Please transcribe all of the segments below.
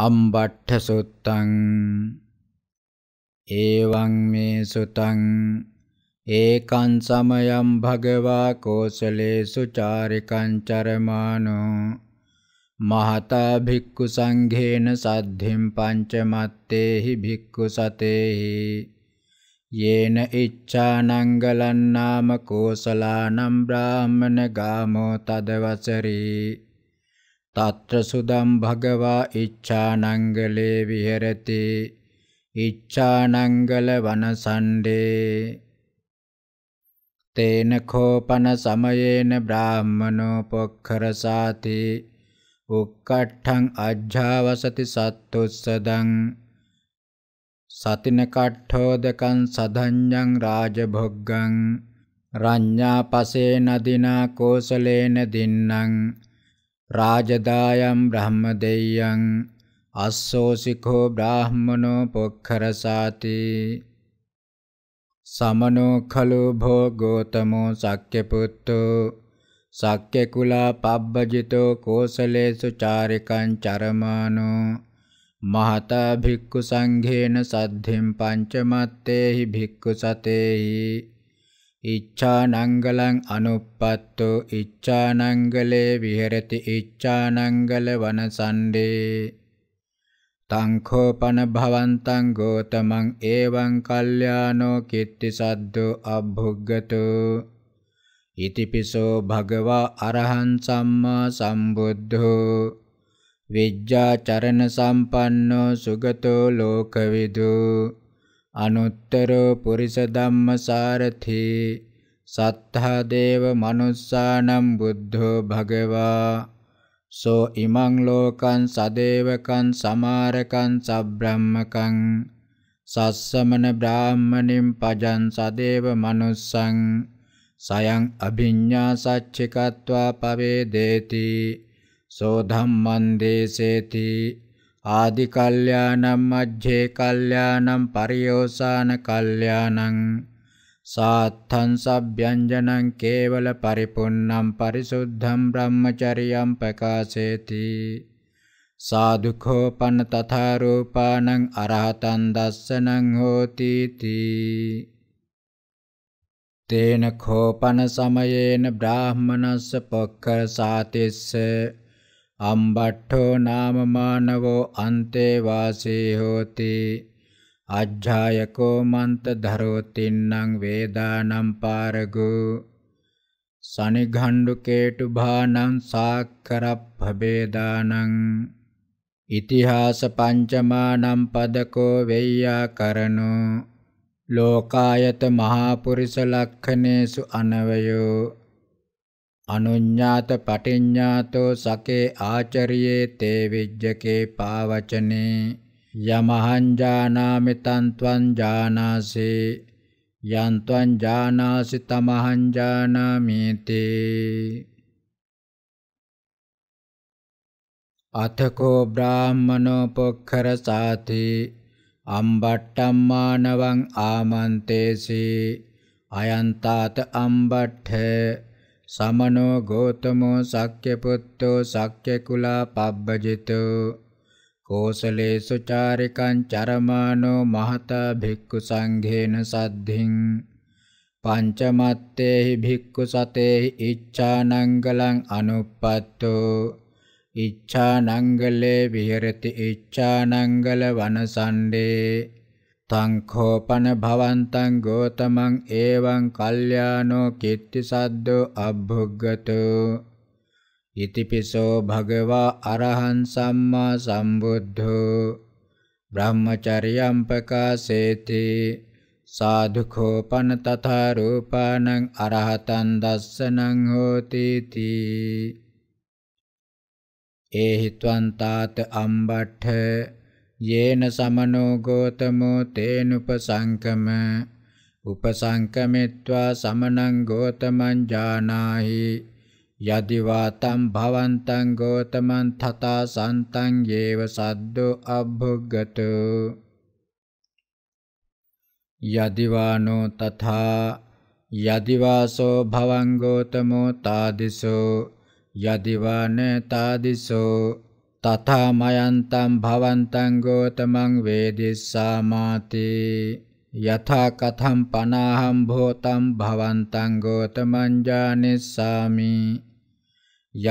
අම්බට්ඨ සුත්තං එවං මේ සුතං ඒකං සමයං භගවා කෝසලේසු චාරිකං චරමානෝ මහතා භික්ඛු සංඝේන සද්ධිම් පංචමත්තේහි භික්ඛු සතේහි යේන ඉච්ඡානංගලන්නාම කෝසලානම් බ්‍රාහ්මන ගාමෝ තදවසරී తత్ర సుదం భగవా ఇచ్చానంగలే విహరతి ఇచ్చానంగల వనసండే తేన కోపన సమయేన బ్రాహ్మణో పొఖరసాతి උක්කට්ටං අජ්ජාවසති සත්තුස්සදං සතින කට්ඨෝදකං සධඤ්ඤං රාජභොග්ගං රඤ්ඤාපසේ නදිනා කෝසලේන දින්නම් රාජදායම් බ්‍රහ්මදෙය්‍යං අස්සෝසිකෝ බ්‍රාහ්මනෝ පොක්ඛරසාති සමනෝ khalo භෝගෝතමෝ සක්්‍යපුත්තෝ සක්්‍යකුලා පබ්බජිතෝ කෝසලේසු චාරිකං චරමානෝ මහතා භික්ඛු සංඝේන සද්ධෙම් පංචමත්තේහි භික්ඛු සතේහි ඉච්ඡානංගලං අනුප්පත්තෝ ඉච්ඡානංගලේ විහෙරති ඉච්ඡානංගල වනසණ්ඩේ තංඛෝපන භවන්තං ගෝතමං එවං කල්යාණෝ කිත්ති සද්දෝ අභුග්ගතෝ ඉතිපිසෝ භගවා අරහං සම්මා සම්බුද්ධෝ විජ්ජාචරණ සම්පන්නෝ සුගතෝ ලෝකවිදූ අනුත්තරෝ පුරිස ධම්මසාරථී සත්තා දේව මනුස්සානම් බුද්ධෝ භගවා සෝ ඉමං ලෝකං සදේවකං සමාරකං සබ්‍රහ්මකං සස්සමන බ්‍රාහ්මණින් පජන් සදේව මනුස්සං සයං අභිඤ්ඤා සච්චිකत्वा පවේදේති සෝ ධම්මං දේසේති ආදිකල්යානම් මජ්ජේ කල්යානම් පරියෝසాన කල්යානම් සාත්තං සබ්බ්‍යංජනං කේවල පරිපුන්නම් පරිසුද්ධම් බ්‍රහ්මචරියම් ප්‍රකාශේති සාදුඛෝපන්න තථා රූපානං අරහතං දස්සනං හෝති තී තේන කෝපන සමයේන බ්‍රාහ්මනස්ස පොක්කර සාතිස්ස අම්බට්ඨෝ නාම මානවෝ අන්තේ වාසී හෝති අජ්ජායකෝ මන්ත ධරෝතින්නම් වේදානම් පාරගෝ සනිඝණ්ඩු කේටු භානං සාක්කරප්පබේදානං ඉතිහාස පංචමානම් පදකෝ වෙය්‍යාකරණෝ ලෝකායත මහාපුරිස ලක්ඛනේසු අනවයෝ අනුඤ්ඤාත පටිඤ්ඤාතෝ සකේ ආචරියේ තේ විජ්ජකේ පාවචනේ යමහං ජානාමි තන්ත්වං ජානාසි යන්ත්වං ජානාසි තමහං ජානාමේති අතකෝ බ්‍රාහ්මනෝ පොක්ඛර සාති අම්බට්ටම්මානවං ආමන්තේසි අයන්තාත අම්බට්ඨ සමනෝ ගෝතමෝ සක්්‍යපුත්තෝ සක්්‍යකුලා පබ්බජිතෝ කෝසලේසු චාරිකං චරමානෝ මහතා භික්ඛු සංඝේන සද්ධින් පංචමත්තේහි භික්ඛු සතේහි ඉච්ඡානංගලං අනුප්පත්තෝ ඉච්ඡානංගලේ විහෙරති ඉච්ඡානංගල වනසණ්ඩේ තංඛෝපන භවන්තං ගෝතමං ඒවං කල්යාණෝ කිත්ති සද්දෝ අබ්බුග්ගතෝ ඉතිපිසෝ භගවා අරහං සම්මා සම්බුද්ධෝ බ්‍රහ්මචර්යම් පකාසේති සාධුඛෝපන තථා රූපානං අරහතං දස්සනං හෝති තී ඒහිත්වන්තාත අම්බට්ඨ යේන සමනෝ ගෝතමෝ තේනුපසංකම උපසංකමෙත්වා සමනං ගෝතමං ජානාහි යදිවාතම් භවන්තං ගෝතමං තථා සන්තං යේව සද්දෝ අභුග්ගතෝ යදිවානෝ තථා යදිවාසෝ භවං ගෝතමෝ తాදිසෝ යදිවාන తాදිසෝ තථාමයන්තම් භවන්තං ගෝතමං වේදිස්සාමාති යථා කතම් පනාහම් භෝතම් භවන්තං ගෝතමං ජානිස්සාමි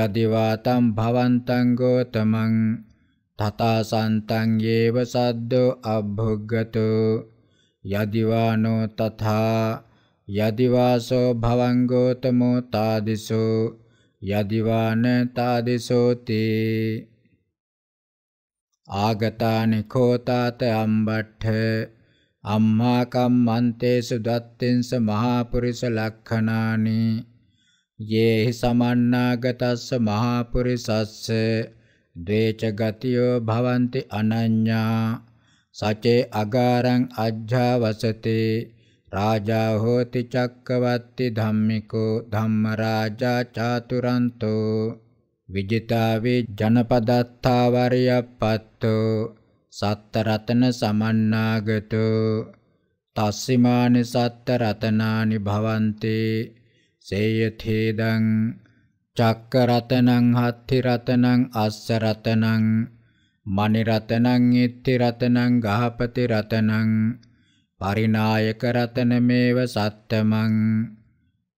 යදිවාතම් භවන්තං ගෝතමං තථාසන්තං යේව සද්දෝ අභුග්ගතු යදිවානෝ තථා යදිවාසෝ භවං ගෝතමෝ తాදිසෝ යදිවාන తాදිසෝති ආගතානි කෝතාත අම්බට්ඨ අම්මා කම්මන්තේසු දත්තෙන්ස මහා පුරිස ලක්ඛනානි යේහි සමන්නාගතස්ස මහා පුරිසස්ස ද්වේච ගතියෝ භවಂತಿ අනඤ්ඤා සචේ අගාරං අජ්ජාවසතේ රාජා හෝති චක්කවත්ති ධම්මිකෝ ධම්ම රාජා චාතුරන්තෝ විජිතා වේ ජනපදත්තා වරියප්පත් සමන්නාගතෝ සත්තරතන සමන්නාගතෝ තස්සිමානි සත්තරතනානි භවන්තේ සේයථේදං චක්කරතනං හත්තිරතනං අස්සරතනං මනිරතනං ඉත්තිරතනං ගහපති රතනං පරිනායක රතනමේව සත්තමං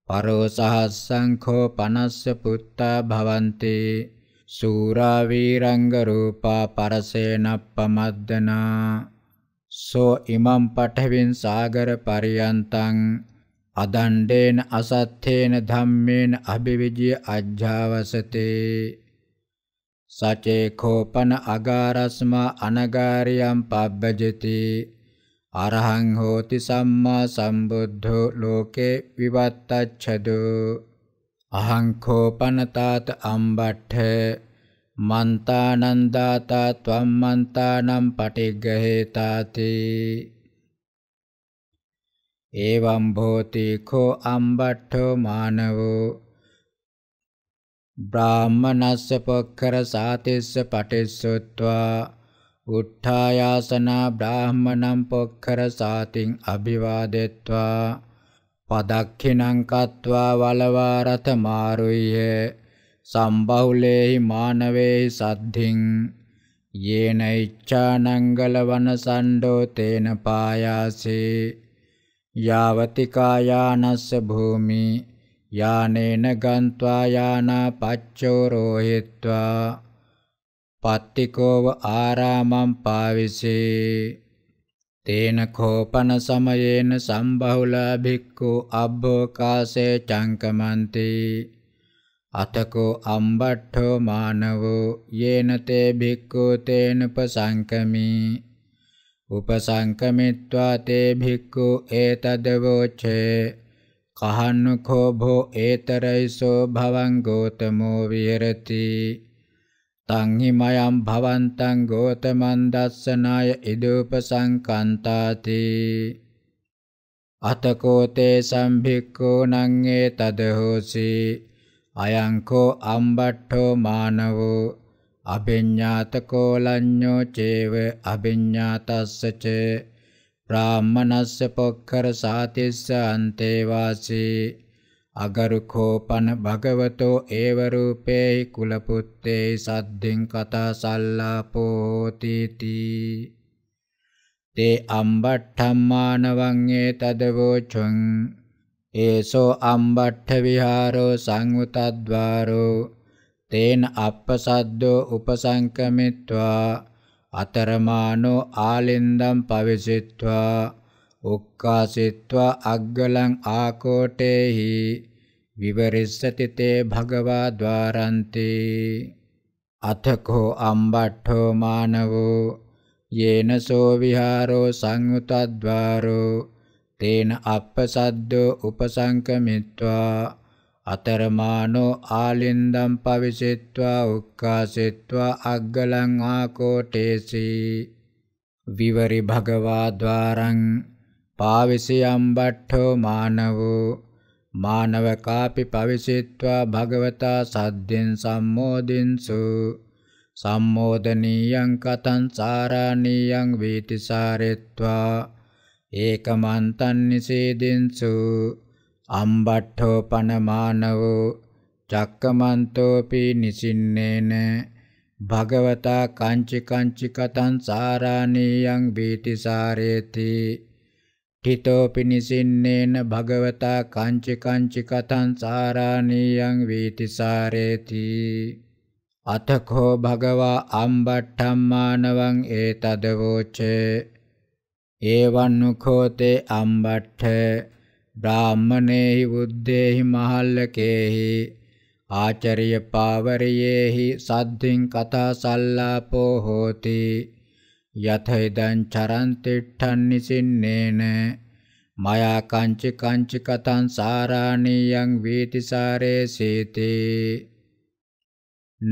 පරෝසහස්සංඛෝ පනස්ස පුත්තා භවන්තේ සූරා වීරංග රූපා පරසේනප්පමද්දනා සෝ ඉමම් පඨවින් සාගර පරියන්තං අදණ්ඩේන අසත්තේන ධම්මේන අභිවිජ්‍ය අජ්ජාවසතේ සචේ කෝපන අගාරස්මා අනගාරියම් පබ්බජති අරහං හෝති සම්මා සම්බුද්ධෝ ලෝකේ විවත්තච්ඡදෝ අහංකෝපනතාත අම්බට්ඨ මන්තානන්දාතා ත්වම් මන්තානම් පටිග්ගහේතාති ඒවම් භෝති කෝ අම්බට්ඨෝ මානවෝ බ්‍රාහ්මනස්ස පොක්කර සාතිස්ස පටිස්සුත්වා උට්ඨායාසනා බ්‍රාහ්මණං පොක්කර සාතින් අභිවාදෙත්වා පදක්ඛිනං කତ୍වා වලවා රත මාරුය්‍ය සම්බහුලේහි මානවේහි සද්ධින් යේන ඉච්ඡානංගල වනසණ්ඩෝ තේන පායාසේ යාවති කායානස්ස භූමි යානේන ගන්්වා යානා පච්චෝ රෝහිत्वा පත්තිකෝව ආරාමම් පාවිසේ තේන කෝපන සමයේන සම්බහුල භික්ඛු අබ්බෝකාසේ චංකමන්ති අතකෝ අම්බට්ඨෝ මානවෝ යේන තේ භික්ඛු තේන පසංකමි උපසංකමිත්වා තේ භික්ඛු ඒතදවෝචේ කහන්නකෝ භෝ ඒතරයිසෝ භවං ගෝතමෝ විහෙරති තං හිමයම් භවන්තං ගෝතමන් දස්සනාය ඉදූපසංකන්තාති අතකෝ තේ සම්භික්ඛෝ නං ඒ තදහෝසි අයං කෝ අම්බට්ඨෝ මානවෝ අභිඤ්ඤාතකෝ ලඤ්ඤෝ චේව අභිඤ්ඤාතස්ස ච බ්‍රාහ්මනස්ස පොක්ඛර සාතිස්ස අන්තේ වාසී අගරුකෝපන භගවතෝ ඒව රූපේහි කුලපුත්තේ සද්දෙන් කතා සල්ලාපෝති තී තේ අම්බට්ඨම්මානවං ඒ තදවෝචං ඒසෝ අම්බට්ඨ විහාරෝ සංඋතද්වාරෝ තේන අප්පසද්දෝ උපසංකමිත්වා අතරමානෝ ආලින්දම් පවිසිත්වා උක්කාසිත්වා අග්ගලං ආකෝටේහි විවරිස්සති තේ භගවා ద్వාරන්ති අතකෝ අම්බට්ඨෝ මානවෝ යේනසෝ විහාරෝ සංයුතද්වාරෝ තේන අප්පසද්දෝ උපසංකමිත්වා අතරමානෝ ආලින්දම් පවිසෙත්වා උක්කාසෙත්වා අග්ගලං ආකෝටේසි විවරි භගවා ద్వාරං පාවිසියම්බට්ඨෝ මානවෝ මානවකාපි පවිසිත්වා භගවතා සද්දෙන් සම්මෝදින්සු සම්මෝදනීයං කතං සාරාණීයං වීතිසාරෙත්වා ඒකමන්තං නිසේදින්සු අම්බට්ඨෝ පනමානවෝ චක්කමන්තෝපි නිසින්නේන භගවතා කංචි කංචි කතං සාරාණීයං වීතිසාරේති තිතෝපි නිසින්නේන භගවතා කාංචි කාංචි කතං සාරාණීයං වීතිසාරේති අතකෝ භගවා අම්බට්ඨම්මානවං ඒතදවෝචේ ඒවන්නුකෝතේ අම්බට්ඨ බ්‍රාහ්මනේහි බුද්දේහි මහල්ලකේහි ආචරිය පාවරියේහි සද්ධින් කතා සල්ලාපෝ හෝති යතයිදං චරන්තිට්ඨං නිසින්නේන මයා කංචි කංචි කතං සාරාණීයං වීතිසාරේ සීති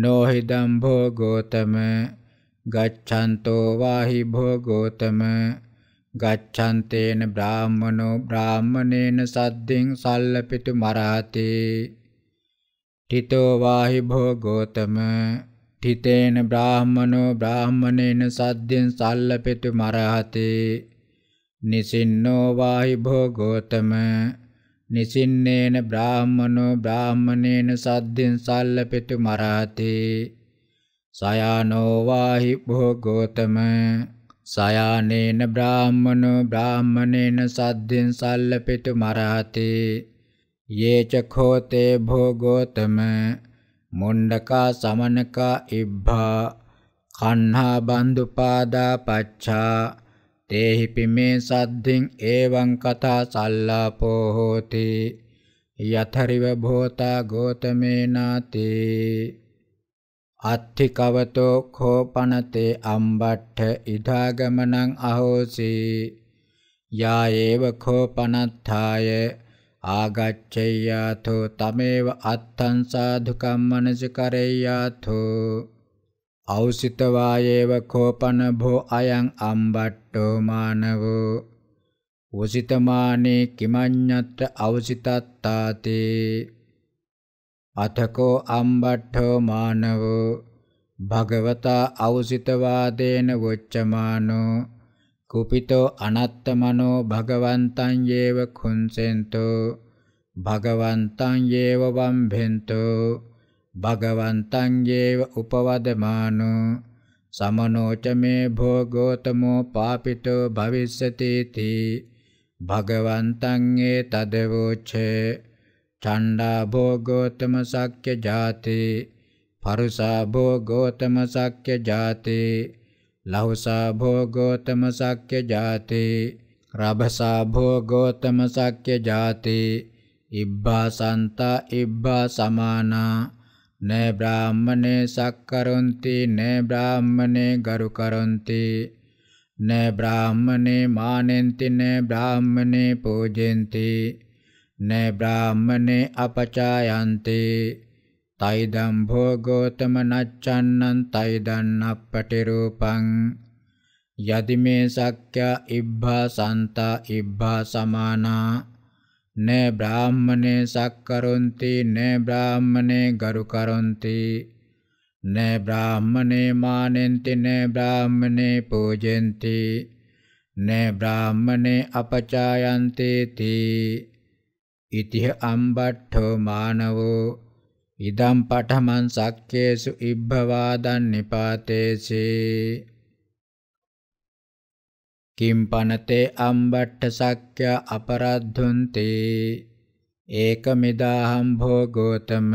නොහිදම් භෝගෝතම ගච්ඡන්තෝ වාහි භෝගෝතම ගච්ඡන්තේන බ්‍රාහමනෝ බ්‍රාහමනේන සද්දින් සල්ලපිතු මරහතේ තිතෝ වාහි භෝගෝතම තිතේන බ්‍රාහමනෝ බ්‍රාහමනේන සද්දෙන් සල්ලපෙතු මරහතේ නිසින්නෝ වාහි භෝගෝතම නිසින්නේන බ්‍රාහමනෝ බ්‍රාහමනේන සද්දෙන් සල්ලපෙතු මරහතේ සයානෝ වාහි භෝගෝතම සයානේන බ්‍රාහමනෝ බ්‍රාහමනේන සද්දෙන් සල්ලපෙතු මරහතේ යේච ඛෝතේ භෝගෝතම මොණ්ඩකා සමනකා ඉබ්බා කන්හා බන්දුපාදා පච්චා තේහි පිමේ සද්ධින් එවං කතා සල්ලාපෝ හෝති යතරිව භෝතා ගෝතමේනාති අත්ථි කවතෝ khෝපනතේ අම්බට්ඨ ඉදාගමනං අහෝසි යා ඒව khෝපනත්ථාය ආගච්ඡය්‍යාතෝ තමේව අත්තං සාධුකම් මනසිකරෙය්‍යාතෝ අවසිත වායේව කෝපන භෝ අයං අම්බට්ඨෝ මානවෝ උසිතමානේ කිමඤ්ඤත්‍ර අවසිතත්තාතේ අතකෝ අම්බට්ඨෝ මානවෝ භගවතා අවසිත වාදේන වොච්චමානෝ කුපිතෝ අනත්තමනෝ භගවන්තං යේව කුංසෙන්තෝ භගවන්තං යේව වම්භෙන්තෝ භගවන්තං යේව උපවදමානෝ සමනෝච මේ භෝගෝතමෝ පාපිතෝ භවිස්සති තී භගවන්තං ඒ තදවෝචේ ඡණ්ඩා භෝගෝතම සක්්‍ය ජාතේ පරුසා භෝගෝතම සක්්‍ය ජාතේ ලහුසා භෝ ගෝතම සක්්‍ය ජාතේ රබසා භෝ ගෝතම සක්්‍ය ජාතේ ඉබ්බාසන්තා ඉබ්බා සමානා නේ බ්‍රාහ්මනේ සක්කරොන්ති නේ බ්‍රාහ්මනේ ගරු කරොන්ති නේ බ්‍රාහ්මනේ මානෙන්ති නේ බ්‍රාහ්මනේ පූජෙන්ති නේ බ්‍රාහ්මනේ අපචායන්ති තයිදම් භෝගෝතම නච්ඡන්නං තයිදන් අපටි රූපං යදිමේ සක්ඛ්‍ය ඉබ්බා සන්තා ඉබ්බා සමානා න බ්‍රාහ්මනේ සක්කරොන්ති න බ්‍රාහ්මනේ ගරුකරොන්ති න බ්‍රාහ්මනේ මානෙන්ති න බ්‍රාහ්මනේ පූජෙන්ති න බ්‍රාහ්මනේ අපචායන්තේති ඉතිහ අම්බට්ඨෝ මානවෝ ඉදම් පඨමං සක්කේසු ඉබ්බවාදන් නිපාතේසේ කිම්පනතේ අම්බට්ඨ සක්්‍ය අපරද්ධුන්ති ඒකමිදාහම් භෝ ගෝතම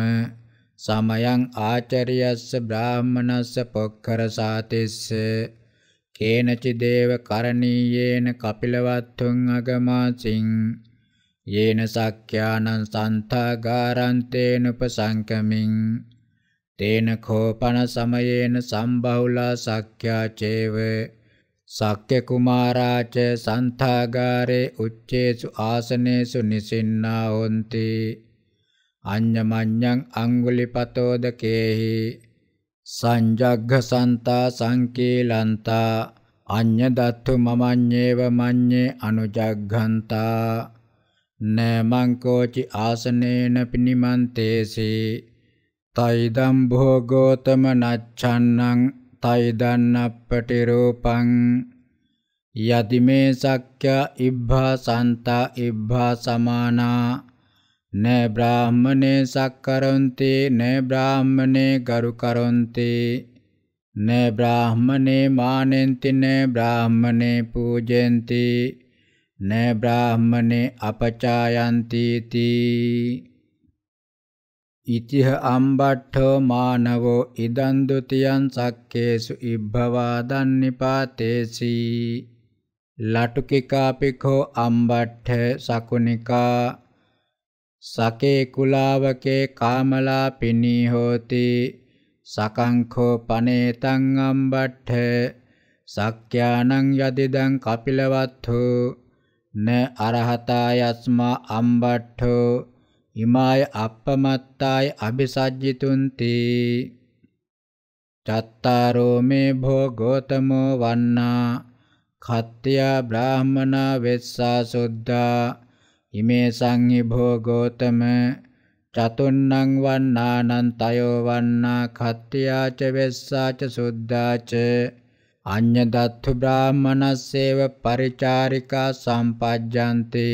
සමයං ආචරියස්ස බ්‍රාහ්මනස්ස පොක්කරසාතිස්ස කේනචි දේව කරණීයේන කපිලවත්තුං අගමාසින් යේන සක්ඛ්‍යානං සන්තාගාරන්තේන උපසංකමින් තේන කෝපන සමයේන සම්බහුලා සක්ඛ්‍යා චේව සක්්‍ය කුමාරාච සන්තාගාරේ උච්චේසු ආසනේසු නිසින්නා හොಂತಿ අඤ්ඤමඤ්ඤං අඟුලිපතෝදකේහි සංජග්ග සන්තා සංකීලන්තා අඤ්ඤ දත්තු මමඤ්ඤේව මඤ්ඤේ අනුජග්ගන්තා නමංකෝචි ආසනේන පිනිමන්තේසේ තයිදම් භෝගෝතම නච්ඡන්නං තයිදන්නප්පටි රූපං යති මේ සක්්‍ය ඉබ්බා සන්තා ඉබ්බා සමානා න බ්‍රාහමනේ සක්කරොන්තේ න බ්‍රාහමනේ ගරු කරොන්තේ න බ්‍රාහමනේ මානෙන්ති න බ්‍රාහමනේ පූජෙන්ති න බ්‍රාහ්මනේ අපචායන්තීති ඉතිහ අම්බට්ඨෝ මානවෝ ඉදන් ဒ ුතියන් සක්කේසු ඉබ්බවා දන්නිපාතේසි ලටුකිකාපිකෝ අම්බට්ඨ සකුනිකා සකේ කුලාවකේ කාමලා පිනී හෝති සකංඛෝ පනේතං අම්බට්ඨ සක්‍යානං යදිදං කපිලවත්ථෝ න අරහතායස්මා අම්බට්ඨෝ ඉමාය අප්පමත්තාය අபிසජ්ජිතුන්ති චත්තාරෝ මේ භෝගෝතමෝ වන්නා කත්ත්‍යා බ්‍රාහමනා වෙස්සා සුද්ධා ඉමේ සංහි භෝගෝතම චතුන්නං වන්නානන්තයෝ වන්නා කත්ත්‍යාච වෙස්සාච සුද්ධාච අඤ්ඤදත්තු බ්‍රාහමනස්සේව පරිචාරිකා සම්පජ්ජන්ති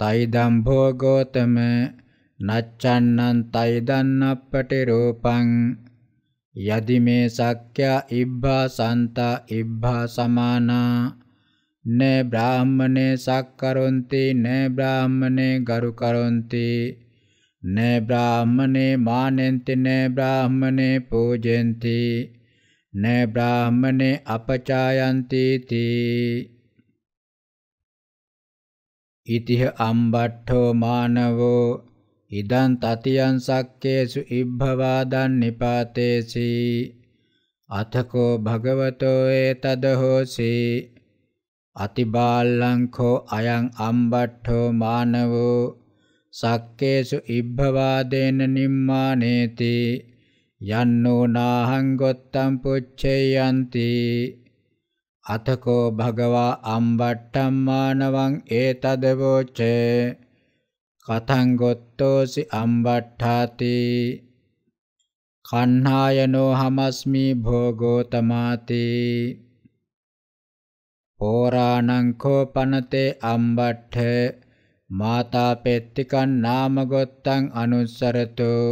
තයිදම් භෝගෝතම නච්ඡන්නං තයිදන්නප්පටි රූපං යදි මේ සක්ඛ්‍යා ඉබ්බා සන්තා ඉබ්බා සමානා න බ්‍රාහමනේ සක්කරොන්ති න බ්‍රාහමනේ ගරු කරොන්ති න බ්‍රාහමනේ මානෙන්ති න බ්‍රාහමනේ පූජෙන්ති න බ්‍රාහමනේ අපචායන්තේති ඉතිහ අම්බට්ඨෝ මානවෝ ඉදං තතියං සක්කේසු ඉබ්භවාදන් නිපාතේසි අතකෝ භගවතෝ ඒතද හෝසි අතිබාල්ලංකෝ අයං අම්බට්ඨෝ මානවෝ සක්කේසු ඉබ්භවාදේන නිම්මානේති යන්නෝ නාහං ගොත්තම් පුච්චේයන්ති අතකෝ භගවා අම්බට්ටම් මානවං ඒතදවෝචේ කතං ගොත්තෝසි අම්බට්ඨාති කණ්හායනෝ හමස්මි භෝගෝ තමාති පෝරාණං කෝපනතේ අම්බට්ඨ මාතා පෙත්තිකන් නාමගොත්තං අනුස්සරතෝ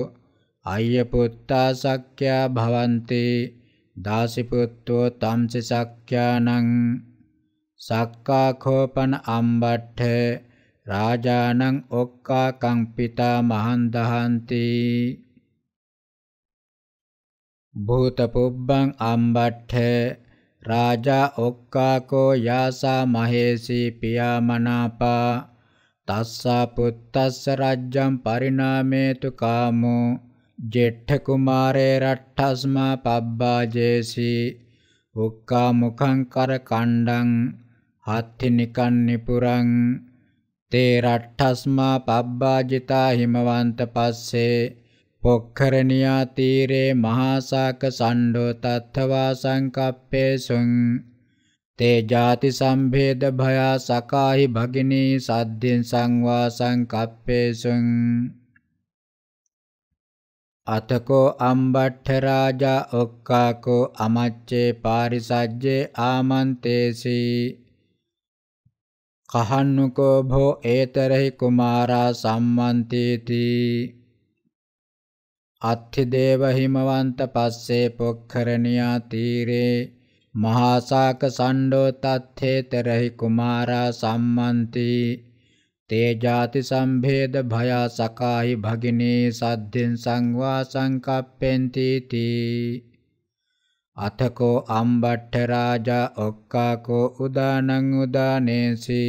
අය්‍යපුත්තා සක්ඛ්‍යා භවන්තේ දාසිපුත්තෝ තම්සි සක්ඛ්‍යානං සක්කාඛෝපන අම්බට්ඨ රාජානං ඔක්කාකං පිතා මහන් දහන්ති භූතපුබ්බං අම්බට්ඨ රාජා ඔක්කාකෝ යාසා මහේසී පියා මනාපා තස්සා පුත්තස්ස රජ්ජම් පරිණාමේතු කාමෝ ජෙට්ඨකුමාරේ රට්ඨස්මා පබ්බාජේසී උක්කා මුඛං කර කණ්ඩං හත්ති නිකන් නිපුරං තේ රට්ඨස්මා පබ්බාජිතා හිමවන්ත පස්සේ පොක්කරණියා තීරේ මහාසාක සණ්ඩෝ තත්ථවා සංකප්පේසුං තේ ජාති සම්භේද භයා සකාහි භගිනී සද්දින් සංවා සංකප්පේසුං අතකෝ අම්බට්ඨ රාජා ඔක්කාකෝ අමච්චේ පාරිසජ්ජේ ආමන්තේසී කහන්නුකෝ භෝ ඒතරහි කුමාරා සම්මන්තේති අත්ථි දේව හිමවන්ත පස්සේ පොක්ඛරණියා තීරේ මහාසාක සණ්ඩෝ තත්තේතරහි කුමාරා සම්මන්තේ තේ ජාති සම්භේද භය සකාහි භගිනේ සද්ධෙන් සංවා සංකප්පෙන්ති තී අතකෝ අම්බට්ඨ රාජා ඔක්කාකෝ උදානං උදානේසි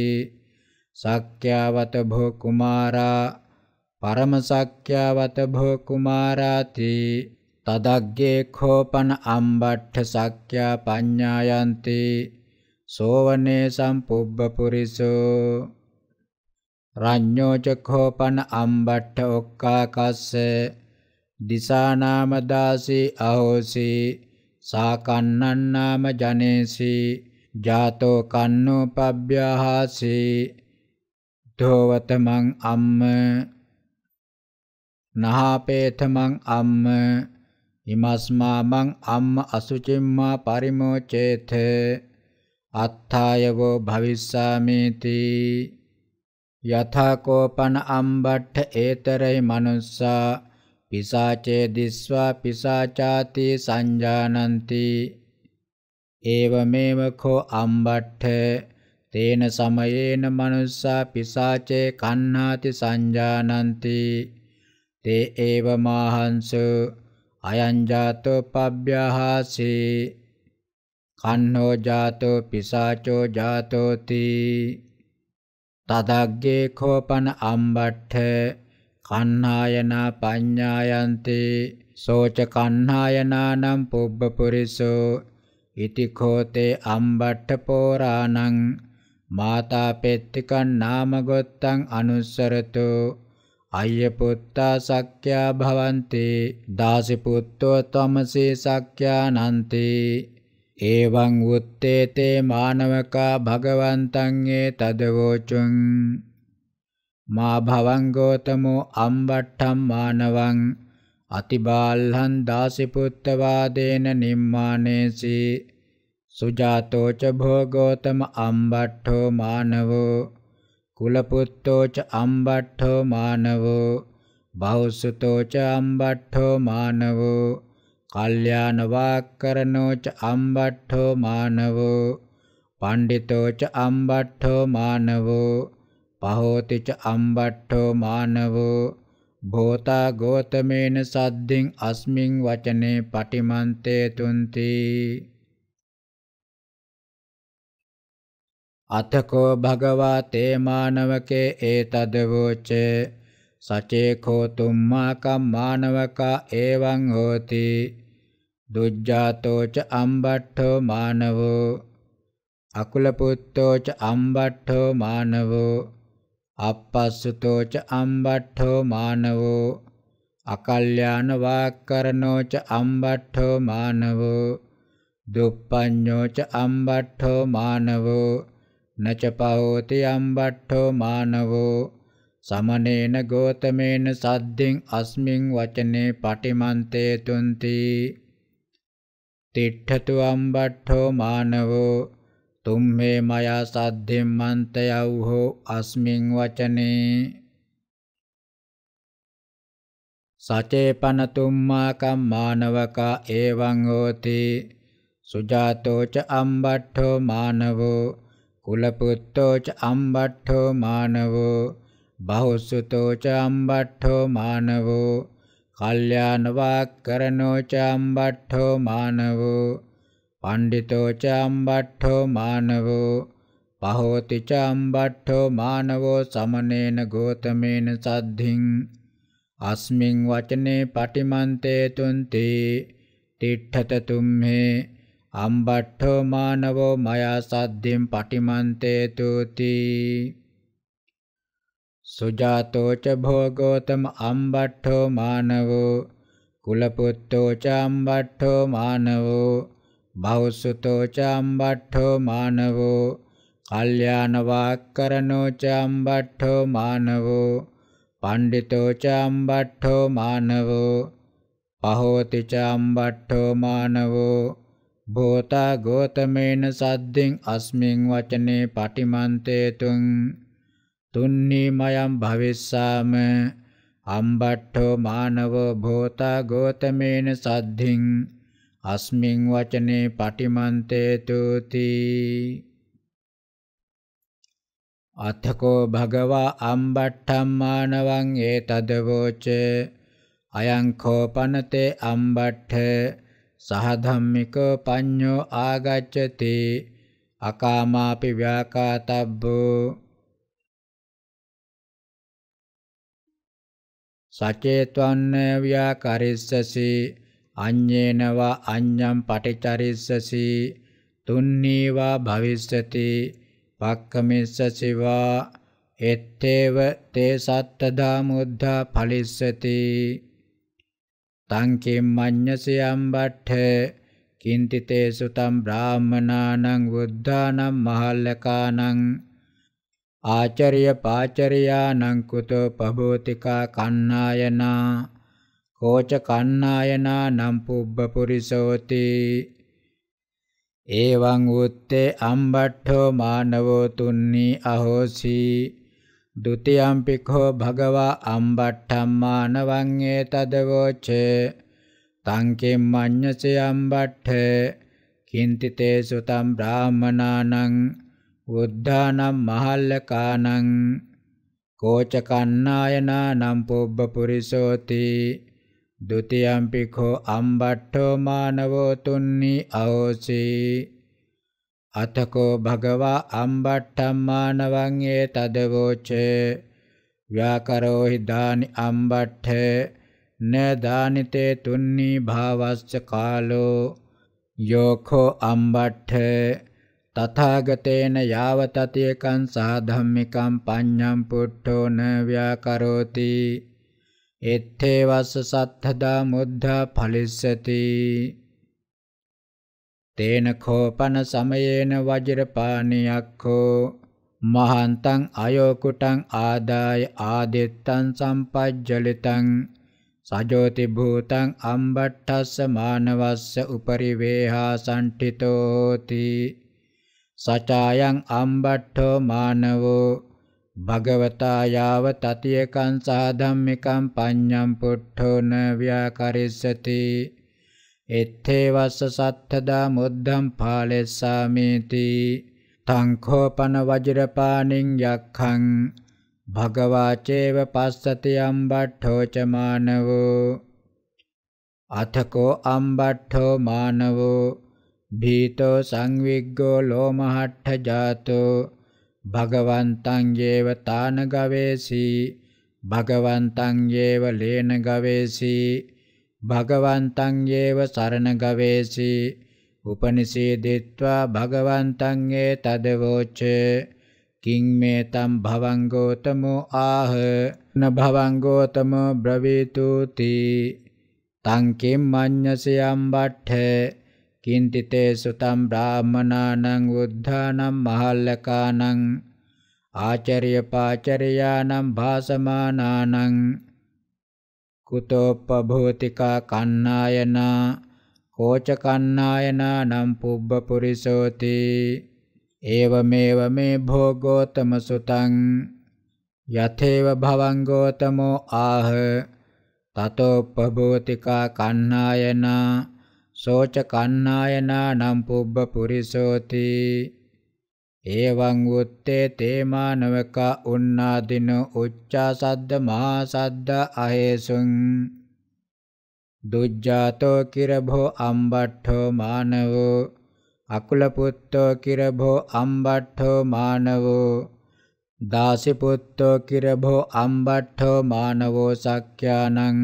සක්්‍යාවත භෝ කුමාරා පරම සක්්‍යාවත භෝ කුමාරාති තදග්ගේ කෝපන අම්බට්ඨ සක්්‍යා පඤ්ඤායන්ති සෝවනේ සම්පුබ්බ පුරිසෝ රඤ්ඤෝචඛෝපන අම්බට්ඨ ඔක්කාකස්ස දිසානාම දාසි අහෝසි සාකන්නන්නාම ජනේසි ජාතෝ කන්නෝ පබ්බ්‍යහාසි ධෝවතමං අම්ම නහාපේතමං අම්ම ඉමස්මා මං අම්ම අසුචිම්මා පරිමෝචේත අත්ථායවෝ භවිස්සාමේති යථාකෝපන අම්බට්ඨ ඒතරයි මනුස්සා පිසාචේ දිස්වා පිසාචාති සංජානಂತಿ ඒවමේව කෝ අම්බට්ඨ තේන සමයේන මනුස්සා පිසාචේ කන්නාති සංජානಂತಿ තේ ඒව මාහංසු අයං ජාතෝ පබ්බ්‍යහාසී කන්නෝ ජාතෝ පිසාචෝ ජාතෝති තදග්ගේ කෝපන අම්බට්ඨ කණ්හායනා පඤ්ඤායන්තේ සෝච කණ්හායනානම් පුබ්බ පුරිසෝ ඉති කෝතේ අම්බට්ඨ පෝරාණං මාතා පෙත්තිකං නාමගොත්තං අනුස්සරතු අය්‍ය පුත්තා සක්ඛ්‍යා භවන්ති දාසි පුত্তෝ තමසේ සක්ඛ්‍යානන්තේ එවං උත්තේතේ මානවකා භගවන්තං ඒ තදවෝචුං මා භවං ගෝතමෝ අම්බට්ඨම් මානවං අතිබාල්හං දාසිපුත්තවාදේන නිම්මානේසි සුජාතෝ ච භෝගෝතම අම්බට්ඨෝ මානවෝ කුලපුත්තෝ ච අම්බට්ඨෝ මානවෝ බෞසුතෝ ච අම්බට්ඨෝ මානවෝ කල්යාණවාක්කරණෝ ච අම්බට්ඨෝ මානවෝ පණ්ඩිතෝ ච අම්බට්ඨෝ මානවෝ පහෝති ච අම්බට්ඨෝ මානවෝ භෝතා ගෝතමේන සද්දින් අස්මින් වචනේ පටිමන්තේ තුන්ති අතකෝ භගවා තේ මානවකේ ඒතදවෝච සචේඛෝ තුම්මාකම් මානවකා එවං හෝති දුජ්ජාතෝච අම්බට්ඨෝ මානවෝ අකුලපුත්තෝච අම්බට්ඨෝ මානවෝ අපස්සතෝච අම්බට්ඨෝ මානවෝ අකල්‍යාණ වාක්කරණෝච අම්බට්ඨෝ මානවෝ දුප්පඤ්ඤෝච අම්බට්ඨෝ මානවෝ නච පහෝති අම්බට්ඨෝ මානවෝ සමනේන ගෝතමේන සද්දෙන් අස්මින් වචනේ පටිමන්තේ තුන්ති තිට්ඨතු අම්බට්ඨෝ මානවෝ තුම්මේ මයා සද්ධිම් මන්තයව්හෝ අස්මින් වචනේ සචේපන තුම්මා කම්මානවකා එවං හෝති සුජාතෝච අම්බට්ඨෝ මානවෝ කුලපුත්තෝච අම්බට්ඨෝ මානවෝ බහුසුතෝච අම්බට්ඨෝ මානවෝ කල්යාණවාක්කරණෝ චාම්බට්ඨෝ මානවෝ පණ්ඩිතෝ චාම්බට්ඨෝ මානවෝ පහෝති චාම්බට්ඨෝ මානවෝ සමනේන ගෝතමේන සද්ධින් අස්මින් වචනේ පටිමන්තේ තුන්ති තිට්ඨත තුම්හේ අම්බට්ඨෝ මානවෝ මයා සද්ධින් පටිමන්තේ තුති සුජාතෝ ච භෝගෝතම අම්බට්ඨෝ මානවෝ කුලපුත්තෝ ච අම්බට්ඨෝ මානවෝ බෞසුතෝ ච අම්බට්ඨෝ මානවෝ කල්යාණ වාක්කරණෝ ච අම්බට්ඨෝ මානවෝ පණ්ඩිතෝ චම්බට්ඨෝ මානවෝ පහෝති චම්බට්ඨෝ මානවෝ භෝතා ගෝතමේන සද්දෙන් අස්මින් වචනේ පටිමන්තේතුං තුන්නිමයම් භවිස්සාම අම්බට්ඨෝ මානවෝ භෝතා ගෝතමේන සද්ධින් අස්මින් වචනේ පටිමන්තේ තුති අත්ථකෝ භගවා අම්බට්ඨම් මානවං ඒතදවෝච අයං කෝපනතේ අම්බට්ඨ සහ ධම්මිකෝ පඤ්ඤෝ ආගච්ඡති අකාමාපි ව්‍යාකාතබ්බෝ සචේතවන්න ව්‍යාකරිස්සසි අඤ්ඤේනවා අඤ්ඤම් පටිචරිස්සසි තුන්නීවා භවිස්සති පක්කමිස්සසිවා එත්තේව තේ සත්තදා මුද්ධා ඵලිස්සති තං කිම්මඤ්ඤසයම් බට්ඨ කින්ති තේසුතම් බ්‍රාහමනානං බුද්ධානම් මහල්ලකානං ආචරිය පාචරියා නංකුතෝ පබෝතිකා කන්නායනා කෝච කන්නායනා නම් පුබ්බ පුරිසෝති එවං උත්තේ අම්බට්ඨෝ මානවෝ තුන්නි අහෝසි ဒ ුතියම්පිඛෝ භගවා අම්බට්ඨම් මානවං ඒතදවෝචේ තං කිම්මඤ්ඤසේ අම්බට්ඨේ කින්ති තේසු තම් බ්‍රාහමනානං වුද්ධානම් මහල්ලකානං කෝච කන්නායනානම් පොබ්බ පුරිසෝති ဒ ුතියම්පි කෝ අම්බට්ඨෝ මානවෝ තුන්නි අහෝසී අතකෝ භගවා අම්බට්ඨම් මානවං ඒ තදවෝච ව්‍යාකරෝහි දානි අම්බට්ඨ න දානිතේ තුන්නි භාවස්ස කාලෝ යෝඛෝ අම්බට්ඨ තථාගතේන යාවතතියකං සාධම්මිකං පඤ්ඤං පුට්ඨෝ න ව්‍යාකරෝති එත්තේ වස්ස සත්තදා මුද්ධා ඵලිස්සති තේන කෝපන සමයේන වජිරපාණියක්ඛෝ මහන්තං අයෝකුටං ආදාය ආදෙත්තං සම්පජ්ජලිතං සජෝති භූතං අම්බට්ඨස්ස මානවස්ස උපරි වේහා සම්ඨිතෝති සචායන් අම්බට්ඨෝ මානවෝ භගවතා යාව තතියකං සාධම්මිකං පඤ්ඤම් පුට්ඨෝ න ව්‍යාකරිස්සති එත්තේ වස්ස සත්තදා මුද්දම් පාලෙස්සාමේති තංඛෝපන වජිරපාණින් යක්ඛං භගවාචේව පස්සති අම්බට්ඨෝ ච මානවෝ අතකෝ අම්බට්ඨෝ මානවෝ භීතෝ සංවිග්ගෝ ලෝමහට්ඨ ජාතෝ භගවන්තං යේව තාන ගවේසි භගවන්තං යේව ලේන ගවේසි භගවන්තං යේව සරණ ගවේසි උපනිසීදිත්වා භගවන්තං ඒ තදවෝච කිං මේ තම් භවංගෝතමෝ ආහ න භවංගෝතමෝ බ්‍රවීතුති තං කිම් මඤ්ඤසයම් බට්ඨේ කින්තිතේ සුතම් බ්‍රාහමනානං උද්ධානම් මහල්ලකානං ආචර්ය පාචර්යානම් භාසමානානං කුතෝපභූතිකා කන්නායනා කෝච කන්නායනා නම් පුබ්බ පුරිසෝති ඒවමේව මේ භෝගෝතම සුතං යතේව භවං ගෝතමෝ ආහ තතෝපභූතිකා කන්නායනා සෝච කන්නායනා නම් පුබ්බ පුරිසෝති එවං උත්තේ තේමානවක උන්නාදින උච්චා සද්ද මහා සද්ද අහේසුං දුජ්ජාතෝ කිරභෝ අම්බට්ඨෝ මානවෝ අකුල පුත්තෝ කිරභෝ අම්බට්ඨෝ මානවෝ දාසි පුත්තෝ කිරභෝ අම්බට්ඨෝ මානවෝ සක්ඛ්‍යානං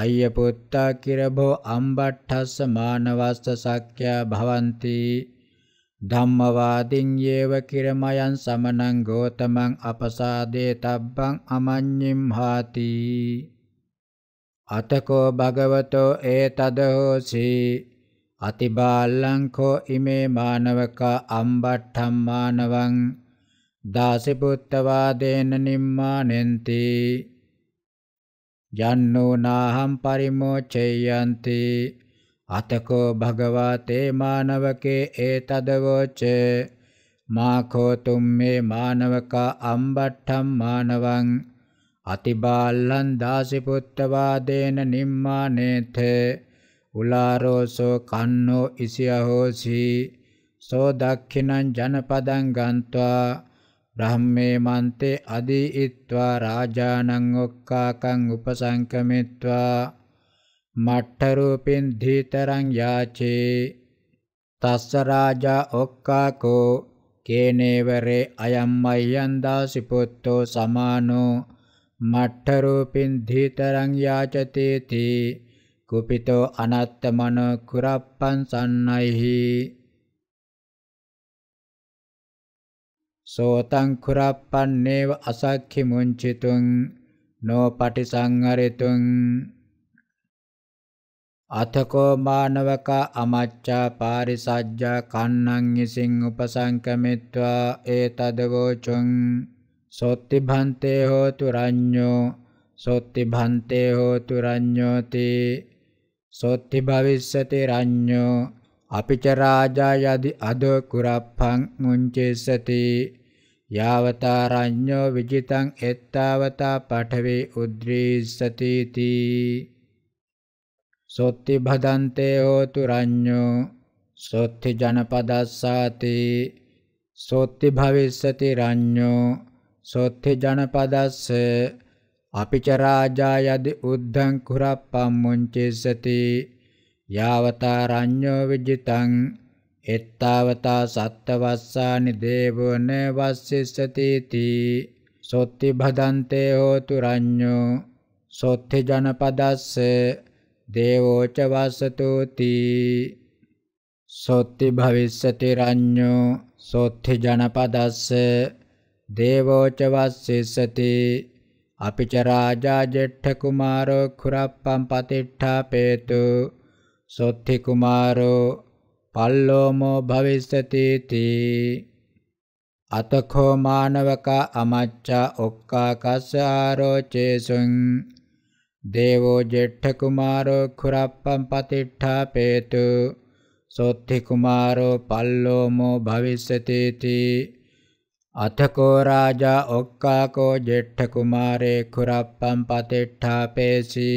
අය්‍ය පුත්තා කිරබෝ අම්බට්ඨස්ස මානවස්ස සක්ඛ්‍යා භවಂತಿ ධම්මවාදින් යේව කිරමයන් සමනං ගෝතමං අපසාදේ තබ්බං අමඤ්ඤිම් හාති අතකෝ භගවතෝ ඒතදෝසි අතිබාලංකෝ ඉමේ මානවක අම්බට්ඨම් මානවං දාසිපුත්තවාදේන නිම්මානෙන්ති යන්නෝ නාහම් පරිමෝචයන්ති අතකෝ භගවා තේ මානවකේ ඒතදවෝච මාඛෝ තුම්මේ මානවකා අම්බට්ඨම් මානවං අතිබාල්ලං දාසි පුත්තවාදේන නිම්මානේත උලාරෝසෝ කන්නෝ ඉසියහෝසි සෝ දක්ඛිනං ජනපදං ගන්්වා රහම්මේ මන්තේ අදී ඉත්වා රාජානං ඔක්කාකං උපසංකමිත්වා මට්ඨරූපෙන් ධීතරං යාචේ තස්ස රාජා ඔක්කාකෝ කේනේවරේ අයම්මයන් දාසි පුත්තෝ සමානෝ මට්ඨරූපෙන් ධීතරං යාචතේති කුපිතෝ අනත්තමන කුරප්පං සන්නයිහි සෝතං කුරප්පන්නේව අසක්ඛි මුංචිතුං නොපටිසංහරිතුං අතකෝ මානවක අමච්චා පාරිසජ්ජා කන්නං ඉසින් උපසංකමිත්වා ඒතදවෝචුං සොත්ති භන්තේ හෝතු රඤ්ඤෝ සොත්ති භන්තේ හෝතු රඤ්ඤෝති සොත්ති භවිස්සති රඤ්ඤෝ අපිච රාජා යදි අදෝ කුරප්පං මුංචේසති යාවතාරඤ්ඤෝ විජිතං එත්තාවතා පඨවේ උද්දීසතිති සොත්ති භදන්තේ හෝතු රඤ්ඤෝ සොත්ති ජනපදස්සාති සොත්ති භවිස්සති රඤ්ඤෝ සොත්ති ජනපදස්ස අපිච රාජා යදි උද්ධං කුරප්පම් මුංචිසති යාවතාරඤ්ඤෝ විජිතං එත්තාවතා සත්තවස්සානි දේවන වස්සිස්සතිති සොත්ති භදන්තේ හෝතු රඤ්ඤෝ සොත්ති ජනපදස්ස දේවෝච වස්සතුති සොත්ති භවිස්සති රඤ්ඤෝ සොත්ති ජනපදස්ස දේවෝච වස්සිස්සති අපිච රාජා ජෙට්ඨ කුමාරෝ කුරප්පම් පතිට්ඨාපේතු සොත්ති කුමාරෝ පල්ලෝමෝ භවිස්සති අතඛෝ මානවක අමච්චා ඔක්කා කස්ස ආරෝචේසුං දේවෝ ජෙට්ඨ කුමාරෝ කුරප්පම් පතිට්ඨාපේතු සොත්ති කුමාරෝ පල්ලෝමෝ භවිස්සති අතකෝ රාජා ඔක්කාකෝ ජෙට්ඨ කුමාරේ කුරප්පම් පතිට්ඨාපේසි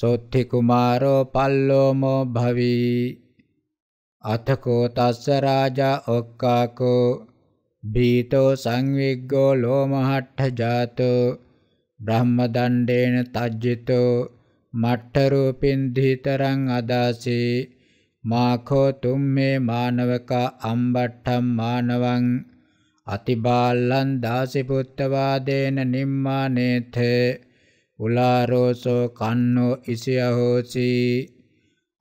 සොත්ති කුමාරෝ පල්ලෝමෝ භවී අතකෝ තස්ස රාජා ඔක්කාකෝ භීතෝ සංවිග්ගෝ ලෝමහට්ඨ ජාතෝ බ්‍රහ්මදණ්ඩේන තජ්ජිතෝ මට්ඨ රූපින් දීතරං අදාසී මාඛෝ තුම්මේ මානවක අම්බට්ඨම් මානවං අතිබාලං දාසි පුත්තවාදේන නිම්මානේතේ උලාරෝසෝ කන්නෝ ඉසියහෝසී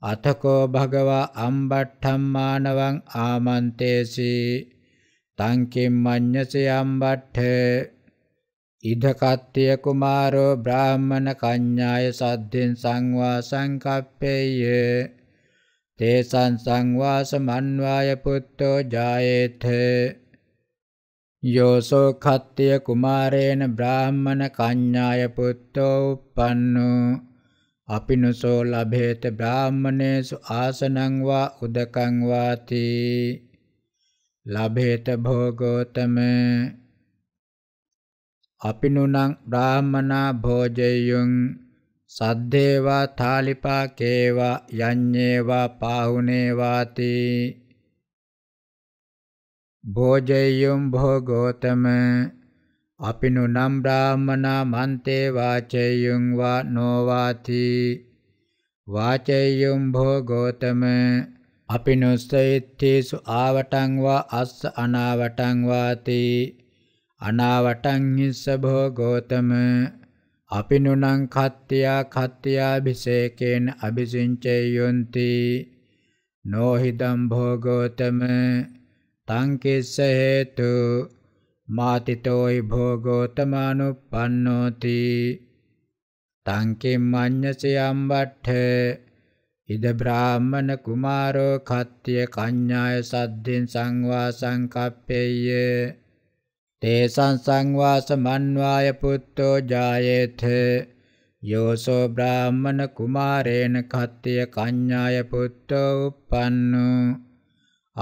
අතකෝ භගවා අම්බට්ඨම්මානවං ආමන්තේසි තං කිම්මඤ්ඤසේ අම්බට්ඨ ඉදකත්ත්‍ය කුමාරෝ බ්‍රාහ්මණ කඤ්ඤාය සද්දෙන් සංවා සංකප්පේය තේසං සංවාස මන්වාය පුත්තෝ ජායේත යෝසෝ කත්ත්‍ය කුමාරේන බ්‍රාහ්මණ කඤ්ඤාය පුත්තෝ uppannෝ අපිනුසෝ ලභේත බ්‍රාහමණේසු ආසනං වා උදකං වාති ලභේත භෝගෝතම අපිනුනං බ්‍රාහමනා භෝජයුං සද්දේවා තාලිපාකේවා යඤ්ඤේවා පාහුනේ වාති භෝජයුම් භෝගෝතම අපිනුනම් බ්‍රාහ්මනා මන්තේ වාචේයුං වා නොවාති වාචේයුම් භෝ ගෝතම අපිනුස්සෙත්තිසු ආවටං වා අස්ස අනාවටං වාති අනාවටං හිස්ස භෝ ගෝතම අපිනුනං කත්ත්‍යා කත්ත්‍යා භිසේකේන අභිසින්චේයොන්ති නොහිදම් භෝ ගෝතම තං කිස්ස හේතු මාතිතෝයි භෝගෝතමානුප්පන්නෝති තංකින් මඤ්ඤසයම් වට්ඨ ඉද බ්‍රාහ්මණ කුමාරෝ කත්ත්‍ය කඤ්ඤාය සද්දෙන් සංවාසං කප්පේය තේසං සංවාස මන්වාය පුත්තෝ ජායේත යෝසෝ බ්‍රාහ්මණ කුමාරේන කත්ත්‍ය කඤ්ඤාය පුත්තෝ uppannෝ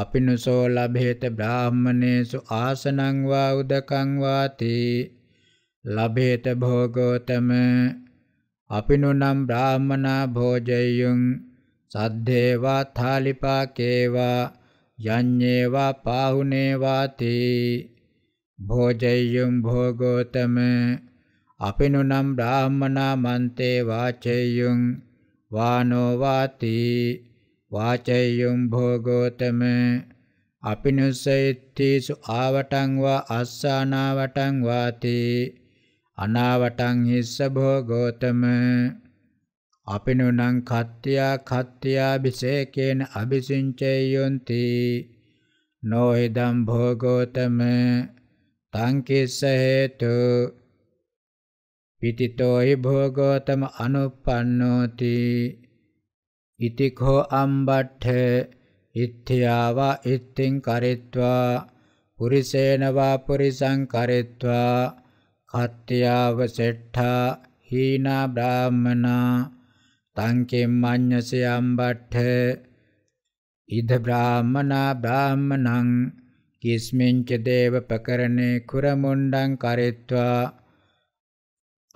අපිනුසෝ ලභේත බ්‍රාහමණේසු ආසනං වා උදකං වාති ලභේත භෝගෝතම අපිනුනම් බ්‍රාහමනා භෝජය්‍යං සද්දේවා ථාලිපාකේවා යඤ්ඤේවා පාහුනේවාති භෝජය්‍යං භෝගෝතම අපිනුනම් බ්‍රාහමනා මන්තේ වාචය්‍යං වානෝ වාති වාචය්‍යුම් භෝගෝතම අපිනුසෙත්තිසු ආවටං වා අස්සානාවටං වාති අනාවටං හිස්ස භෝගෝතම අපිනුනං කත්ත්‍යා කත්ත්‍යා බිසේකේන අபிසින්චය්‍යොන්ති නොහිදම් භෝගෝතම තං කිස්ස හේතු පිටිතෝහි භෝගෝතම අනුප්පන්නෝති ඉති කෝ අම්බට්ඨ ඉත්‍යාව ඉත්තිං කරිත්වා පුරිසේන වා පුරිසං කරිත්වා කත්ත්‍යාව සෙට්ඨා හීනා බ්‍රාහ්මනා තං කිම්මඤ්ඤසේ අම්බට්ඨ ඉද බ්‍රාහ්මනා බ්‍රාහ්මණං කිස්මින්ච දේව ප්‍රකරණේ කුරමුණ්ඩං කරිත්වා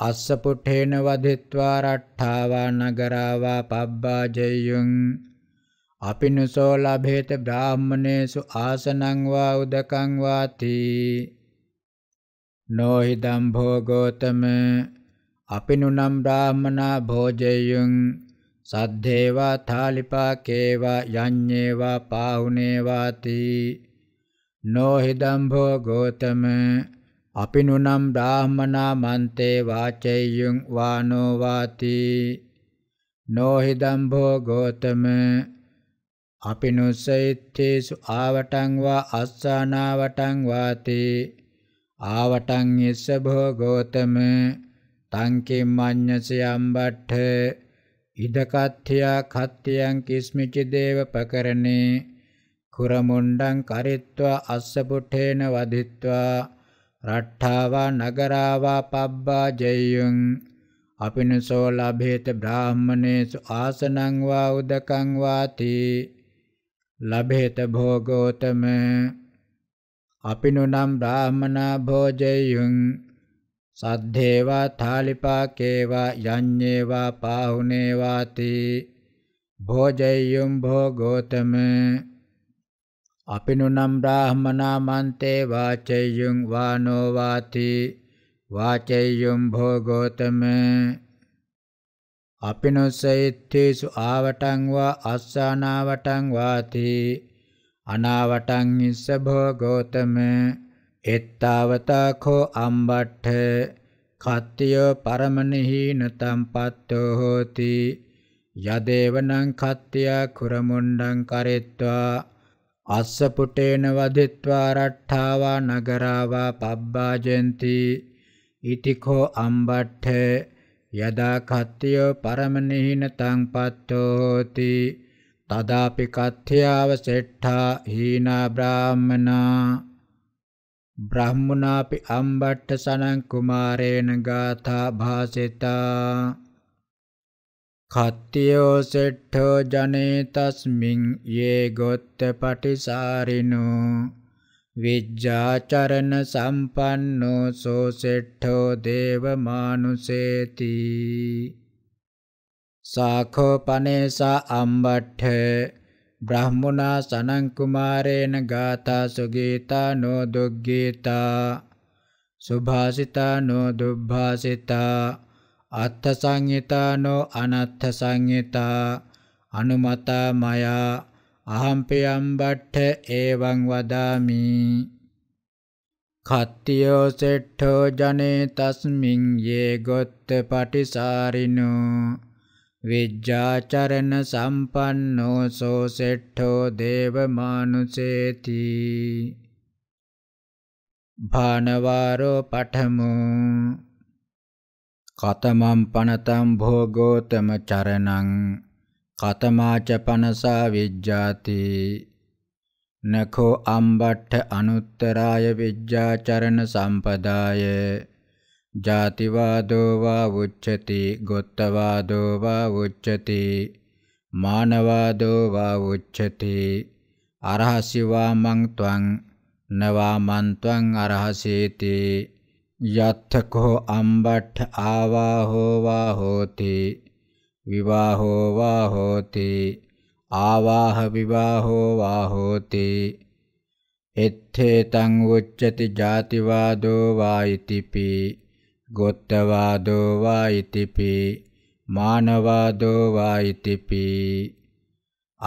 අස්සපුට්ඨේන වදිත්වා රට්ඨාවා නගරාවා පබ්බාජයුං අපිනුසෝ ලභේත බ්‍රාහ්මණේසු ආසනං වා උදකං වාති නොහිදම් භෝගෝතම අපිනුනම් බ්‍රාහ්මනා භෝජයුං සද්ධේවා ථාලිපාකේවා යඤ්ඤේවා පාහුනේවාති නොහිදම් භෝගෝතම අපිනුනම් බ්‍රාහමනා මන්තේ වාචෛයුං වානෝ වාති නොහිදම්භෝ ගෝතම අපිනුසෛත්තේසු ආවටං වා අස්සානාවටං වාති ආවටං යස්ස භෝ ගෝතම තං කිම්මඤ්ඤසි අම්බට්ඨ ඉදකත්ත්‍යා කත්ත්‍යං කිස්මිචි දේව පකරණේ කුරමුණ්ඩං කරිත්වා අස්ස පුඨේන වදිත්වා රට්ඨාවා නගරාවා පබ්බා ජය්‍යං අපිනසෝ ලභේත බ්‍රාහමණේසු ආසනං වා උදකං වාති ලභේත භෝගෝතම අපිනුනම් බ්‍රාහමනා භෝජයං සද්ධේවා ථාලිපාකේවා යඤ්ඤේවා පාහුනේවාති භෝජයං භෝගෝතම අපිනුනම් බ්‍රාහ්මනා මන්තේ වාචයුං වානෝ වාති වාචයුම් භෝගෝතම අපිනුසෛත්තේසු ආවටං වා අස්සානාවටං වාති අනාවටං ඉස්ස භෝගෝතම එත්තාවතා කෝ අම්බට්ඨ කත්තියෝ පරමනිහීනතම් පත්තෝ හෝති යදේවනං කත්තියා කුරමුණ්ඩං කරෙත්වා අස්සපුටේන වදිත්වා රට්ඨාවා නගරාවා පබ්බාජෙන්ති ඉතිකෝ අම්බට්ඨේ යදා කත්තියෝ පරමනිහින තං පත්තෝති තදාපි කත්ත්‍යාව සෙට්ඨා හීනා බ්‍රාහ්මනා බ්‍රාහ්මනාපි අම්බට්ඨ සනං කුමාරේන ගාථා භාසිතා කත්තියෝ සෙට්ඨෝ ජනේ තස්මින් යේ ගොත්ත පටිසාරිනෝ විජ්ජාචරණ සම්පන්නෝ සෝ සෙට්ඨෝ දේවමානුසේති සාඛෝ පනේසා අම්බට්ඨ බ්‍රහ්මුණා සනං කුමාරේන ගාථා සුගීතා නෝ දුග්ගීතා සුභාසිතා නෝ දුබ්භාසිතා අත්ථ සංහිතානෝ අනත්ථ සංහිතා අනුමතා මයා අහම්පියම් බට්ඨ එවං වදාමි කත්තියෝ සෙට්ඨෝ ජනේ තස්මින් යේ ගොත්ත පටිසාරිනෝ විජ්ජාචරණ සම්පන්නෝ සෝ සෙට්ඨෝ දේවමානුසේති භානවාරෝ පඨමෝ කතමම් පනතම් භෝගෝතම චරණං කතමාච පනසා විජ්ජාති නඛෝ අම්බට්ඨ අනුත්තරාය විජ්ජාචරණ සම්පදාය ජාතිවාදෝ වා උච්චති ගොත්තවාදෝ වා උච්චති මානවාදෝ වා උච්චති අරහසි වා මං ත්වං නවා මං ත්වං අරහසීති යත්තකෝ අම්බට්ඨ ආවා හෝවා හෝති විවාහෝ වා හෝති ආවාහ විවාහෝ වා හෝති එත්තේ තං උච්චති ජාතිවාදෝ වා ඉතිපි ගොත්තවාදෝ වා ඉතිපි මානවාදෝ වා ඉතිපි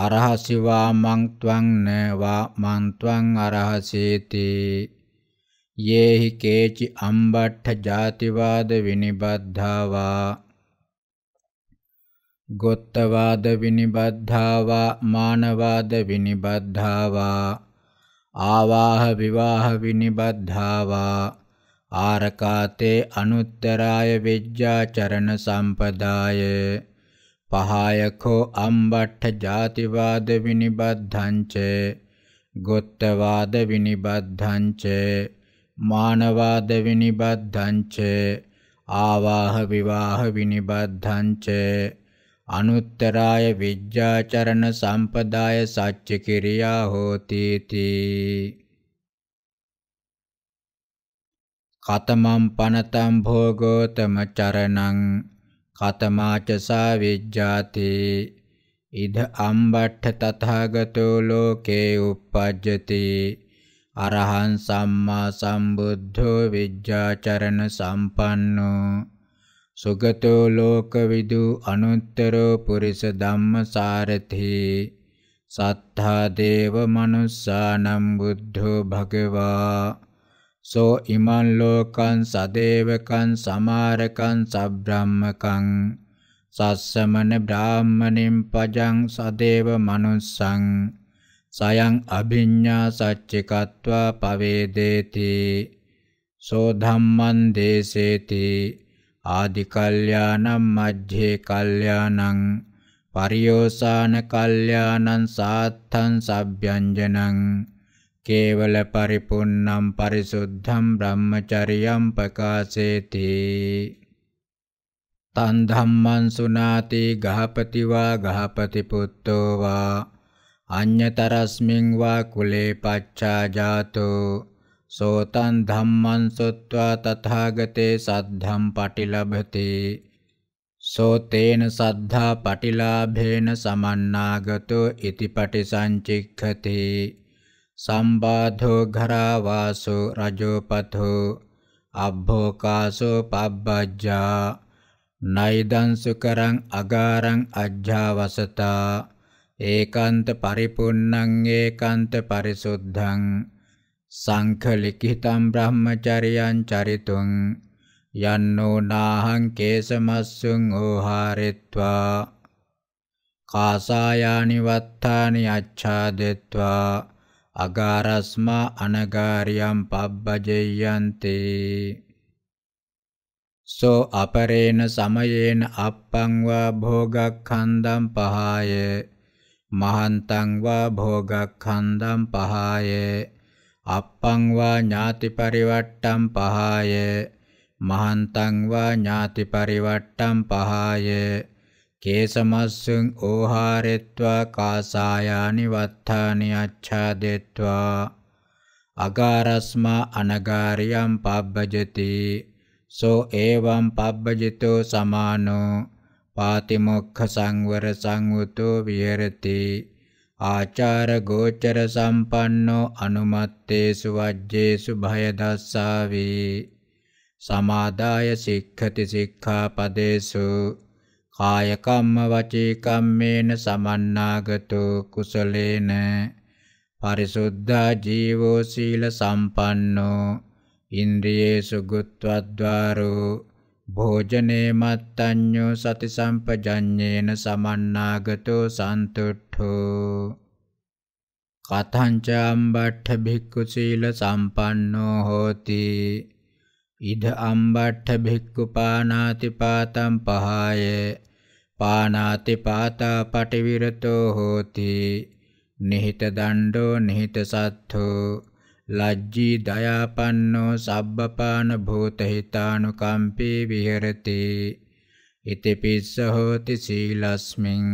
අරහසි වා මං ත්වං න වා මං ත්වං අරහසීති යේහි කේචි අම්බට්ඨ ජාතිවාද විනිබද්ධා වා ගොත්තවාද විනිබද්ධා වා මානවාද විනිබද්ධා වා ආවාහ විවාහ විනිබද්ධා වා ආරකාතේ අනුත්තරාය විජ්ජාචරණ සම්පදාය පහායකෝ අම්බට්ඨ ජාතිවාද විනිබද්ධංච ගොත්තවාද විනිබද්ධංච මානවාද විනිබද්ධංච ආවාහ විවාහ විනිබද්ධංච අනුත්තරාය විජ්ජාචරණ සම්පදාය සච්ච කිරියා හෝති තී කතමම් පනතම් භෝගෝතම චරණං කතමාචසා විජ්ජාති ඉද අම්බට්ඨ තථාගතෝ ලෝකේ uppajjati අරහං සම්මා සම්බුද්ධෝ විජ්ජාචරණ සම්පන්නෝ සුගතෝ ලෝකවිදු අනුත්තරෝ පුරිස ධම්මසාරති සත්තා දේව මනුස්සානම් බුද්ධෝ භගවා සෝ ඉමන් ලෝකං සදේවකං සමාරකං සබ්‍රාහ්මකං සස්සමන බ්‍රාහ්මණින් පජං සදේව මනුස්සං සයං අභිඤ්ඤා සච්චිකत्वा පවේදේති සෝ ධම්මං දේසේති ආදි කල්යාණං මජ්ජේ කල්යාණං පරියෝසాన කල්යාණං සාත්තං සබ්බ්‍යංජනං කේවල පරිපුන්නම් පරිසුද්ධම් බ්‍රහ්මචරියම් ප්‍රකාශේති තන් ධම්මං සුනාති ගහපති වා ගහපති පුත්තෝ වා අඤ්‍යතරස්මින් වා කුලේ පච්චා ජාතෝ සෝතං ධම්මං සොත්වා තථාගතේ සද්ධම් පටිලභති සෝතේන සද්ධා පටිලාභේන සමන්නාගතෝ ඉති පටිසංචික්ඛති සම්බාධෝ ඝරාවාසෝ රජෝපතෝ අබ්භෝකාසෝ පබ්බජ්ජා නයිදං සුකරං අගාරං අජ්ජාවසතා ඒකාන්ත පරිපුන්නං ඒකාන්ත පරිසුද්ධං සංඛලිකිතම් බ්‍රහ්මචරියං චරිතුං යන්නෝ නාහං කේසමස්සුං ඕහාරෙත්වා කාසායානි වත්තානි අච්ඡාදෙත්වා අගාරස්මා අනගාරියම් පබ්බජෙය්‍යන්තේ සෝ අපරේන සමයේන අප්පං වා භෝගක්ඛන්දම් පහාය මහන්තං වා භෝගක්ඛන්දං පහාය අප්පං වා ඥාති පරිවට්ටං පහාය මහන්තං වා ඥාති පරිවට්ටං පහාය කේසමස්සං ඕහාරෙත්වා කාසායානි වත්තානි අච්ඡාදෙත්වා අගාරස්මා අනගාරියම් පබ්බජති සෝ එවම් පබ්බජිතෝ සමානෝ පාතිමොක්ඛ සංවර සංවුතෝ විහෙරති ආචාර ගෝචර සම්පන්නෝ අනුමත්තේසු වජ්ජේසු භය දස්සාවි සමාදාය සික්ඛති සික්ඛාපදේසු කාය කම්ම වචී කම්මේන සමන්නාගතෝ කුසලේන පරිසුද්ධා ජීවෝ සීල සම්පන්නෝ ඉන්ද්‍රියේසු ගුත්වද්වාරෝ භෝජනේ මත්තඤ්ඤෝ සති සම්පජඤ්ඤේන සමන්නාගතෝ සන්තුට්ඨෝ කතංච අම්බට්ඨ භික්ඛු සීල සම්පන්නෝ හෝති ඉද අම්බට්ඨ භික්ඛු පානාති පාතම් පහය පානාති පාතා පටිවිරතෝ හෝති නිහිත දණ්ඩෝ නිහිත සත්ථෝ ලජ්ජී දයාපන්නෝ සබ්බපාන භූතහිතානුකම්පේ විහෙරති ඉතිපිස්ස හෝති සීලස්මින්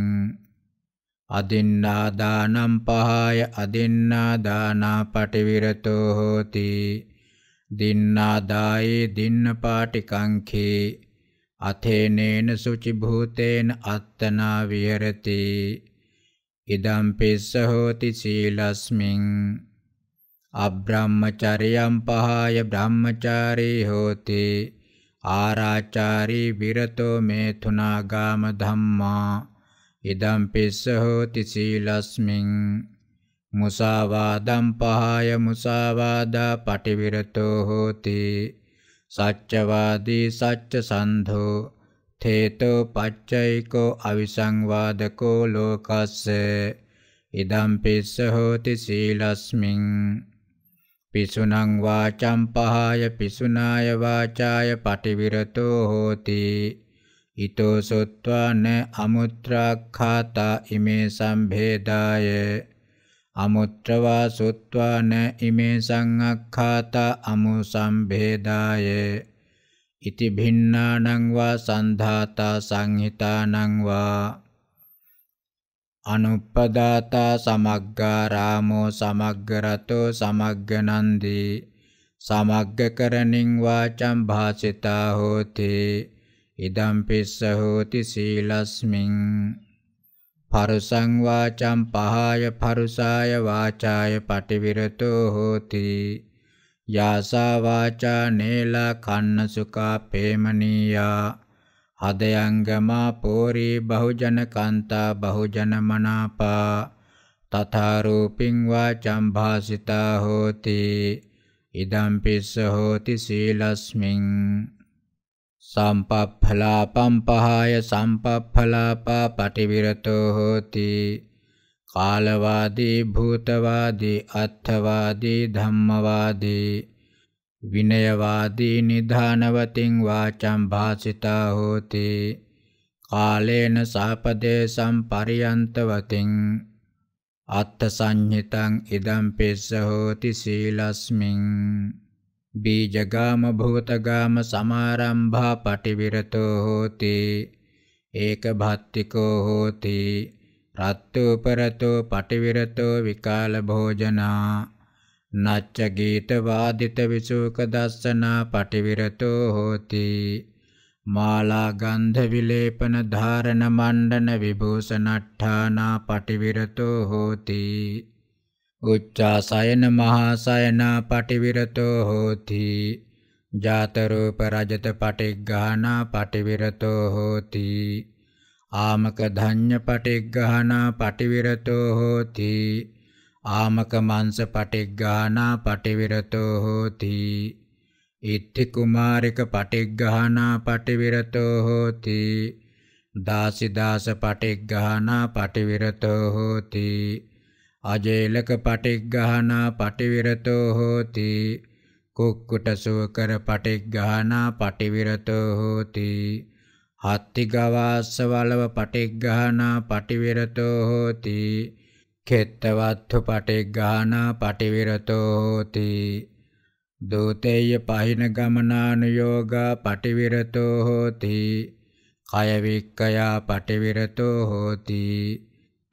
අදින්නා දානම් පහය අදින්නා දානා පටිවිරතෝ හෝති දින්නා දායේ දින්න පාටිකංඛේ අතේනේන සුචි භූතේන අත්තනා විහෙරති ඉදම් පිස්ස හෝති සීලස්මින් අබ්‍රාහ්මචරියම් පහාය බ්‍රාහ්මචාරී හෝති ආරාචාරී විරතෝ මේතුනාගාම ධම්මා ඉදම් පිස්ස හෝති සීලස්මින් මුසාවාදම් පහාය මුසාවාදා පටිවිරතෝ හෝති සච්චවාදී සච්ච සන්ධෝ තේතෝ පච්චයිකෝ අවිසංවාදකෝ ලෝකස්ස ඉදම් පිස්ස හෝති සීලස්මින් පිසුනං වාචම් පහාය පිසුනාය වාචාය පටිවිරතෝ හෝති ඊතෝ සොත්වාන අමුත්‍රාඛාතා ඉමේ සම්භේදාය අමුත්‍රවා සොත්වාන ඉමේ සංඝක්ඛාතා අමු සම්භේදාය ඉති භින්නානං වා සන්ධාතා සංහිතානං වා අනුප්පදාතා සමග්ගා රාමෝ සමග්ගරතෝ සමග්ගනන්දී සමග්ගකරණින් වාචං භාසිතා හෝති ඉදම් පිස්ස හෝති සීලස්මින් පරුසං වාචං පහාය පරුසාය වාචාය පටිවිරතෝ හෝති යාසා වාචා නේලා කන්න සුකා පේමනීයා අදයංගමා පෝරී බහුජන කාන්තා බහුජන මනාපා තථා රූපින් වාචම් භාසිතා හෝති ඉදම් පිස්ස හෝති සීලස්මින් සම්පප්ඵලාපම් පහය සම්පප්ඵලාපා පටිවිරතෝ හෝති කාලවාදී භූතවාදී අත්ථවාදී ධම්මවාදී විනයවාදී නිධානවතින් වාචම් භාසිතා හෝති කාලේන සාපදේශම් පරියන්තවතින් අත්ථ සංහිතං ඉදම් පිස්ස හෝති සීලස්මින් බීජගාම භූතගාම සමාරම්භා පටිවිරතෝ හෝති ඒක භත්තිකෝ හෝති රත්තුපරතෝ පටිවිරතෝ විකාල භෝජනා නච්ච ගීත වාදිත විසූක දස්සනා පටිවිරතෝ හෝති මාලා ගන්ධ විලේපන ධාරණ මණ්ඩන විභූෂණට්ඨානා පටිවිරතෝ හෝති උච්චාසයන මහාසයනා පටිවිරතෝ හෝති ජාතරූප රජත පටිග්ගහනා පටිවිරතෝ හෝති ආමක ධඤ්ඤ පටිග්ගහනා පටිවිරතෝ හෝති ආමක මාංශ පටිග්ගානා පටිවිරතෝ හෝති ඉත්ති කුමාරික පටිග්ගානා පටිවිරතෝ හෝති දාසි දාස පටිග්ගානා පටිවිරතෝ හෝති අජේලක පටිග්ගානා පටිවිරතෝ හෝති කුක්කුට සුවකර පටිග්ගානා පටිවිරතෝ හෝති හත්ති ගවාස්ස වලව පටිග්ගානා පටිවිරතෝ හෝති කෙත්තවත්තු පටිග්ගානා පටිවිරතෝ හෝති දූතේය පහින ගමනානුයෝගා පටිවිරතෝ හෝති කය වික්කයා පටිවිරතෝ හෝති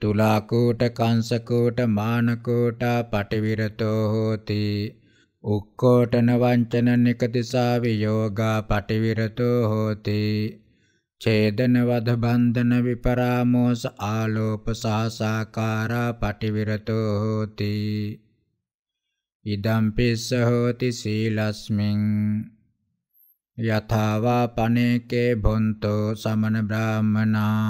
තුලාකූට කංසකූට මානකූටා පටිවිරතෝ හෝති උක්කෝටන වංචන නිකතිසා වියෝගා පටිවිරතෝ හෝති ඡේදනවද බන්ධන විපරාමෝස ආලෝප සහසාකාරා පටිවිරතෝ හෝති ඉදම් පිස්ස හෝති සීලස්මින් යථාවා පනේකේ බොන්තෝ සමන බ්‍රාහමනා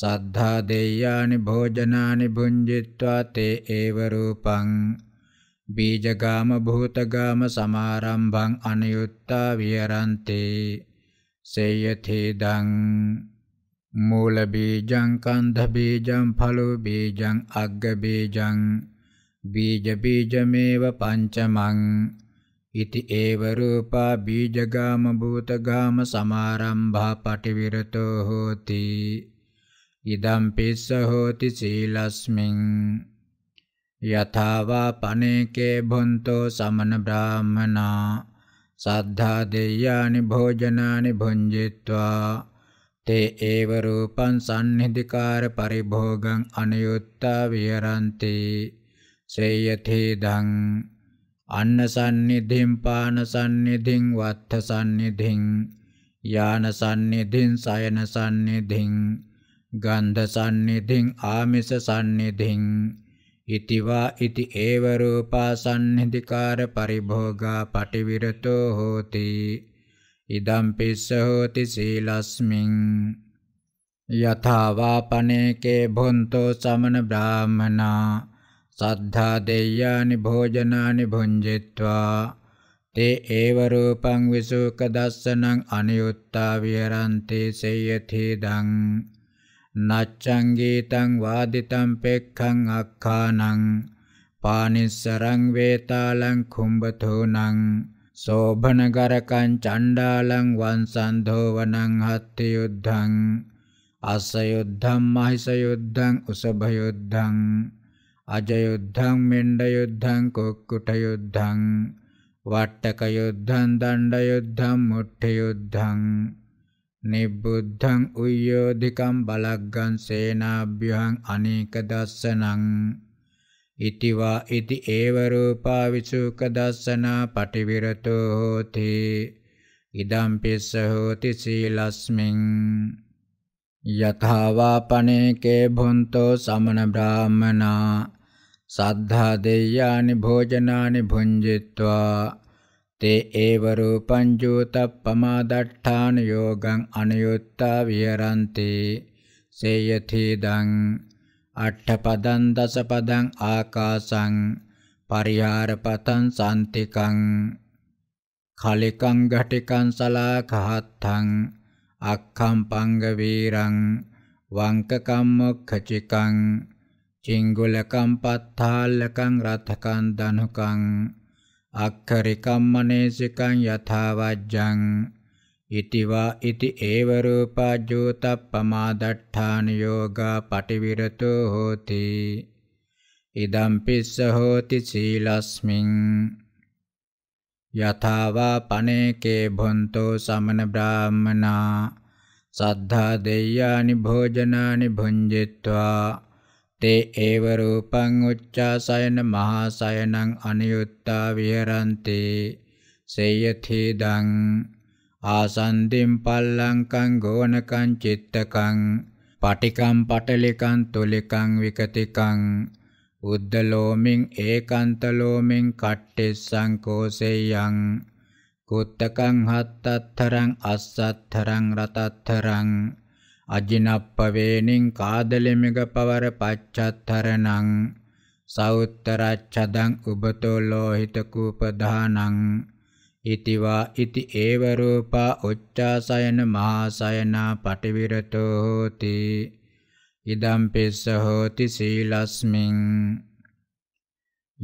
සද්ධා දෙය්‍යානි භෝජනානි භුඤ්ජිත්වා තේ ඒව රූපං බීජගාම භූතගාම සමාරම්භං අනියුත්තා විහරන්තේ සේයතේදං මූල බීජං කන්ධ බීජං ඵල බීජං අග්ග බීජං බීජ බීජමේව පංචමං ඉති ඒව රූපා බීජගාම භූතගාම සමාරම්භා පටිවිරතෝ හෝති ඉදම් පිස්ස හෝති සීලස්මින් යථාවා පනේකේ භොන්තෝ සමන බ්‍රාහමනා සද්ධා දෙය්‍යානි භෝජනානි භුංජිත්වා තේ ඒව රූපං sannidhikār පරිභෝගං අනයුත්තා විහරಂತಿ සේයතේ දං අන්න sannidhim පාන sannidhim වත්ථ sannidhim යාන sannidhim සයන sannidhim ගන්ධ sannidhim ආමිස sannidhim ඉති වා ඉති ඒව රූපාසන්නිධිකාර පරිභෝගා පටිවිරතෝ හෝති ඉදම් පිස්ස හෝති සීලස්මින් යථා වාපනේකේ භොන්තෝ සමන බ්‍රාහමනා සද්ධා දෙය්‍යානි භෝජනානි භුංජිත්වා තේ ඒව රූපං විසුක දස්සනං අනියුත්තා විහරන්ති සේයති දං නච්චංගීතං වාදිතං පෙක්ඛං අක්ඛානං පානිස්සරං වේතාලං කුම්බතෝනං සෝභනගරකං චණ්ඩාලං වංසන්ධෝවනං හත්ති යුද්ධං අස යුද්ධං මහිස යුද්ධං උසභ යුද්ධං අජ යුද්ධං මෙණ්ඩ යුද්ධං කුක්කුට යුද්ධං වට්ටක යුද්ධං දණ්ඩ යුද්ධං මුට්ඨ යුද්ධං නිබ්බුද්ධං උයෝධිකම් බලග්ගං සේනාභ්‍යං අනේක දස්සනං ඉතිවා ඉති ඒව රූපා විසුක දස්සනා පටිවිරතෝ හෝති ඉදම් පිස්ස හෝති සීලස්මින් යථාවාපනේකේ භුන්තෝ සමන බ්‍රාහ්මනා සද්ධා දෙය්‍යානි භෝජනානි භුංජිත්වා ते एव रूपं जूतपमादट्ठान् योगम् अनयुत्ता विहरन्ति सेयथिदम् अट्ठपदं दशपदम् आकाशं परिहारपथं शान्तिकं खलिकं घटिकं सलाखहत्थम् अक्खं पङ्गवीरं वङ्ककं मुखचिकं चिङ्गुलकं पत्थालकं रथकं धनुकम् අක්ඛරිකම් මනේසිකං යථාවජ්ජං ඉතිවා ඉති ඒව රූපා ජෝතප්පමාදට්ඨාන යෝගා පටිවිරතෝ හෝති ඉදම් පිස්ස හෝති සීලස්මින් යථාවා පනේකේ භොන්තෝ සමන බ්‍රාහ්මනා සද්ධා දෙය්‍යානි භෝජනානි භුඤ්ජිත්වා තේ ඒව රූපං උච්චාසයන මහාසයනං අනියුත්තා විහරಂತಿ සේයති දං ආසන්දිම් පල්ලංකං ගෝනකං චිත්තකං පටිකං පටලිකං තුලිකං විකතිකං උද්දලෝමින් ඒකාන්තලෝමින් කට්ටිස්සං කෝසෙයං කුත්තකං හත්තත්තරං අස්සත්තරං රතත්තරං අජිනප්පවේනින් කාදලෙමිග පවර පච්චත්තරණං සෞත්තරච්ඡදං උබතෝ ලෝහිත කූපදානං ඉතිවා ඉති ඒව රූපා උච්චාසයන මහාසයන පටිවිරතෝ හෝති ඉදම් පිස්ස හෝති සීලස්මින්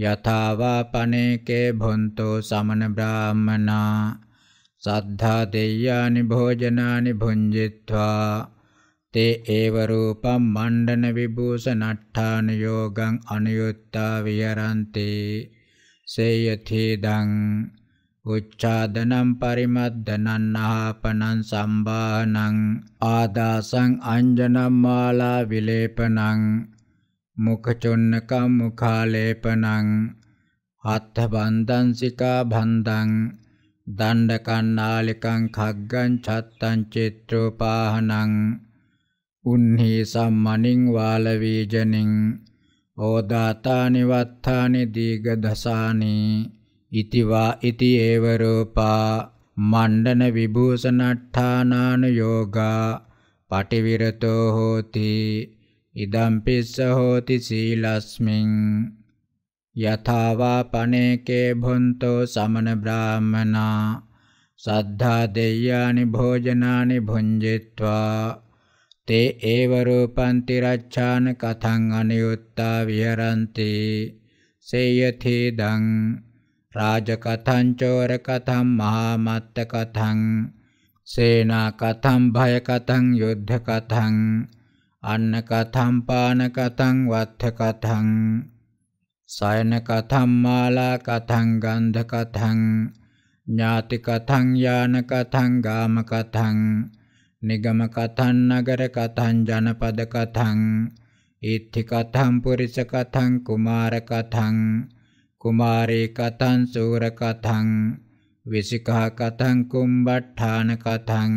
යථාවා පනේකේ භොන්තෝ සමන බ්‍රාහ්මනා සද්ධා දෙය්‍යානි භෝජනානි භුඤ්ජිත්වා තේ ඒව රූපම් මණ්ඩන විභූෂණට්ඨාන යෝගං අනුයුත්තා විහරಂತಿ සේයතිදං උච්ඡාදනම් පරිමද්දනං ආපනං සම්බාහනං ආදාසං අංජනම් මාලා විලේපනං මුඛචොන්නකම් මුඛාලේපනං අත්ථ බන්දං සිකා බන්දං දණ්ඩ කන්නාලිකං khaggan චත්තං චිත්‍රෝපාහනං උන්හි සම්මනින් වාල වීජනින් ඕදාතානි වත්තානි දීග දසානි ඉතිවා ඉති ඒව රූපා මණ්ඩන විභූෂණට්ඨානාන යෝගා පටිවිරතෝ හෝති ඉදම් පිස්ස හෝති සීලස්මින් යථාවා පනේකේ භොන්තෝ සමන බ්‍රාහමනා සද්ධා දෙය්‍යානි භෝජනානි භුඤ්ජිත්වා තේ ඒව රූපං තිරච්ඡාන කතං අනියුත්තා විහරಂತಿ සේයති දං රාජ කතං චෝර කතං මහා මත්ත කතං සේනා කතං භය කතං යුද්ධ කතං අන්න කතං පාන කතං වත්ථ කතං සයන කතං මාලා කතං ගන්ධ කතං ඥාති කතං යාන කතං ගාම කතං නිගම කතං නගර කතං ජනපද කතං ඉත්ති කතං පුරිස කතං කුමාර කතං කුමාරේ කතං සූර කතං විසිකා කතං කුම්බට්ඨාන කතං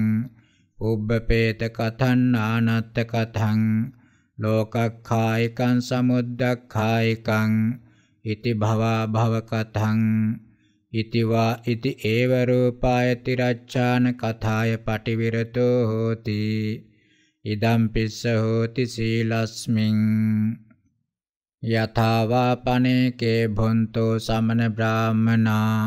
උබ්බපේත කතං නානත්ත කතං ලෝකක්ඛායිකං සමුද්දක්ඛායිකං ඉති භවා භව කතං ඉති වා ඉති ඒව රූපායති රච්ඡාන කථාය පටිවිරතෝ හෝති ඉදම් පිස්ස හෝති සීලස්මින් යථා වා පනේකේ භොන්තෝ සමන බ්‍රාහමනා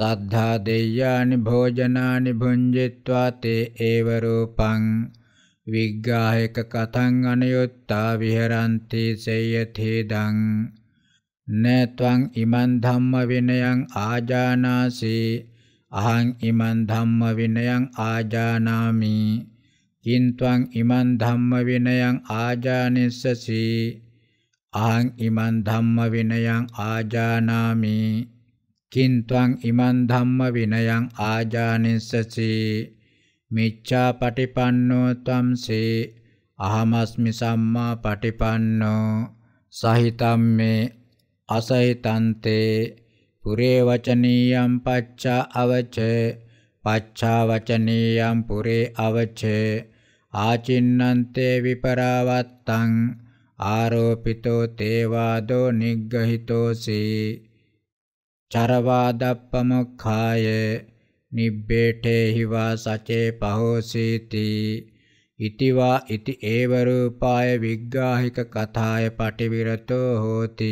සද්ධා දෙය්‍යානි භෝජනානි භුංජිත්වා තේ ඒව රූපං විග්ගායක කතං අනයොත්තා විහරಂತಿ සේයතේදං නත්වං ඉමන් ධම්ම විනයං ආජානාසී අහං ඉමන් ධම්ම විනයං ආජානාමි කින්ත්වං ඉමන් ධම්ම විනයං ආජානිස්සසි අහං ඉමන් ධම්ම විනයං ආජානාමි කින්ත්වං ඉමන් ධම්ම විනයං ආජානිස්සසි මිච්ඡා පටිපන්නෝ ත්වම්සේ අහමස්මි සම්මා පටිපන්නෝ සහිතම් මේ අසහිතන්තේ පුරේ වචනීයම් පච්චා අවච පච්චා වචනීයම් පුරේ අවච ආචින්නන්තේ විපරාවත්තං ආරෝපිතෝ තේවාදෝ නිග්ගහිතෝසි චරවාදප්පමුඛාය නිබ්බේඨේහි වා සචේ පහෝසීති ඉතිවා ඉති ඒව රූපාය විග්ගාහික කථාය පටිවිරතෝ හෝති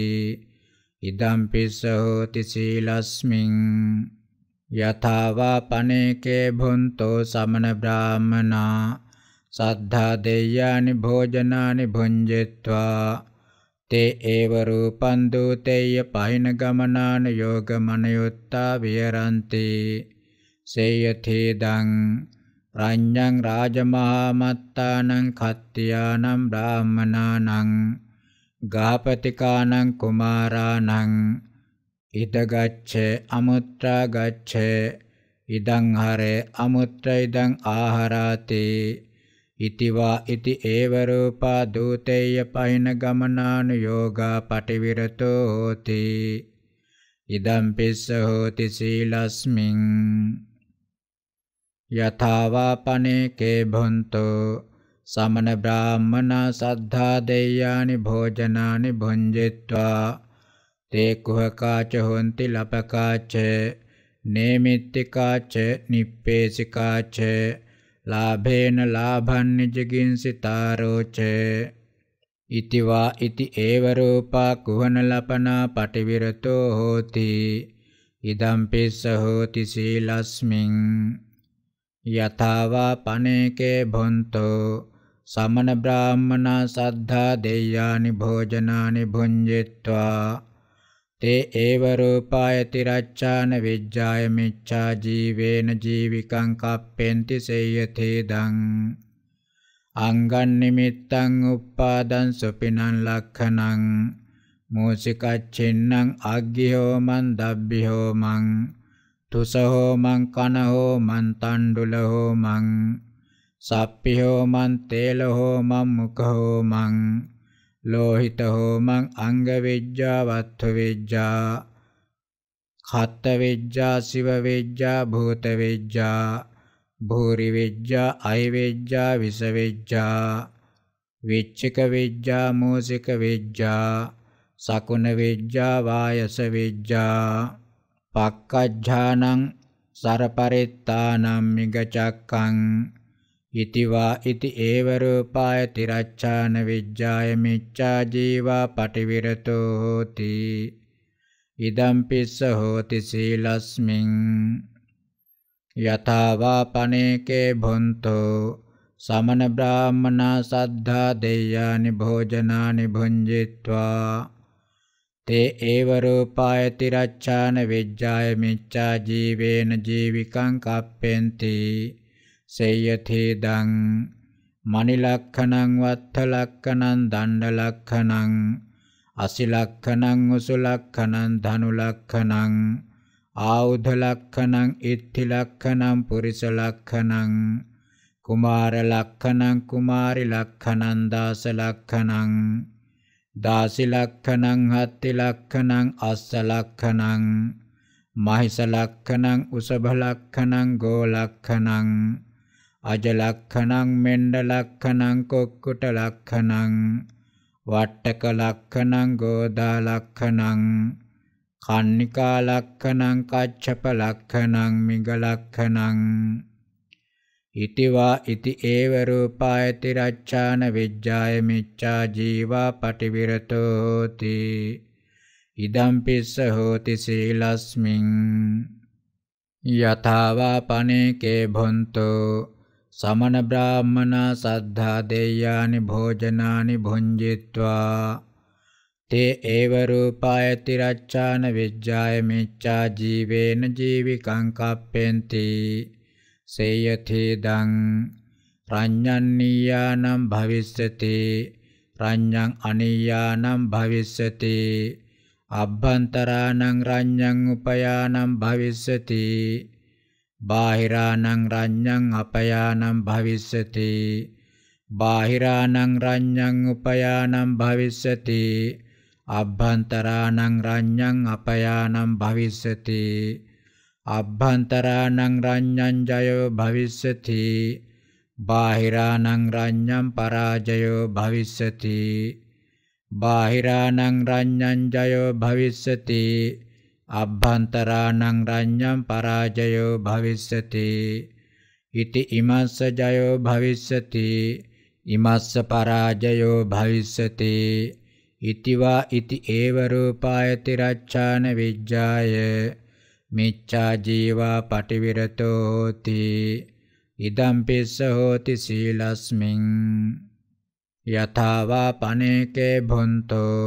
ඉදම්පිස්ස හෝති සීලස්මින් යථාවා පනේකේ භුන්තෝ සමන බ්‍රාහමනා සද්ධා දෙය්‍යානි භෝජනානි භුඤ්ජෙත්වා තේ ඒව රූපං දූතේය පහින ගමනාන යෝගමනයොත්තා විහරಂತಿ සේයතේ දං රඤ්ඤං රාජමහා මත්තානං කත්තියානම් බ්‍රාහමනානං ගාපතිකානං කුමාරානං ඉදගච්ඡ අමුත්‍රා ගච්ඡ ඉදං හරේ අමුත්‍ර ඉදං ආහාරාති ඉතිවා ඉති ඒව රූපා දූතේය පහින ගමනානු යෝගා පටිවිරතෝ හෝති ඉදම් පිස්ස හෝති සීලස්මින් යථාවා පනේ කේ භොන්තෝ සමන බ්‍රාහ්මනා සද්ධා දෙය්‍යානි භෝජනානි භුංජිත්වා තේ කුහකාච හොಂತಿ ලපකාච නේමිත්තිකාච නිප්පේසිකාච ලාභේන ලාභන්නි ජගින්සිතාරෝච ඉතිවා ඉති ඒව රූපා කුහන ලපනා පටිවිරතෝ හෝති ඉදම් පිස්ස හෝති සීලස්මින් යතාවා පනේකේ භොන්තෝ සමන බ්‍රාහ්මනා සද්ධා දෙය්‍යානි භෝජනානි භුඤ්ජිත්වා තේ ඒව රූපායති රච්ඡාන විජ්ජාය මිච්ඡා ජීවේන ජීවිකං කප්පෙන්ති සේයතේ දං අංගන් නිමිත්තං uppādan සුපිනං ලක්ඛනං මෝසිකච්චෙන්නං අග්ගිහෝ මන් දබ්බිහෝ මං තුසහෝ මං කනහෝ මං තණ්ඩුලහෝ මං සප්පි හෝමං තේල හෝමං මුඛ හෝමං ලෝහිත හෝමං අංග වෙජ්ජා වත්ථ වෙජ්ජා කත්ත වෙජ්ජා සිව වෙජ්ජා භූත වෙජ්ජා භූරි වෙජ්ජා අය වෙජ්ජා විස වෙජ්ජා විච්චික වෙජ්ජා මෝසික වෙජ්ජා සකුණ වෙජ්ජා වායස වෙජ්ජා පක්කජ්ජානං සරපරිත්තානම් මිගචක්කං ඉතිවා ඉති ඒව රූපාය තිරච්ඡාන විජ්ජාය මිච්ඡා ජීවා පටිවිරතෝ හෝති ඉදම් පිස්ස හෝති සීලස්මින් යතාවා පනේකේ භොන්තෝ සමන බ්‍රාහ්මනා සද්ධා දෙය්‍යානි භෝජනානි භුංජිත්වා තේ ඒව රූපාය තිරච්ඡාන විජ්ජාය මිච්ඡා ජීවේන ජීවිකං කප්පෙන්ති සේයතේදං මනිලක්ඛණං වත්තලක්ඛණං දණ්ඩලක්ඛණං අසිලක්ඛණං උසුලක්ඛණං ධනුලක්ඛණං ආයුධලක්ඛණං ඉත්තිලක්ඛණං පුරිසලක්ඛණං කුමාරලක්ඛණං කුමාරිලක්ඛණං දාසලක්ඛණං දාසිලක්ඛණං හත්තිලක්ඛණං අස්සලක්ඛණං මහිසලක්ඛණං උසභලක්ඛණං ගෝලක්ඛණං අජ ලක්ඛණං මෙණ්ඩ ලක්ඛණං කොක්කුට ලක්ඛණං වට්ටක ලක්ඛණං ගෝදා ලක්ඛණං කන්නිකා ලක්ඛණං කච්චප ලක්ඛණං මිග ලක්ඛණං ඉතිවා ඉති ඒව රූපායති රච්ඡාන විජ්ජාය මිච්ඡා ජීවා පටිවිරතෝ හෝති ඉදම් පිස්ස හෝති සීලස්මින් යථාවා පනේකේ භොන්තෝ සමන බ්‍රාහ්මනා සද්ධා දෙය්‍යානි භෝජනානි භුංජිත්වා තේ ඒව රූපායති රච්ඡාන විජ්ජාය මිච්ඡා ජීවේන ජීවිකං කප්පෙන්ති සේයති දං රඤ්ඤන්නීයානම් භවිස්සති රඤ්ඤං අනීයානම් භවිස්සති අබ්බන්තරාණං රඤ්ඤං උපයානම් භවිස්සති බාහිරානං රඤ්ඤං අපයානම් භවිස්සති බාහිරානං රඤ්ඤං උපයානම් භවිස්සති අභ්‍යන්තරානං රඤ්ඤං අපයානම් භවිස්සති අභ්‍යන්තරානං රඤ්ඤං ජයෝ භවිස්සති බාහිරානං රඤ්ඤං පරාජයෝ භවිස්සති බාහිරානං රඤ්ඤං ජයෝ භවිස්සති අබ්බන්තරාණං රඤ්ඤං පරාජයෝ භවිස්සති ඉති ඉමස්ස ජයෝ භවිස්සති ඉමස්ස පරාජයෝ භවිස්සති ඉතිවා ඉති ඒව රූපායති රච්ඡාන විජ්ජාය මිච්ඡා ජීවා පටිවිරතෝ හෝති ඉදම් පිස්ස හෝති සීලස්මින් යථා වා පනේකේ භොන්තෝ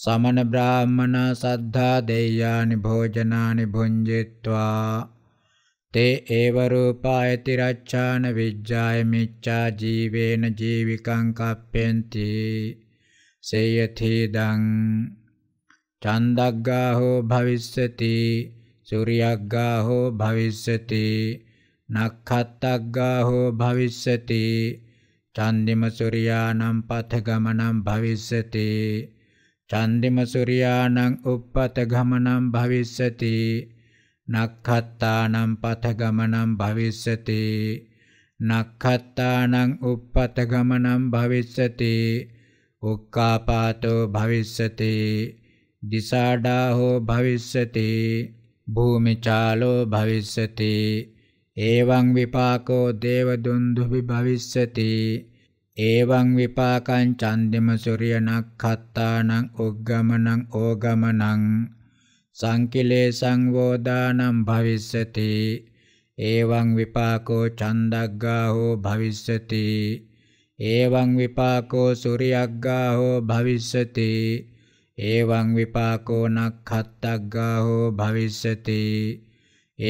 සමන බ්‍රාහ්මනා සද්ධා දෙය්‍යානි භෝජනානි භුඤ්ජිත්වා තේ ඒව රූපායති රච්ඡාන විජ්ජාය මිච්ඡා ජීවේන ජීවිකං කප්පෙන්ති සේයති දං චන්දග්ගා හෝ භවිස්සති සූර්යග්ගා හෝ භවිස්සති නක්ඛත්තග්ගා හෝ භවිස්සති චන්දිම සූර්යානම් පත ගමනම් භවිස්සති චන්දිමසුරියානං උප්පත ගමනං භවිස්සති නක්ඛත්තානං පත ගමනං භවිස්සති නක්ඛත්තානං උප්පත ගමනං භවිස්සති උක්කාපාතෝ භවිස්සති දිසාඩාහෝ භවිස්සති භූමිචාලෝ භවිස්සති එවං විපාකෝ දේවදුන්දුභි භවිස්සති ඒවං විපාකං චන්දිම සූර්යනක්ඛත්තානං උග්ගමනං ඕගමනං සංකිලේසං වෝදානම් භවිස්සති ඒවං විපාකෝ චන්දග්ගාහෝ භවිස්සති ඒවං විපාකෝ සූර්යග්ගාහෝ භවිස්සති ඒවං විපාකෝ නක්ඛත්ග්ගාහෝ භවිස්සති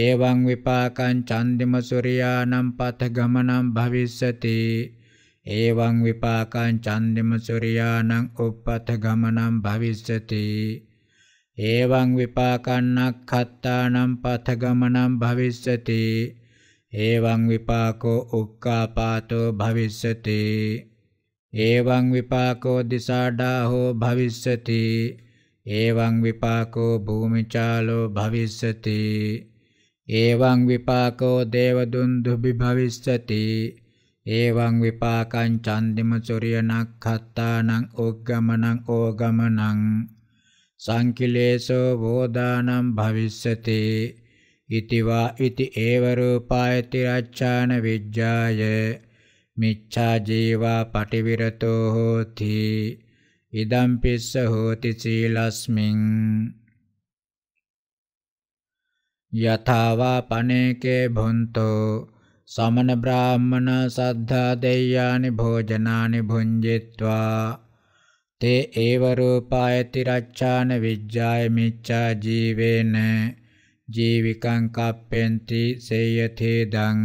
ඒවං විපාකං චන්දිම සූර්යානම් පත ගමනම් භවිස්සති ඒවං විපාකං චන්දිම සූර්යානං උප්පත ගමනං භවිස්සති ඒවං විපාකං නක්ඛත්තානම් පත ගමනං භවිස්සති ඒවං විපාකෝ උක්කාපාතෝ භවිස්සති ඒවං විපාකෝ දිසාඩාහෝ භවිස්සති ඒවං විපාකෝ භූමිචාලෝ භවිස්සති ඒවං විපාකෝ දේවදුන්දුබි භවිස්සති ඒවං විපාකං චන්දිම සොරියනක්ඛත්තානං ඕග්ගමනං ඕගමනං සංකිලේසෝ වෝදානම් භවිස්සති ඉතිවා ඉති ඒව රූපායති රච්ඡාන විජ්ජාය මිච්ඡා ජීවා පටිවිරතෝ හෝති ඉදම් පිස්ස හෝති සීලස්මින් යථාවා පනේකේ භොන්තෝ සමන බ්‍රාහ්මණ සද්ධා දෙය්‍යානි භෝජනානි භුඤ්ජිත්වා තේ ඒව රූපායති රච්ඡාන විජ්ජාය මිච්ඡා ජීවේන ජීවිකං කප්පෙන්ති සේයතේදං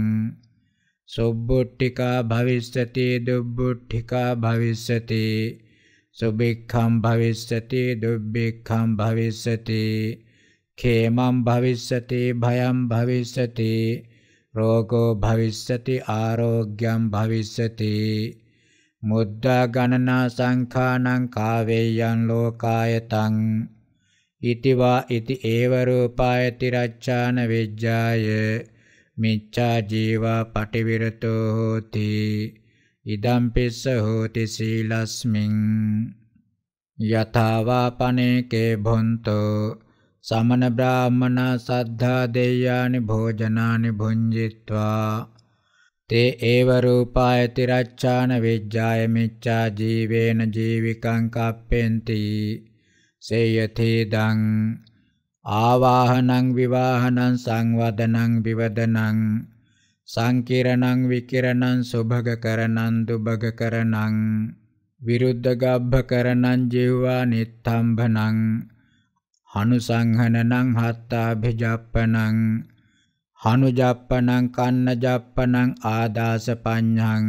සුබ්බුට්ඨිකා භවිස්සති දුබ්බුට්ඨිකා භවිස්සති සුභික්ඛම් භවිස්සති දුබ්බික්ඛම් භවිස්සති ඛේමම් භවිස්සති භයම් භවිස්සති රෝගෝ භවිස්සති ආරෝග්‍යම් භවිස්සති මුද්දා ගණනා සංඛානං කාවේයං ලෝකායතං ඉතිවා ඉති ඒව රූපායති රච්ඡාන විජ්ජාය මිච්ඡා ජීවා පටිවිරතෝ හෝති ඉදම් පිස්ස හෝති සීලස්මින් යථාවාපනේකේ භොන්තෝ සමන බ්‍රාහ්මනා සද්ධා දෙය්‍යානි භෝජනානි භුංජිත්වා තේ ඒව රූපායති රච්ඡාන විජ්ජාය මිච්ඡා ජීවේන ජීවිකං කප්පෙන්ති සේයතේ දං ආවාහනං විවාහනං සංවදනං විවදනං සංකිරණං විකිරණං සුභගකරණං දුභගකරණං විරුද්ධ ගබ්බකරණං ජීවා නිත්තම්භනං හනුසංහනනං හත්තාභිජප්පනං හනුජප්පනං කන්නජප්පනං ආදාසපඤ්ඤං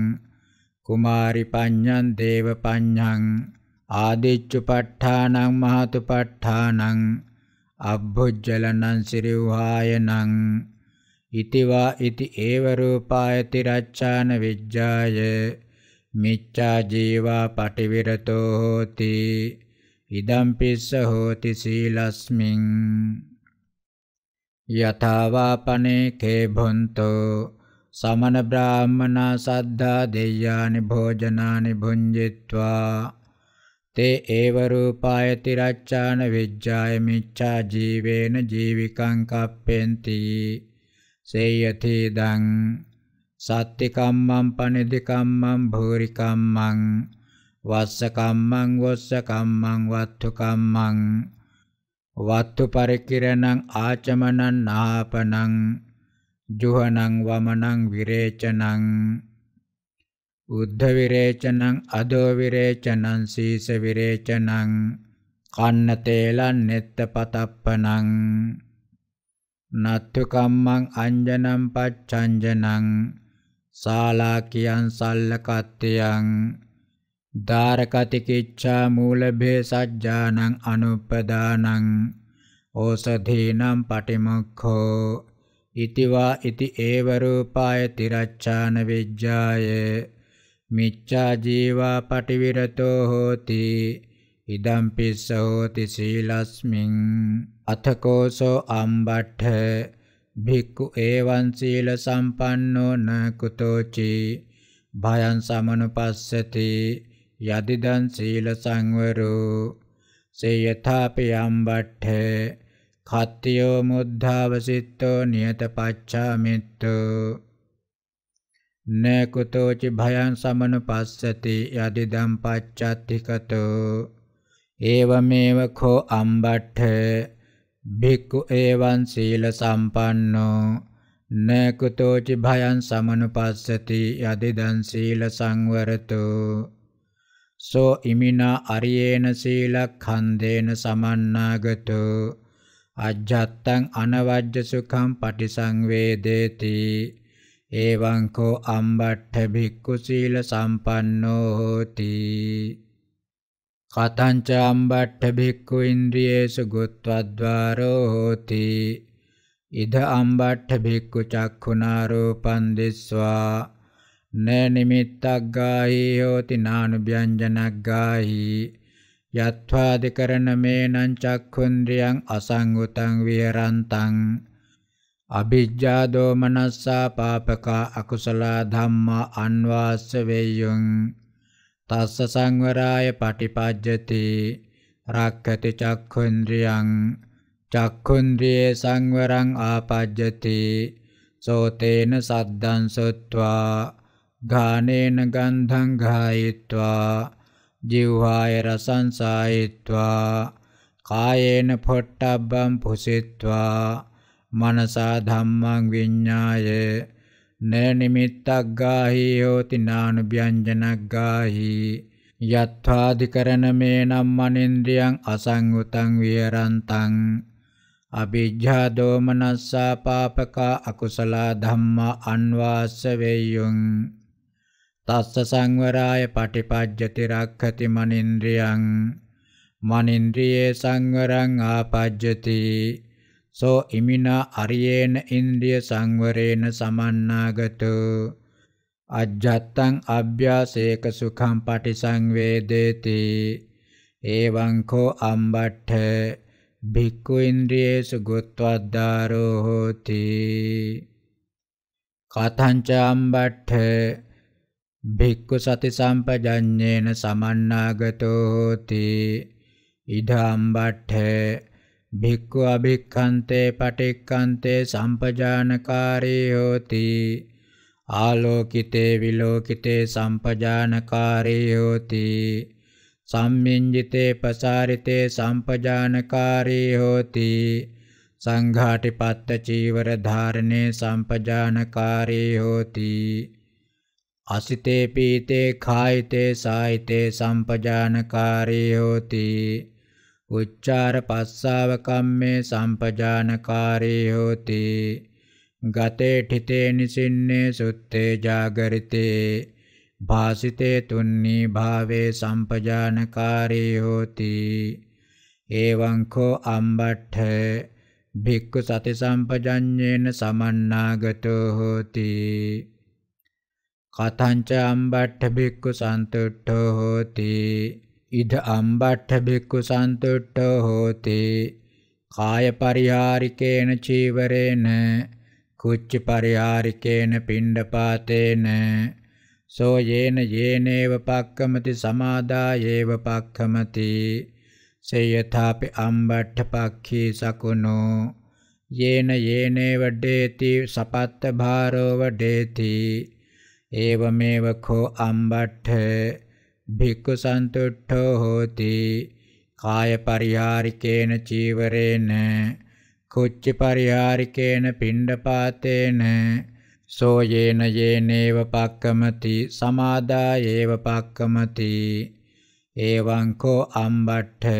කුමාරි පඤ්ඤං දේව පඤ්ඤං ආදිච්චුපට්ඨානං මහතුපට්ඨානං අබ්බුජ්ජලනං සිරිවහායනං ඉතිවා ඉති ඒව රූපායති රච්ඡාන විජ්ජාය මිච්ඡා ජීවා පටිවිරතෝ හෝති ඉදම්පිස්ස හෝති සීලස්මින් යථාවාපනේ කේ භොන්තෝ සමන බ්‍රාහ්මනා සද්ධා දෙය්‍යානි භෝජනානි භුඤ්ජිත්වා තේ ඒව රූපායති රච්ඡාන විජ්ජාය මිච්ඡා ජීවේන ජීවිකං කප්පෙන්ති සේයති දං සත්‍ති කම්මං පනිදි කම්මං භූරි කම්මං වස්ස කම්මං වස්ස කම්මං වත්තු කම්මං වත්තු පරිකිරණං ආචමනං නාපනං ජුහනං වමනං විරේචනං උද්ධ විරේචනං අදෝ විරේචනං සීස විරේචනං කන්න තේලං නෙත්ත පතප්පනං නත්තු කම්මං අංජනම් පච්ඡංජනං සාලා කියං සල්ලකත්තයං දාරකතිකිච්ඡා මූලභේසජ්ජානං අනුප්පදානං ඕසධීනම් පටිමුක්ඛෝ ඉතිවා ඉති ඒව රූපාය තිරච්ඡාන විජ්ජාය මිච්ඡා ජීවා පටිවිරතෝ හෝති ඉදම් පිස්ස හෝති සීලස්මින් අතකෝසෝ අම්බට්ඨ භික්ඛු ඒවං සීල සම්පන්නෝ න කුතෝචි භයං සමනුපස්සති යදිදං සීල සංවරෝ සේයථාපියම් බට්ඨේ කත්තියෝ මුද්ධාවසිට්ඨෝ නියත පච්චාමිත්තු නකුතෝචි භයං සමනුපස්සති යදිදං පච්චත්තිකතෝ ඒවමේව කෝ අම්බට්ඨ භික්ඛු ඒවං සීල සම්පන්නෝ නකුතෝචි භයං සමනුපස්සති යදිදං සීල සංවරතෝ සෝ ඉමිනා අරියේන සීලඛන්දේන සමන්නාගතෝ අජ්ජත්තං අනවජ්ජ සුඛං පටිසංවේදේති එවං කෝ අම්බට්ඨ භික්ඛු සීල සම්පන්නෝ හෝති කතංච අම්බට්ඨ භික්ඛු ඉන්ද්‍රියේසු ගොත්වද්වාරෝ හෝති ඉද අම්බට්ඨ භික්ඛු චක්ඛුනා රූපං දිස්වා න නිමිත්තක් ගාහි හෝති නානුභ්‍යංජනක් ගාහි යත්වාදිකරණ මේනං චක්ඛුන්ද්‍රියං අසංගුතං විහරන්තං අභිජ්ජා දෝමනස්සා පාපකා අකුසල ධම්මා අන්වාස්ස වේයුං තස්ස සංවරාය පටිපජ්ජති රක්ඛති චක්ඛුන්ද්‍රියං චක්ඛුන්ද්‍රියේ සංවරං ආපජ්ජති සෝතේන සද්දං සොත්වා घानेन गन्धं घायित्वा जिह्वाय रसं सायित्वा कायेन फोट्टब्बं भुषित्वा मनसा धम्मं विज्ञाय न निमित्तग्गाहि होति नानुव्यञ्जनग्गाहि යත්වාධිකරණමේනම් මනින්ද්‍රියං අසංගුතං විහරන්තං අභිජ්ජා දෝමනස්සා පාපකා අකුසලා ධම්මා අන්වාස්ස වෙය්‍යුං තස්ස සංවරාය පටිපජ්ජති රක්ඛති මනින්ද්‍රියං මනින්ද්‍රියේ සංවරං ආපජ්ජති සෝ ඉමිනා අරියේන ඉන්ද්‍රිය සංවරේන සමන්නාගතු අජ්ජත්තං අභ්‍යාසේක සුඛං පටිසංවේදේති එවං කෝ අම්බට්ඨ භික්ඛු ඉන්ද්‍රියේසු ගොත්වාද්දාරෝ හෝති කතංච අම්බට්ඨ භික්ඛු සති සම්පජඤ්ඤේන සමන්නාගතෝ හෝති ඉදම්බට්ඨේ භික්ඛු අභික්ඛන්තේ පටික්ඛන්තේ සම්පජානකාරී හෝති ආලෝකිතේ විලෝකිතේ සම්පජානකාරී හෝති සම්මින්ජිතේ පසාරිතේ සම්පජානකාරී හෝති සංඝාටිපත්ත චීවර ධාරණේ සම්පජානකාරී හෝති අසිතේ පීතේ කායිතේ සායිතේ සම්පජානකාරී හෝති උච්චාර පස්සාව කම්මේ සම්පජානකාරී හෝති ගතේ ඨිතේ නිසින්නේ සුත්තේ జాగරිතේ භාසිතේ තුන්නී භාවේ සම්පජානකාරී හෝති එවං කෝ අම්බට්ඨ භික්ඛු සති සම්පජඤ්ඤේන සමන්නාගතෝ හෝති කතංච අම්බට්ඨ බික්කු සන්තුට්ඨෝ හෝති ඉද අම්බට්ඨ බික්කු සන්තුට්ඨෝ හෝති කාය පරිහාරිකේන චීවරේන කුච්ච පරිහාරිකේන පිණ්ඩපාතේන සෝ යේන යේනේව පක්කමති සමාදායේව පක්කමති සේයථාපි අම්බට්ඨ පක්ඛී සකුණෝ යේන යේනේව ඩේති සපත්ත භාරෝ වඩේති एवमेव खो अम्बट्ठ भिक्खुसन्तुष्टो होति कायपरिहारिकेन चीवरेण कुच्चपरिहारिकेन पिण्डपातेन සෝයේන යේනේව පක්කමති සමාදා ඒව පක්කමති එවං කෝ අම්බට්ඨ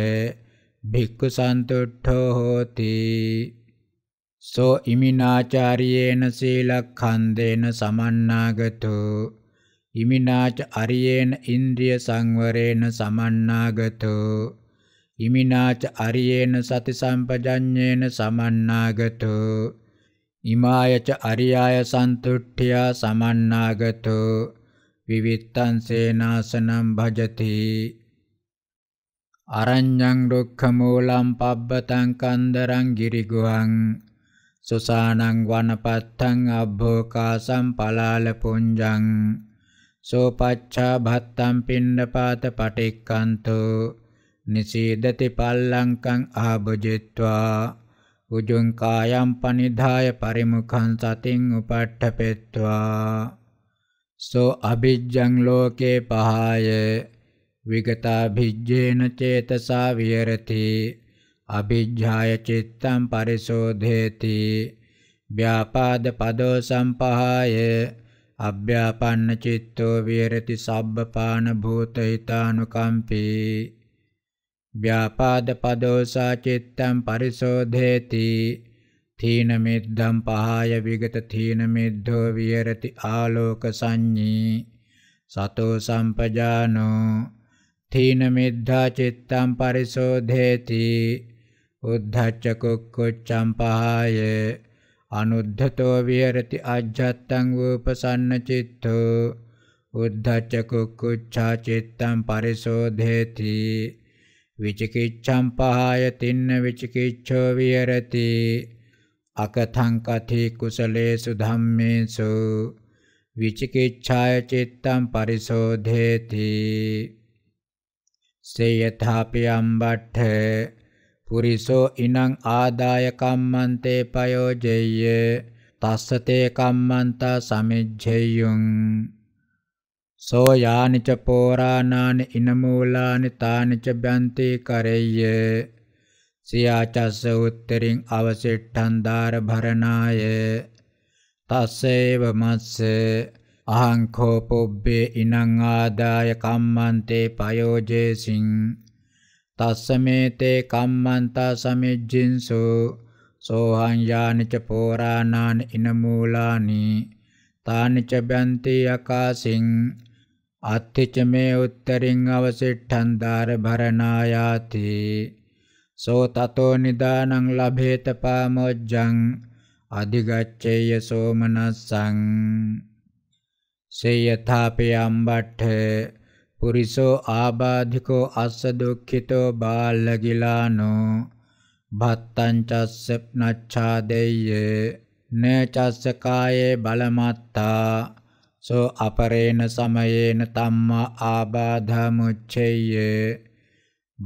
භික්ඛු සන්තුට්ඨෝ හෝති සෝ ඉමිනාචාරියේන සීලක්ඛන්දේන සමන්නාගතෝ ඉමිනාච අරියේන ඉන්ද්‍රිය සංවරේන සමන්නාගතෝ ඉමිනාච අරියේන සති සම්පජඤ්ඤේන සමන්නාගතෝ ඉමායච අරියාය සන්තුට්ඨියා සමන්නාගතෝ විවිත්තං සේනාසනම් භජති අරඤ්ඤං රුක්ඛ මූලං පබ්බතං කන්දරං ගිරිගුවං සුසානං වනපත්තං අබ්බෝකාසම් පලාල පුඤ්ජං සෝපච්ඡා භත්තම් පින්නපාත පටික්කන්තෝ නිසීදති පල්ලංකං ආභජිත්වා උජුං කායම් පනිධාය පරිමුඛං සතින් උපට්ඨපෙත්වා සෝ අභිජ්ජං ලෝකේ පහය විගතා භිජ්ජේන චේතසා විහෙරති අභිජ්ජාය චිත්තං පරිසෝධේති ව්‍යාපාද පදෝ සම්පහාය අභ්‍යාපන්න චිත්තෝ විහෙරති සබ්බපාන භූත හිතානුකම්පී ව්‍යාපාද පදෝ සා චිත්තං පරිසෝධේති තීන මිද්ධම් පහාය විගත තීන මිද්ධෝ විහෙරති ආලෝක සංඤී සතෝ සම්පජානෝ තීන මිද්ධා චිත්තං පරිසෝධේති උද්ධච්ච කුක්කුච්චං පහය අනුද්ධතෝ විහෙරති අජ්ජත්තං උපසන්න චිත්තෝ උද්ධච්ච කුක්කුච්ඡා චිත්තං පරිසෝධේති විචිකිච්ඡං පහය තින්න විචිකිච්ඡෝ විහෙරති අකතං කති කුසලේසු ධම්මේසු විචිකිච්ඡාය චිත්තං පරිසෝධේති සේයථාපි අම්බට්ඨ පුරිසෝ ඉනං ආදාය කම්මන්තේ පයෝජෙය්‍ය තස්සතේ කම්මන්තා සමිජ්ජෙය්‍යුං සෝ යානිච පෝරාණානි ඉනමූලානි තානිච බ්‍යන්ති කරෙය්‍ය සියාචස්ස උත්තරින් අවසෙට්ඨන් දාර භරණාය තස්සේව මස්ස අහං කෝපොබ්බේ ඉනං ආදාය කම්මන්තේ පයෝජේසින් තස්සමේතේ කම්මන්තා සමිජ්ජින්සු සෝහං යානිච පෝරාණාන ඉනමූලානි තානිච බන්ති යකාසින් අත්තිච මේ උත්තරින් අවසිට්ඨං දාර භරණායාති සෝ තතෝ නිදානං ලභේත පාමොජ්ජං අධිගච්ඡේය සෝමනස්සං සේයථාපි අම්බට්ඨ පුරිසෝ ආබාධිකෝ අස්ස දුක්ඛිතෝ බාලගිලානෝ භත්තං චස්ස නච්ඡාදෙය්‍ය න චස්ස කායේ බලමත්තා සෝ අපරේණ සමයේන තම්මා ආබාධා මුච්ඡේය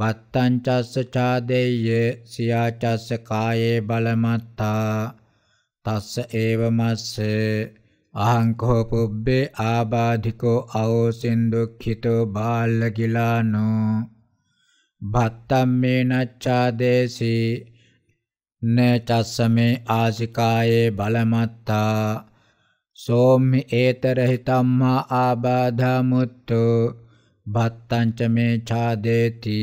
බත්තං චස්ස ඡාදෙය්‍ය සියා චස්ස කායේ බලමත්තා තස්ස ඒවමස්සේ අහංකෝ පුබ්බේ ආබාධිකෝ අවෝසෙන් දුක්ඛිතෝ බාල්ලකිලානෝ භත්තම්මේ නච්ඡාදේසී නචස්සමේ ආසිකායේ බලමත්තා සෝම්මි ඒතරහිතම්මා ආබාධා මුත්තු භත්තංච මේ ඡාදේති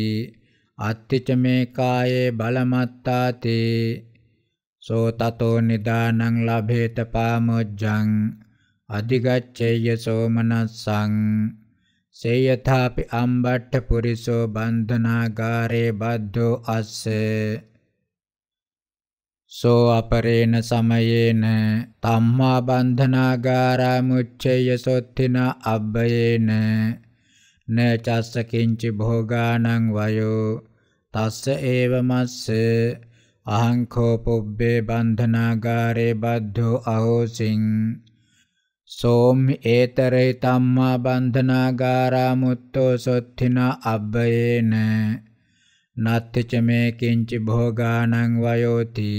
අත්තිච මේ කායේ බලමත්තාති සෝ තතෝ නිදානං ලභේත පාමුජ්ජං අධිගච්ඡේය සෝමනස්සං සේයථාපි අම්බට්ඨ පුරිසෝ බන්ධනාගාරේ බද්ධෝ අස්ස සෝ අපරේණ සමයේන තම්මා බන්ධනාගාරා මුච්ඡේය සොත්තින අබ්බයේන න චස්ස කිංචි භෝගානං වයෝ තස්ස ඒව මස්ස අහං කෝ පුබ්බේ බන්ධනාගාරේ බද්ධෝ අහෝසින් සෝමි ඒතරේ තම්මා බන්ධනාගාරා මුත්තෝ සොත්තිනා අබ්බයේන නත්තිච මේ කිංචි භෝගානං වයෝති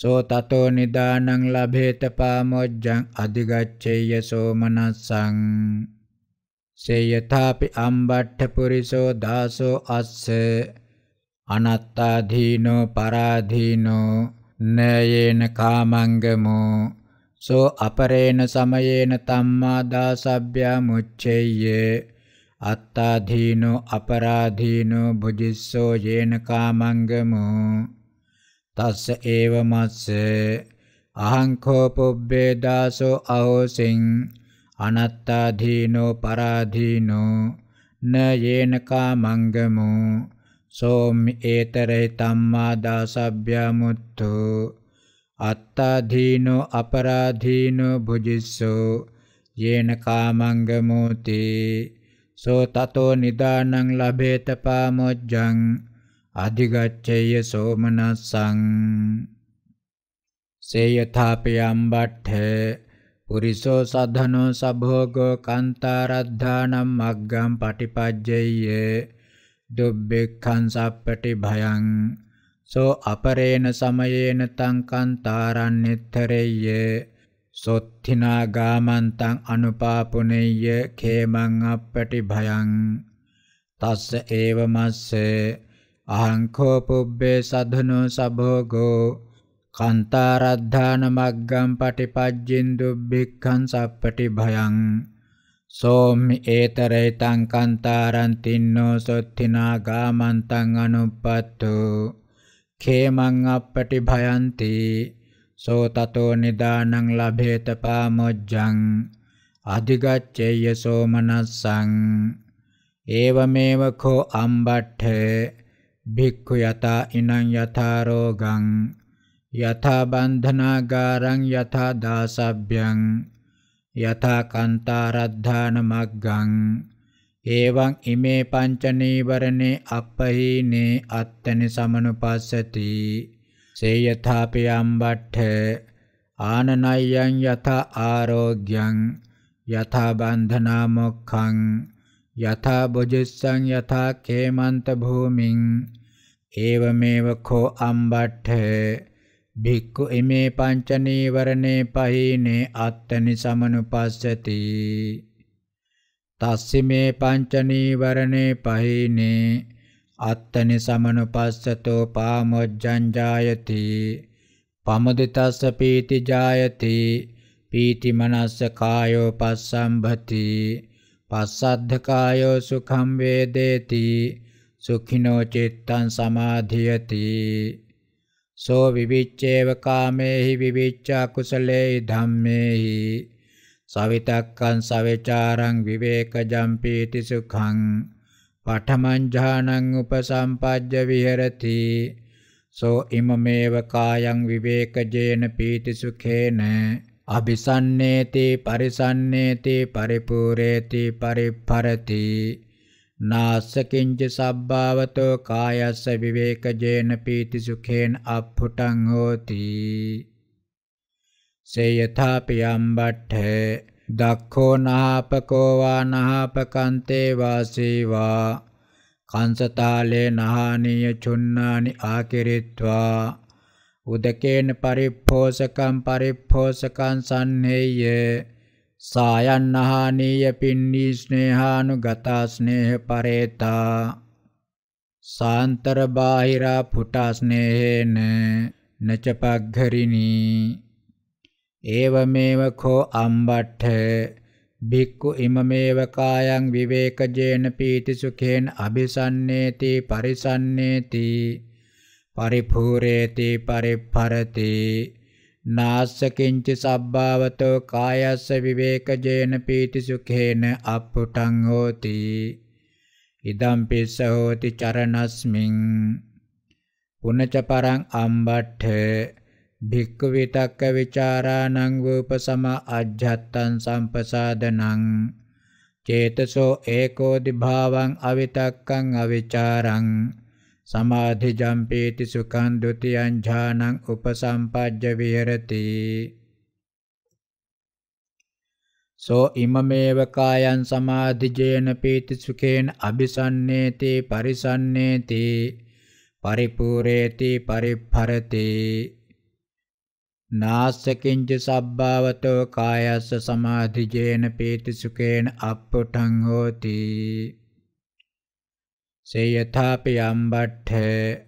සෝ තතෝ නිදානං ලබේත පාමොජ්ජං අධිගච්ඡේය සෝමනස්සං සේයථාපි අම්බට්ඨ පුරිසෝ දාසෝ අස්ස අනත්තාධීනෝ පරාධීනෝ නයේන කාමංගමෝ සෝ අපරේණ සමයේන තම්මා දාසබ්බ්‍යා මුච්ඡෙය්‍යේ අත්තාධීනෝ අපරාධීනෝ බුජිස්සෝ යේන කාමංගමෝ තස්ස ඒව මස්සේ අහං කෝපොබ්බේ දාසෝ අහෝසින් අනත්තාධීනෝ පරාධීනෝ න යේන කාමංගමෝ සෝම් ඒතරේ තම්මා දාසබ්බ්‍යා මුත්තෝ අත්තාදීනෝ අපරාදීනෝ භුජිස්සෝ යේන කාමංගමෝති සෝ තතෝ නිදානං ලබේත පාමොච්ඡං අධිගච්ඡේය සෝමනස්සං සේයථාපියම් බට්ඨේ පුරිසෝ සද්ධනෝ සභෝගෝ කාන්තාරද්ධානම් මග්ගම් පටිපජ්ජේය දුබ්බෙක්ඛං සප්පටි භයං සෝ අපරේණ සමයේන තං කන්තරං නිට්ඨරෙය්‍ය සොත්තිනා ගාමන්තං අනුපාපුනේය්‍ය ඛේමං අප්පටි භයං තස්ස ඒව මස්සේ අහං කෝ පුබ්බේ සධනෝ සභෝගෝ කන්තරද්ධාන මග්ගම් පටිපජ්ජින් දුබ්බික්ඛං සප්පටි භයං සෝමි ඒතරේතං කන්තරං තින්නෝ සොත්තිනා ගාමන්තං අනුප්පත්තෝ ඛේමං අප්පටි භයන්ති සෝ තතෝ නිදානං ලභේත පාමොච්ඡං අධිගච්ඡේය සෝමනස්සං ඒවමේව කෝ අම්බට්ඨේ භික්ඛු යතා ඉනං යථා රෝගං යථා බන්ධනාගාරං යථා දාසබ්බ්‍යං යථා කන්තාරද්ධාන මග්ගං එවං ඉමේ පංච නීවරණේ අපහීනේ අත්තනි සමනුපස්සති සේයථාපි අම්බට්ඨ ආනනයං යත ආරෝග්‍යං යත බන්ධනා මොක්ඛං යත බොජස්සං යත කේමන්ත භූමින් ඒවමේව කෝ අම්බට්ඨ භික්ඛු ඉමේ පංච නීවරණේ පහීනේ අත්තනි සමනුපස්සති තස්සිමේ පංච නීවරණේ පහිනේ අත්තනි සමනුපස්සතෝ පාමොජ්ජං ජායති පමුදිතස්ස පීති ජායති පීති මනස්ස කායෝ පස්සම්භති පස්සද්ධ කායෝ සුඛම් වේදේති සුඛිනෝ චිත්තං සමාධියති සෝ විවිච්ඡේව කාමේහි විවිච්ඡා කුසලේහි ධම්මේහි සවිතක්කං සවිචාරං විවේකජම් පීති සුඛං පඨමං ඥානං උපසම්පජ්ජ විහෙරති සෝ ඉමමේව කායං විවේකජේන පීති සුඛේන අபிසන්නේති පරිසන්නේති පරිපූර්ණේති පරිපරති නාස්ස කිංච සබ්භාවතෝ කායස්ස විවේකජේන පීති සුඛේන අප්පුටං හෝති से यथा पियम्बट्ठ दक्षो नहापको वा नहापकान्ते वासी वा कंसताले नहानीय चुन्नानि आकिरित्वा උදකේන පරිප්පෝසකම් පරිප්පෝසකං සන්නේය සායන්නහානීය පින්නී ස්නේහානු ගතා ස්නේහ පරේතා සාන්තර බාහිරා පුටා ස්නේහේන නච පග්ගරිනී ඒවමේව කෝ අම්බට්ඨ භික්ඛු ඉමමේව කායං විවේකජේන පීති සුඛේන අபிසන්නේති පරිසන්නේති පරිපූර්ණේති පරිපරති නාස්ස කිංච සබ්භාවතෝ කායස්ස විවේකජේන පීති සුඛේන අප්පුටං හෝති ඉදම් පිස්ස හෝති චරණස්මින් පුනච පරං අම්බට්ඨ භික්කවේ තක්ක ਵਿਚාරාණං වූපසම අජ්ජත්තං සම්පසාදනං චේතසෝ ඒකෝ දිභාවං අවිතක්කං අවිචාරං සමාධි ජම්පේති සුඛං ဒ ුතියං ඥානං උපසම්පජ්ජ විහෙරති සෝ ඉමමේව කායං සමාධිජේන පීති සුඛේන අபிසන්නේති පරිසන්නේති පරිපූර්ණේති පරිපරතේ නාස්සකින්ච සබ්භාවතෝ කායස්ස සමාධිජේන පීති සුකේන අප්පුඨං හෝති සේයථාපි යම්බට්ඨේ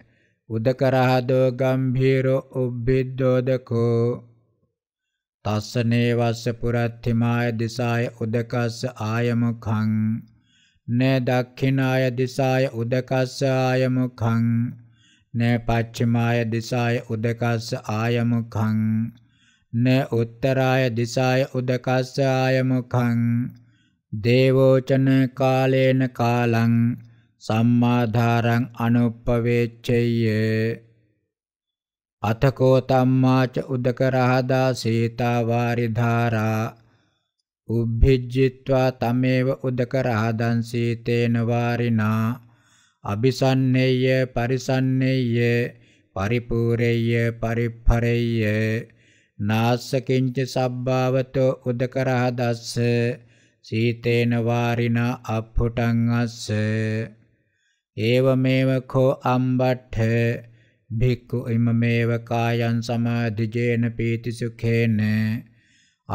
උදකරහදෝ ගම්භීරෝ උබ්බිද්දෝදකෝ තස්සනේ වස්ස පුරත්තිමාය දිසාය උදකස්ස ආයමුඛං නේ දක්ඛිනාය දිසාය උදකස්ස ආයමුඛං න පච්චමාය දිසාය උදකස්ස ආයමුඛං න උත්තරාය දිසාය උදකස්ස ආයමුඛං දේවෝචන කාලේන කාලං සම්මාධාරං අනුප්පවේච්ඡය අතකෝ තම්මාච උදක රහදා සීතා වාරි ධාරා උබ්භිජ්ජිත්වා තමේව උදක රහදං සීතේන වාරිනා අபிසන්නේය පරිසන්නේය පරිපූරේය පරිපරේය නාස්සකින්ච සබ්භාවතෝ උදකරහ දස්ස සීතේන වාරින අප්පුටං අස්ස ඒවමේව කෝ අම්බට්ඨ භික්ඛු ඉමමේව කායං සමාධිජේන පීති සුඛේන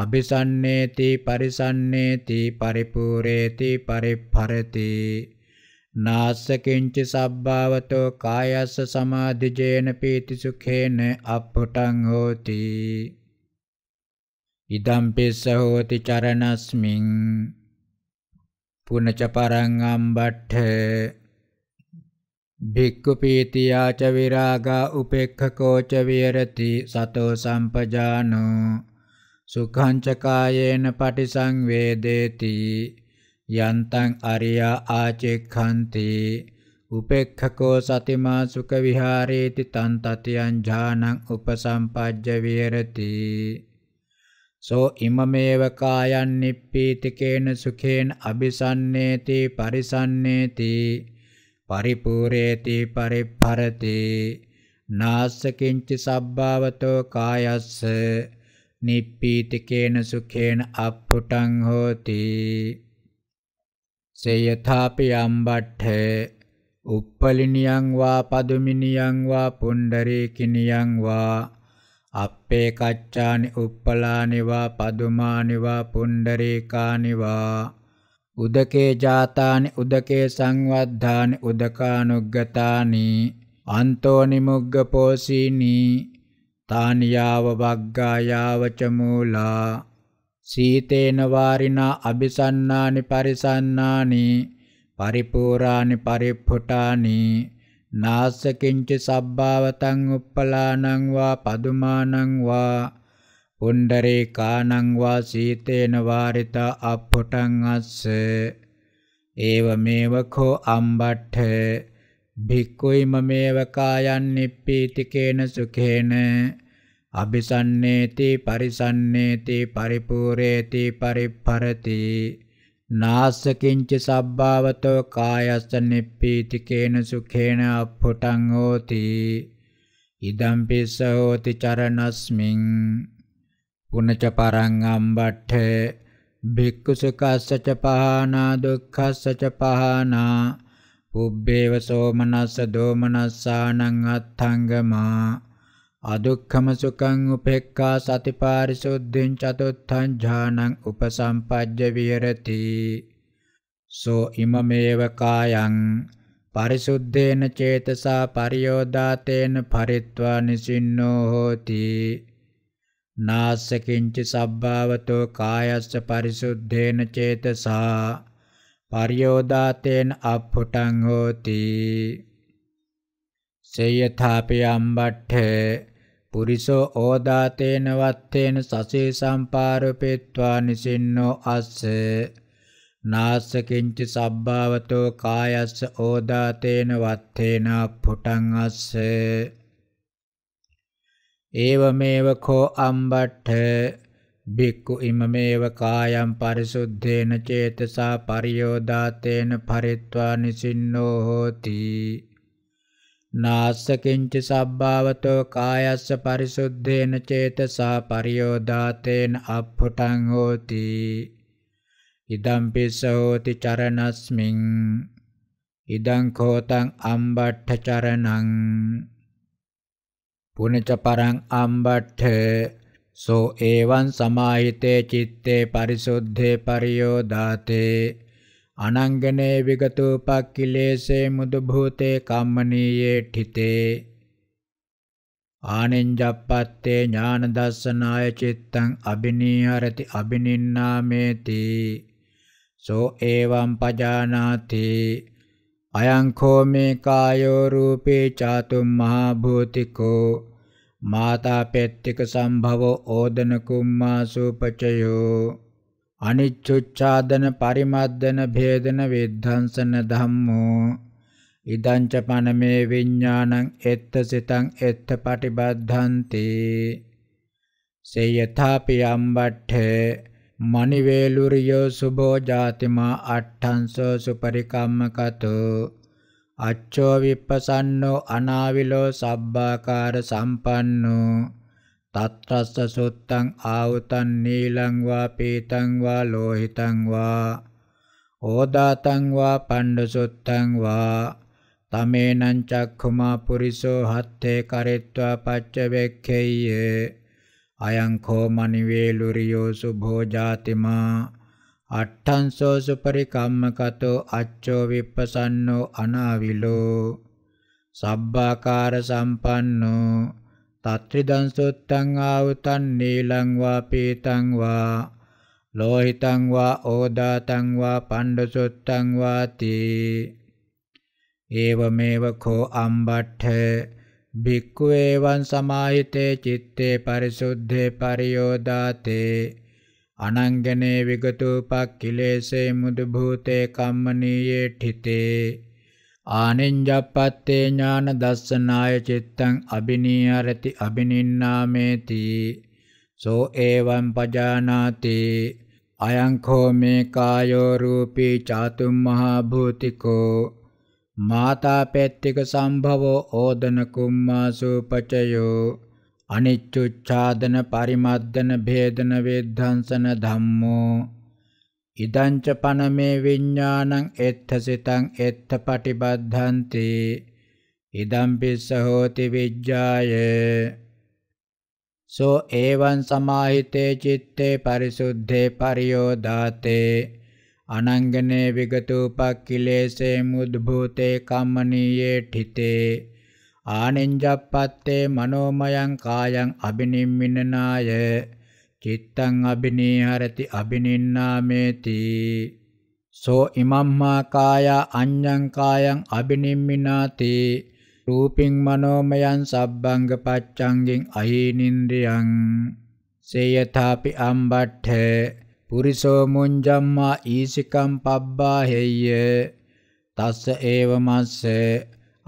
අபிසන්නේති පරිසන්නේති පරිපූරේති පරිපරති නාස්සකින්චි සබ්භාවතෝ කායස්ස සමාධිජේන පීති සුඛේන අප්පුටං හෝති ඉදම් පිස්ස හෝති චරණස්මින් පුනච පරං අම්බට්ඨ භික්ඛු පීති ආච විරාගා උපේක්ඛකෝච විහෙරති සතෝ සම්පජානෝ සුඛං ච කායේන පටිසංවේදේති යන්තං අරියා ආචෙක්ඛන්ති උපේක්ඛකෝ සතිමා සුඛ විහාරේති තන් තතියං ඥානං උපසම්පජ්ජ විහෙරති සෝ ඉමමේව කායන් නිප්පීතිකේන සුඛේන අபிසන්නේති පරිසන්නේති පරිපූර්ණේති පරිපරති නාස්සකින්ච සබ්භාවතෝ කායස්ස නිප්පීතිකේන සුඛේන අප්පුටං හෝති සේයථාපි අම්බට්ඨ උප්පලිනියං වා පදුමිනියං වා පුණ්ඩරීකිනියං වා අප්පේ කච්චානි උප්පලානි වා පදුමානි වා පුණ්ඩරීකානි වා උදකේ ජාතානි උදකේ සංවද්ධානි උදකානුග්ගතානි අන්තෝනි මුග්ග පෝසීනි තානියාව වග්ගායාව ච මූලා සීතේන වාරිනා අபிසන්නානි පරිසන්නානි පරිපූරානි පරිප්පුටානි නාසකින්ච සබ්භාවතං uppalānaං වා පදුමානං වා පුණ්ඩරේ කානං වා සීතේන වාරිත අප්පුටං අස්ස ඒව මේව කෝ අම්බට්ඨ භික්ඛුයිම මේව කායන් නිප්පීතිකේන සුඛේන අபிසන්නේති පරිසන්නේති පරිපූර්ණේති පරිපරති නාසකින්ච සබ්භාවතෝ කායස්ස නිප්පීති කේන සුඛේන අප්පුටං හෝති ඉදම් පිස්ස හෝති චරණස්මින් පුනච පරං අම්බට්ඨ භික්ඛු සුඛස්සච පහනා දුක්ඛස්සච පහනා පුබ්බේව සෝමනස්ස දෝමනස්සානං අත්ථංගමා අදුක්ඛම සුඛං උපේක්ඛා සතිපාරිසුද්ධින් චතුත්ථං ඥානං උපසම්පජ්ජ විහෙරති සෝ ඉමමේව කායං පරිසුද්ධේන චේතසා පරියෝදාතේන පරිත්වා නිසින්නෝ හෝති නාස්සකින්ච සබ්භාවතෝ කායස්ස පරිසුද්ධේන චේතසා පරියෝදාතේන අප්පුටං හෝති සේයථාපි අම්බට්ඨේ පුරිසෝ ඕදාතේන වත්තේන සසේ සම්පාරපෙත්වා නිසින්නෝ අස්ස නාස්ස කිංච සබ්භාවතෝ කායස්ස ඕදාතේන වත්තේන පුටං අස්ස ඒවමේව කෝ අම්බට්ඨ භික්ඛු ඉමමේව කායම් පරිසුද්ධේන චේතසා පරියෝදාතේන පරිත්වා නිසින්නෝ හෝති නාස්සකින්ච සබ්භාවතෝ කායස්ස පරිසුද්ධේන චේතසා පරියෝදාතේන අප්පුටං හෝති ඉදම් පිස්ස හෝති චරණස්මින් ඉදං කෝතං අම්බට්ඨ චරණං පුනච පරං අම්බට්ඨ සෝ ඒවං සමාහිතේ චිත්තේ පරිසුද්ධේ පරියෝදාතේ අනංගනේ විගතෝපක්ඛිලේසේ මුදු භූතේ කම්මනීයේ ඨිතේ ආනෙන්ජප්පත්තේ ඥාන දස්සනාය චිත්තං අබිනීහරති අබිනින්නාමේති සෝ එවං පජානාති අයං කෝමේ කායෝ රූපේ චාතුම් මහා භූතිකෝ මාතාපෙත්තික සම්භවෝ ඕදන කුම්මා සූපචයෝ අනිච්චුච්ඡාදන පරිමද්දන භේදන විද්ධාංසන ධම්මෝ ඉදංච පනමේ විඥානං එත්ත සිතං එත්ත පටිබද්ධන්ති සේ යථාපි අම්බට්ඨේ මණිවේලුරියෝ සුභෝ ජාතිමා අට්ඨංසෝ සුපරිකම්මකතෝ අච්චෝ විප්පසන්නෝ අනාවිලෝ සබ්බාකාර සම්පන්නෝ තත්‍රස්ස සොත්තං ආවතං නීලං වා පීතං වා ලෝහිතං වා ඕදාතං වා පණ්ඩසොත්තං වා තමේනං චක්ඛුමා පුරිසෝ හත්තේ කරෙත්වා පච්ච වෙක්ඛෙය්‍ය අයං කෝ මනිවේලුරියෝ සුභෝ ජාතිමා අට්ඨංසෝ සුපරිකම්මකතෝ අච්චෝ විප්පසන්නෝ අනාවිලෝ සබ්බාකාර සම්පන්නෝ තත්‍රිදං සොත්තං ආවතං නීලං වා පීතං වා ලෝහිතං වා ඕදාතං වා පණ්ඩසොත්තං වාති ඒවමේව කෝ අම්බට්ඨ භික්ඛු එවං සමාහිතේ චitte පරිසුද්ධේ පරියෝදාතේ අනංගනේ විගතූපක් කිලේසේ මුදු භූතේ කම්මනීයේ ඨිතේ ආනෙන්ජප්පත්තේ ඥාන දස්සනාය චිත්තං අබිනීහරති අබිනින්නාමේති සෝ එවං පජානාති අයං කෝ මේ කායෝ රූපී චාතුම් මහා භූතිකෝ මාතාපෙත්තික සම්භවෝ ඕදන කුම්මාසූපචයෝ අනිච්චුච්ඡාදන පරිමද්දන භේදන වේද්ධංසන ධම්මෝ ඉදංච පනමේ විඤ්ඤාණං එත්තසිතං එත්ත පටිබද්ධන්ති ඉදම් පිස්ස හෝති විජ්ජාය සෝ ඒවං සමාහිතේ චිත්තේ පරිසුද්ධේ පරියෝදාතේ අනංගනේ විගතූපක්ඛිලේසේ මුද්භූතේ කම්මනීයේ ඨිතේ ආනෙන්ජප්පත්තේ මනෝමයං කායං අබිනිම්මිනාය චිත්තං අබිනේහරති අබිනින්නාමේති සෝ ඉමම්මා කාය අඤ්ඤං කායං අබිනිම්මිනාති රූපින් මනෝමයං සබ්බංග පච්ඡංගෙන් අහීනින්ද්‍රියං සේයථාපි අම්බට්ඨ පුරිසෝ මුංජම්මා ඊසිකම් පබ්බා හෙය්‍ය තස්ස ඒව මස්ස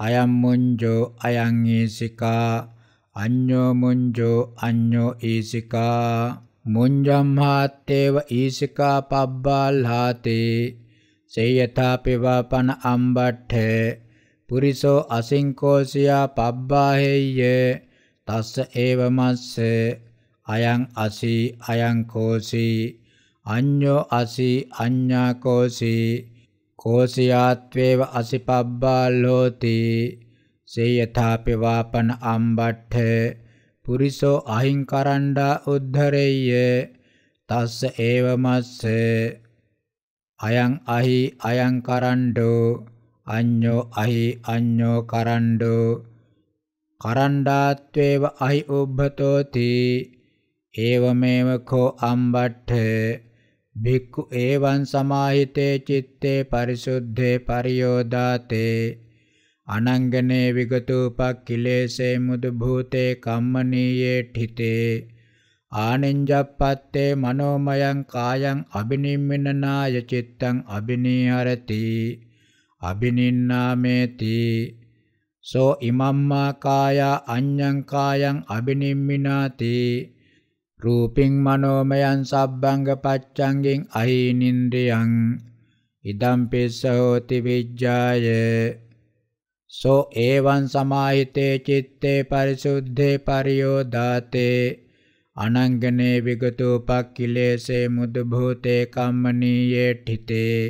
අයම් මුංජෝ අයං ඊසිකා අඤ්ඤෝ මුංජෝ අඤ්ඤෝ ඊසිකා මුංජම්හාත්තේව ඊසිකා පබ්බාල්හාතේ සේයථා පිවපන අම්බට්ඨ පුරිසෝ අසින්කෝසියා පබ්බාහෙය්‍ය තස්ස ඒවමස්ස අයං අසි අයං කෝසි අඤ්ඤෝ අසි අඤ්ඤා කෝසි කෝසියාත්වේව අසිපබ්බාලෝති සේයථාපි වාපන අම්බට්ඨ පුරිසෝ අහිංකරණ්ඩා උද්ධරෙය්‍ය තස්ස ඒව මස්සේ අයං අහි අයං කරණ්ඩෝ අඤ්ඤෝ අහි අඤ්ඤෝ කරණ්ඩෝ කරණ්ඩාත්වේව අහි උබ්බතෝති ඒවමේව කෝ අම්බට්ඨ භික්ඛු ඒවං සමාහිතේ චitte පරිසුද්ධේ පරියෝදාතේ අනංගනේ විගතූපක් කිලේසේ මුදු භූතේ කම්මනීයේ ඨිතේ ආනෙන්ජප්පත්තේ මනෝමයං කායං අබිනිම්මනනාය චිත්තං අබිනීහරති අබිනින්නාමේති සෝ ඉමම්මා කායා අඤ්ඤං කායං අබිනිම්මිනාති රූපින් මනෝමයං සබ්බංග පච්ඡංගෙන් අහීනින්ද්‍රියං ඉදම් පිස්සහෝති විජ්ජායේ සෝ ඒවං සමාහිතේ චිත්තේ පරිසුද්ධේ පරියෝදාතේ අනංගනේ විගතෝපක්ඛිලේසේ මුදු භූතේ කම්මනීයේ ඨිතේ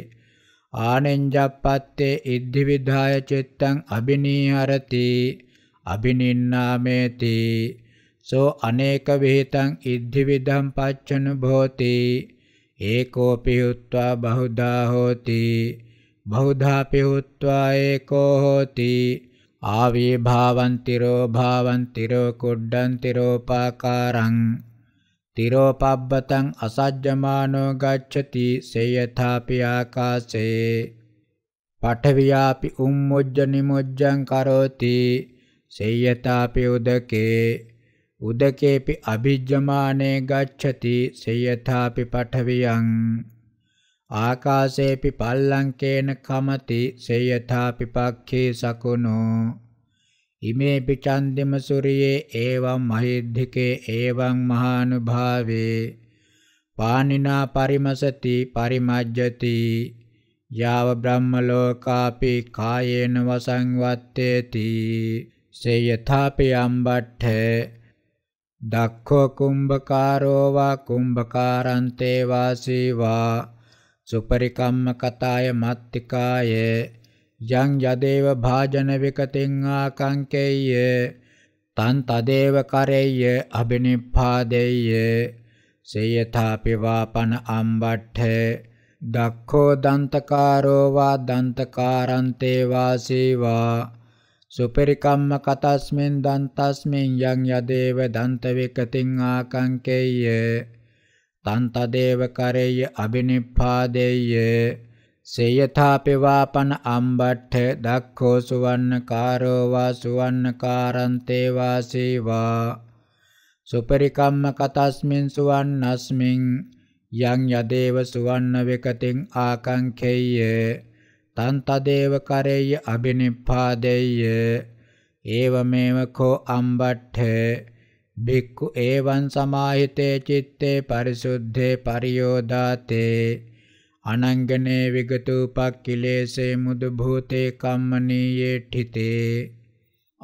ආනෙන්ජප්පත්තේ ඉද්ධි විධාය චිත්තං අබිනීහරති අබිනින්නාමේති සෝ අනේක විහිතං ඉද්ධි විධම් පච්චන භෝති ඒකෝපි උත්වා බහුදා හෝති බෞද්ධාපි හුත්වා ඒකෝ හෝති ආවිභාවන්ති රෝ භාවන්ති රෝ කුඩ්ඩන්ති රෝපාකාරං තිරෝපබ්බතං අසජ්ජමානෝ ගච්ඡති සේයථාපි ආකාසේ පඨවියාපි උම්මුජ්ජ නිමුජ්ජං කරෝති සේයථාපි උදකේ උදකේපි අභිජ්ජමානේ ගච්ඡති සේයථාපි පඨවියං ආකාශේපි පල්ලංකේන කමති සේයථා පිපක්ඛේ සකුණෝ ඉමේපි චන්දිම සූරියේ එවං මහිද්ධිකේ එවං මහානුභාවේ පානිනා පරිමසති පරිමජ්ජති යාව බ්‍රහ්ම ලෝකාපි කායේන වසංවත්තේති සේයථාපි අම්බට්ඨ දක්ඛෝ කුම්භකාරෝ වා කුම්භකාරන්තේ වාසී වා සුපරිකම්ම කතාය මත්තිකාය යං යදේව භාජන විකතින් ආකංකේය තන් තදේව කරෙය්‍ය අබිනිප්පාදෙය්‍ය සේයථාපි වාපන අම්බට්ඨ දක්ඛෝ දන්තකාරෝ වා දන්තකාරන්තේ වාසීවා සුපරිකම්ම කතස්මෙන් දන්තස්මෙන් යං යදේව දන්ත විකතින් ආකංකේය තන්තදේව කරේය අබිනිප්පාදේය සේයථාපිවාපන අම්බට්ඨ දක්ඛෝ සුවන්නකාරෝ වා සුවන්නකාරන්තේ වාසීවා සුපරිකම්ම කතස්මින් සුවන්නස්මින් යං යදේව සුවන්න විකතින් ආකංකේය තන්තදේව කරේය අබිනිප්පාදේය ඒවමේව කෝ අම්බට්ඨ බික්කු ඒවං සමාහිතේ චitte පරිසුද්ධේ පරියෝදාතේ අනංගනේ විගතූපක්ඛිලේසේ මුදු භූතේ කම්මනීයේ ඨිතේ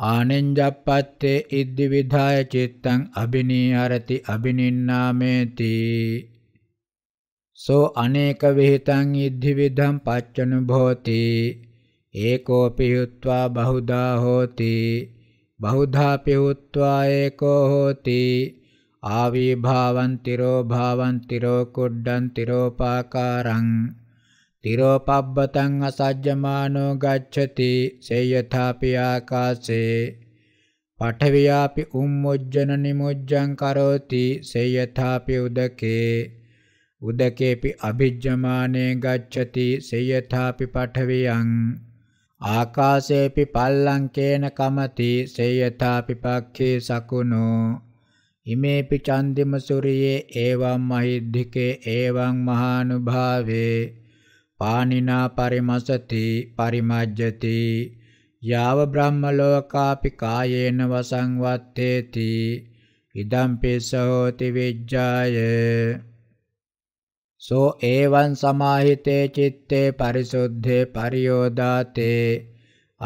ආනෙන්ජප්පත්තේ ඉද්දි විධාය චිත්තං අබිනීහරති අබිනින්නාමේති සෝ අනේක විහිතං ඉද්දි විධං පච්චනුභෝති ඒකෝපි යුත්වා බහුදා හෝති बहुधापि हुत्वा एको होति आविभावन्तिरो भावन्तिरो कुड्डन्तिरोपाकारं तिरोपब्बतं असज्जमानो गच्छति से यथापि आकाशे पठव्यापि उम्मुज्जननिमुज्जं करोति से यथापि उदके उदकेऽपि अभिज्यमाने गच्छति से यथापि पठव्यम् ආකාශේපි පල්ලංකේන කමති සේයථා පිපක්ඛේ සකුණෝ ඉමේපි චන්දිම සූරියේ එවං මහිද්దికේ එවං මහානුභාවේ පානිනා පරිමසති පරිමජ්ජති යාව බ්‍රහ්ම ලෝකාපි කායේන වසංවත්තේති ඉදම්පි සහෝති විජ්ජායේ සෝ ඒවං සමාහිතේ චිත්තේ පරිසුද්ධේ පරියෝදාතේ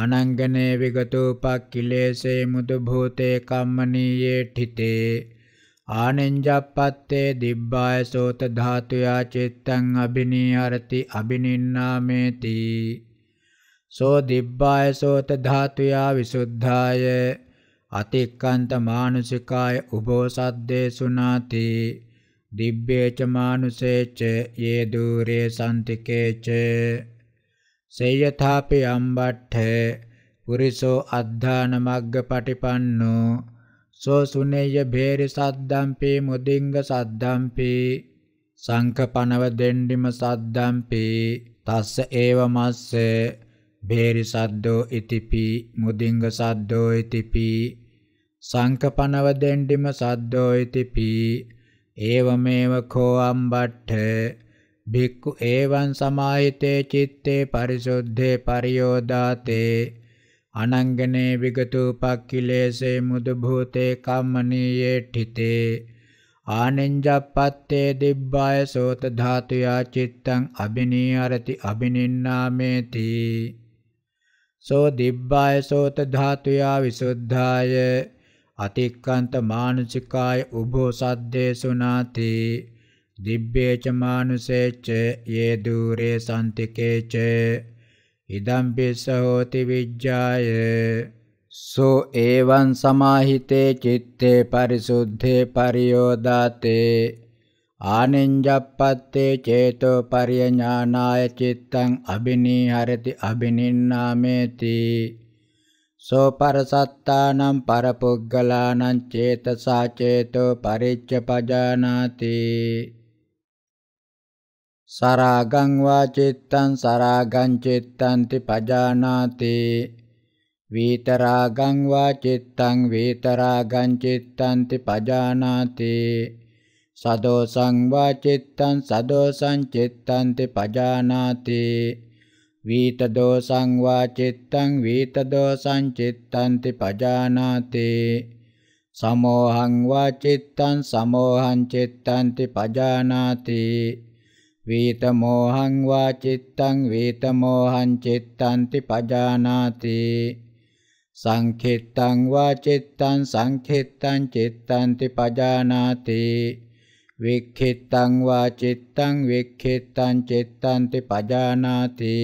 අනංගනේ විගතූපක්ඛිලේසේ මුදු භූතේ කම්මනීයේ ඨිතේ ආනෙන්ජප්පත්තේ දිබ්බාය සෝත ධාතුයා චිත්තං අබිනීහරති අබිනින්නාමේති සෝ දිබ්බාය සෝත ධාතුයා විසුද්ධාය අතික්කන්ත මානුසිකාය උභෝසද්දේ සුනාති දිබ්බේච මානුසේච යේ දුරේ සම්තිකේච සේයථාපි අම්බට්ඨ පුරිසෝ අද්ධාන මග්ග පටිපන්නෝ සෝ සුනේය භේරි සද්දම්පි මුදින්ග සද්දම්පි සංඛපනව දෙණ්ඩිම සද්දම්පි තස්ස ඒව මස්ස භේරි සද්දෝ ඉතිපි මුදින්ග සද්දෝ ඉතිපි සංඛපනව දෙණ්ඩිම සද්දෝ ඉතිපි एवमेव कोऽम्बट्ठ भिक्खु एवं समाहिते चित्ते परिशुद्धे परियोदाते අනංගනේ විගතුපක්ඛිලේසේ මුදුභූතේ කම්මනීයේ ඨිතේ ආනෙන්ජප්පත්තේ දිබ්බාය සෝත ධාතුයා චිත්තං අබිනීහරති අබිනින්නාමේති සෝ දිබ්බාය සෝත ධාතුයා විසුද්ධාය අතික්කන්ත මානුසිකාය උභෝ සද්දේසුනාති දිබ්බේච මානුසේච්ච යේ දුරේ සම්තිකේච ඉදම් පිස්සහෝති විජ්ජාය සෝ ඒවං සමාහිතේ චිත්තේ පරිසුද්ධේ පරියෝදාතේ ආනෙන්ජප්පත්තේ චේතෝ පරියඥානාය චිත්තං අබිනී හරති අබිනින්නාමේති සෝ පරසත්තානම් පරපුග්ගලානම් චේතසා චේතෝ පරිච්ඡ පජානාති සරාගං වා චිත්තං සරාගං චිත්තන්ති පජානාති වීතරාගං වා චිත්තං වීතරාගං චිත්තන්ති පජානාති සදෝසං වා චිත්තං සදෝසං චිත්තන්ති පජානාති වීතදෝසං වා චිත්තං වීතදෝසං චිත්තන්ති පජානාති සමෝහං වා චිත්තං සමෝහං චිත්තන්ති පජානාති වීතමෝහං වා චිත්තං වීතමෝහං චිත්තන්ති පජානාති සංඛිත්තං වා චිත්තං සංඛිත්තං චිත්තන්ති පජානාති වික්ඛිත්තං වා චිත්තං වික්ඛිත්තං චිත්තන්ති පජානාති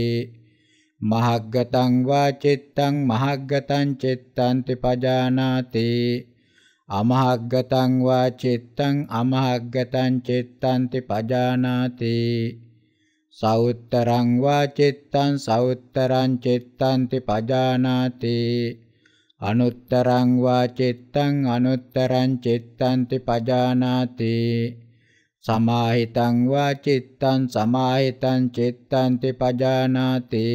මහග්ගතං වා චිත්තං මහග්ගතං චිත්තන්ති පජානාති අමහග්ගතං වා චිත්තං අමහග්ගතං චිත්තන්ති පජානාති සවුත්තරං වා චිත්තං සවුත්තරං චිත්තන්ති පජානාති අනුත්තරං වා චිත්තං අනුත්තරං චිත්තන්ති පජානාති සමාහිතං වා චිත්තං සමාහිතං චිත්තං තිපජානාති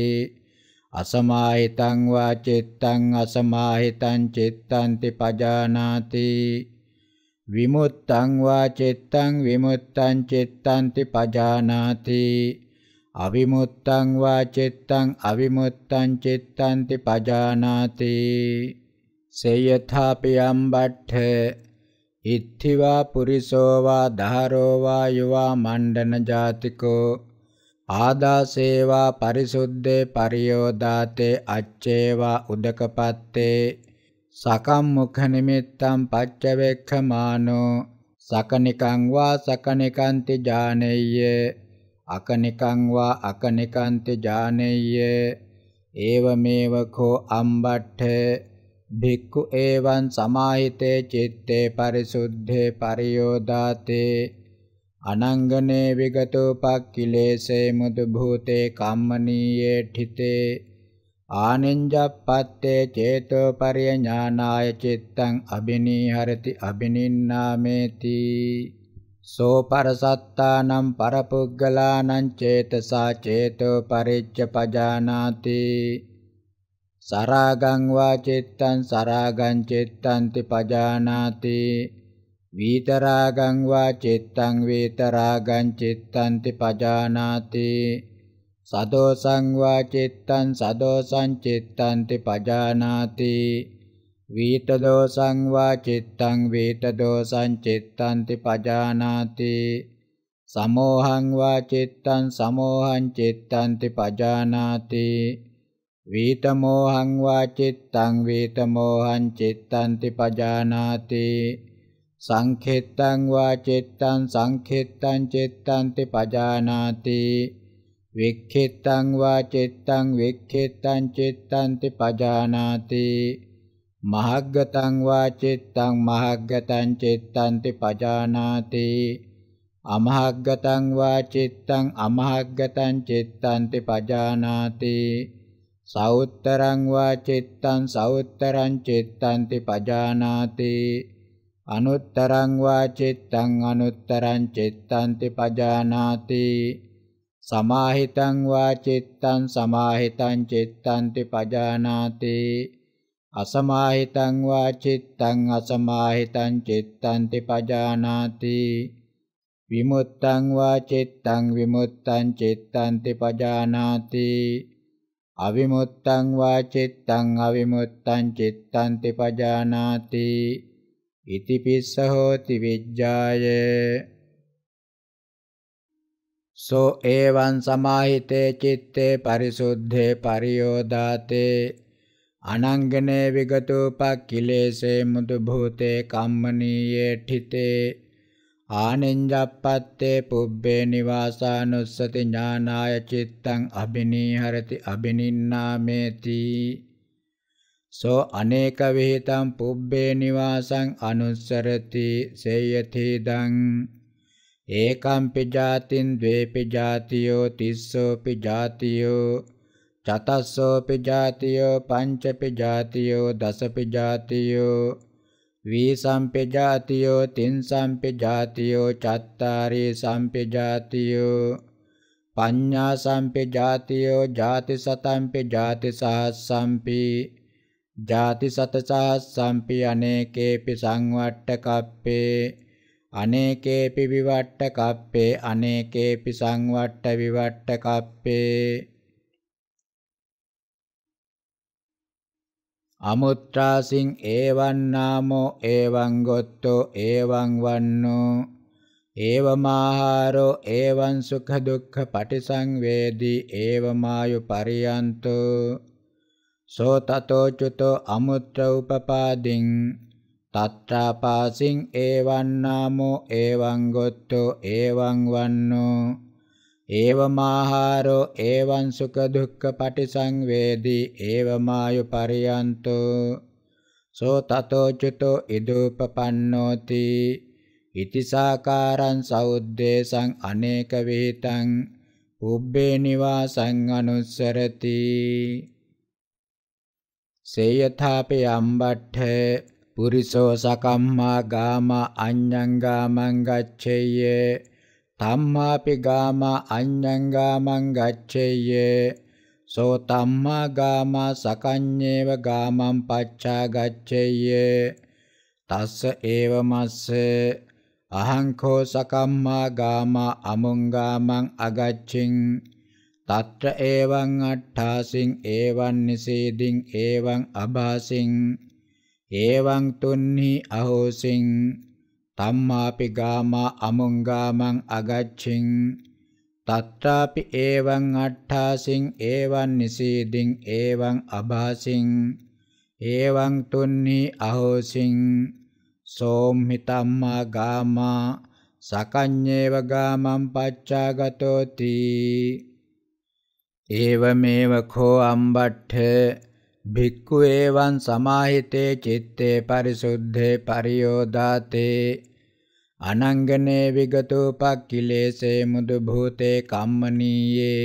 අසමාහිතං වා චිත්තං අසමාහිතං චිත්තං තිපජානාති විමුත්තං වා චිත්තං විමුත්තං චිත්තං තිපජානාති අවිමුත්තං වා චිත්තං අවිමුත්තං චිත්තං තිපජානාති සේයථාපි යම් බට්ඨ ඉත්තිවා පුරිසෝවා ධාරෝවා යුවා මණ්ඩන ජාතිකෝ ආදාසේවා පරිසුද්දේ පරියෝදාතේ අච්චේවා උදකපත්තේ සකම් මුඛ නිමිත්තම් පච්චවෙක්ඛමානෝ සකනිකං වා සකනිකන්ති ජානෙය්‍ය අකනිකං වා අකනිකන්ති ජානෙය්‍ය ඒවමේවකෝ අම්බට්ඨ භික්ඛු එවං සමාහිතේ චිත්තේ පරිසුද්ධේ පරියෝදාතේ අනංගනේ විගතෝ පක්ඛිලේසේ මුදු භූතේ කම්මනීයේ ඨිතේ ආනෙන්ජප්පත්තේ චේතෝ පරිඥානාය චිත්තං අබිනීහරති අබිනින්නාමේති සෝ පරසත්තානම් පරපුග්ගලානං චේතසා චේතෝ පරිච්ඡ පජානාති සරාගං වා චිත්තං සරාගං චිත්තං ติ පජානාති වීතරාගං වා චිත්තං වේතරාගං චිත්තං ติ පජානාති සදෝසං වා චිත්තං සදෝසං චිත්තං ติ පජානාති වීතදෝසං වා චිත්තං වීතදෝසං චිත්තං ติ පජානාති සමෝහං වා චිත්තං සමෝහං චිත්තං ติ පජානාති වීතමෝහං වා චිත්තං වීතමෝහං චිත්තන්ති පජානාති සංඛෙත්තං වා චිත්තං සංඛෙත්තං චිත්තන්ති පජානාති වික්ඛෙත්තං වා චිත්තං වික්ඛෙත්තං චිත්තන්ති පජානාති මහග්ගතං වා චිත්තං මහග්ගතං චිත්තන්ති පජානාති අමහග්ගතං වා චිත්තං අමහග්ගතං චිත්තන්ති පජානාති සෞත්තරං වා චිත්තං සෞත්තරං චිත්තන්ති පජානාති අනුත්තරං වා චිත්තං අනුත්තරං චිත්තන්ති පජානාති සමාහිතං වා චිත්තං සමාහිතං චිත්තන්ති පජානාති අසමාහිතං වා චිත්තං අසමාහිතං චිත්තන්ති පජානාති විමුත්තං වා චිත්තං විමුත්තං චිත්තන්ති පජානාති අවිමුත්තං වා චිත්තං අවිමුත්තං චිත්තං තිපජානාති ඉති පිස්ස හෝති විජ්ජාය සෝ ඒවං සමාහිතේ චitte පරිසුද්ධේ පරියෝදාතේ අනංගනේ විගතෝපක්ඛිලේසේ මුදු භූතේ කම්මනීයේ ඨිතේ ආනෙන්ජප්පත්තේ පුබ්බේ නිවාසානුස්සති ඥානාය චිත්තං අබිනීහරති අබිනින්නාමේති සෝ අනේක විහිතං පුබ්බේ නිවාසං අනුස්සරති සේයතිදං ඒකම්පි ජාතින් ද්වේපි ජාතියෝ තිස්සෝපි ජාතියෝ චතස්සෝපි ජාතියෝ පංචපි ජාතියෝ දසපි ජාතියෝ වී සම්පජාතියෝ තින් සම්පජාතියෝ චත්තාරී සම්පජාතියෝ පඤ්ඤා සම්පජාතියෝ ජාති සතම්පි ජාති සාස්සම්පි ජාති සත සාස්සම්පි අනේකේපි සංවට්ඨ කප්පේ අනේකේපි විවට්ඨ කප්පේ අනේකේපි සංවට්ඨ විවට්ඨ කප්පේ අමුත්‍රාසින් ඒවං නාමෝ ඒවං ගොත්තෝ ඒවං වන්නෝ ඒවමාහාරෝ ඒවං සුඛ දුක්ඛ පටිසංවේදී ඒවමායු පරියන්තෝ සෝ තතෝ චුතෝ අමුත්‍ර උපපාදින් තත්‍රාපාසින් ඒවං නාමෝ ඒවං ගොත්තෝ ඒවං වන්නෝ ඒවමාහාරෝ ඒවං සුඛ දුක්ඛ පටිසංවේදී ඒවමායු පරියන්තෝ සෝ තතෝ චුතෝ ඉදූපපන්නෝති ඉතිසාකාරං සෞද්දේශං අනේක විහිතං පුබ්බේ නිවාසං අනුස්සරති සේයථාපි අම්බට්ඨ පුරිසෝ සකම්මා ගාම අඤ්ඤං ගාමං ගච්ඡේය තම්මාපි ගාම අඤ්ඤං ගාමං ගච්ඡේය සෝ තම්මා ගාම සකඤ්ඤේව ගාමං පච්ඡා ගච්ඡේය තස්ස ඒව මස්ස අහං කෝ සකම්මා ගාම අමුං ගාමං අගච්ඡින් තත්‍ර ඒවං අට්ඨාසින් ඒවං නිසීදින් ඒවං අභාසින් ඒවං තුන්හි අහෝසින් තම්මාපි ගාමා අමුංගාමං අගච්ඡින් තත්තාපි එවං අට්ඨාසින් එවං නිසීදින් එවං අභාසින් එවං තුන්නි අහෝසින් සෝම්හි තම්මා ගාමා සකඤ්ඤේව ගාමං පච්චාගතෝති ඒවමේව කෝ අම්බට්ඨ භික්ඛු එවං සමාහිතේ චිත්තේ පරිසුද්ධේ පරියෝදාතේ අනංගනේ විගතෝපක්ඛිලේසේ මුදු භූතේ කම්මනීයේ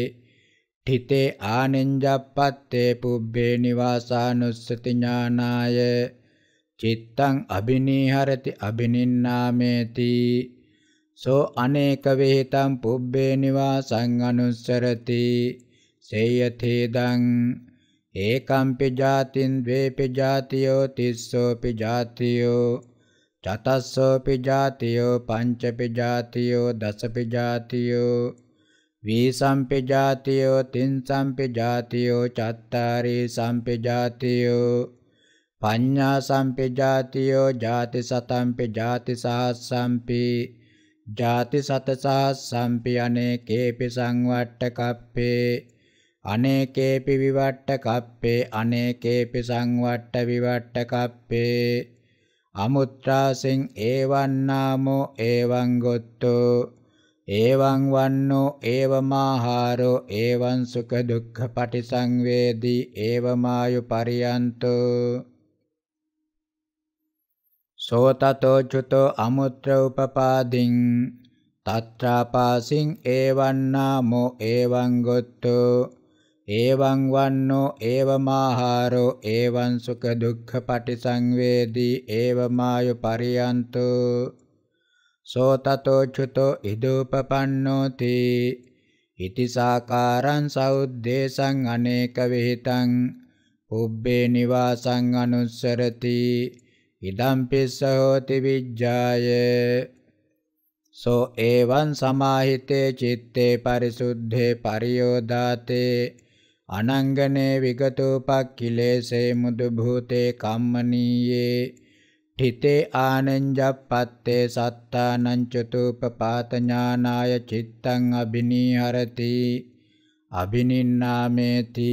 තිතේ ආනෙන්ජප්පත්තේ පුබ්බේ නිවාසානුස්සති ඥානාය චිත්තං අබිනීහරති අබිනින්නාමේති සෝ අනේක වේතං පුබ්බේ නිවාසං අනුස්සරති සේයතේදං ඒකම්පි ජාතින් ද්වේපි ජාතියෝ තිස්සෝපි ජාතියෝ චතස්සෝපි ජාතියෝ පංචපි ජාතියෝ දසපි ජාතියෝ වීසම්පි ජාතියෝ තින්සම්පි ජාතියෝ චත්තාරී සම්පි ජාතියෝ පඤ්ඤා සම්පි ජාතියෝ ජාති සතම්පි ජාති සහස්සම්පි ජාති සත සහස්සම්පි අනේකේපි සංවට්ඨ කප්පේ අනේකේපි විවට්ට කප්පේ අනේකේපි සංවට්ට විවට්ට කප්පේ අමුත්‍රාසින් ඒවං නාමෝ ඒවං ගොත්තෝ ඒවං වන්නෝ ඒවමාහාරෝ ඒවං සුඛ දුක්ඛ පටිසංවේදී ඒවමායු පරියන්තෝ සෝතතෝ චුතෝ අමුත්‍ර උපපාදින් තත්‍රාපාසින් ඒවන්නාමෝ ඒවං ගොත්තෝ ඒවං වන්නෝ ඒවමාහාරෝ ඒවං සුඛ දුක්ඛ පටිසංවේදී ඒවමායු පරියන්තෝ සෝ තතෝ චුතෝ ඉදූපපන්නෝති ඉතිසාකාරං සෞද්දේශං අනේක විಹಿತං පුබ්බේ නිවාසං අනුස්සරති ඉදම් පිස්ස හෝති විජ්ජාය සෝ එවං සමාහිතේ චිත්තේ පරිසුද්ධේ පරියෝදාතේ අනංගනේ විගතෝපක්ඛිලේසේ මුදු භූතේ කම්මනීයේ ඨිතේ ආනංජප්පත්තේ සත්තානං චතුපපාත ඥානාය චිත්තං අබිනීහරති අබිනින්නාමේති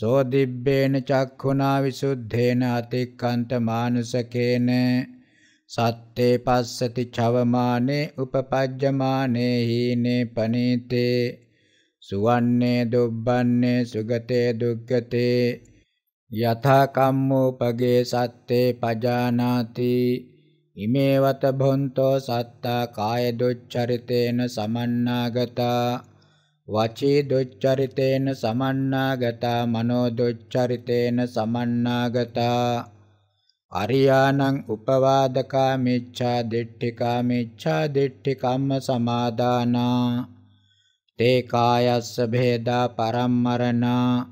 සෝදිබ්බේන චක්ඛුනා විසුද්ධේන අතික්කන්ත මානුසකේන සත්තේ පස්සති චවමානේ උපපජ්ජමානේ හීනේ පනීතේ සුවන්නේ දුබ්බන්නේ සුගතේ දුක්ගතේ යථා කම්මෝපගේ සත්තේ පජානාති ඉමේවත භොන්තෝ සත්තා කාය දුච්චරිතේන සමන්නාගතා වචී දුච්චරිතේන සමන්නාගතා මනෝ දුච්චරිතේන සමන්නාගතා අරියානං උපවාදකා මිච්ඡා දිට්ඨිකා මිච්ඡා දිට්ඨිකම්ම සමාදානා තේ කායස්ස භේදා පරම්මරණා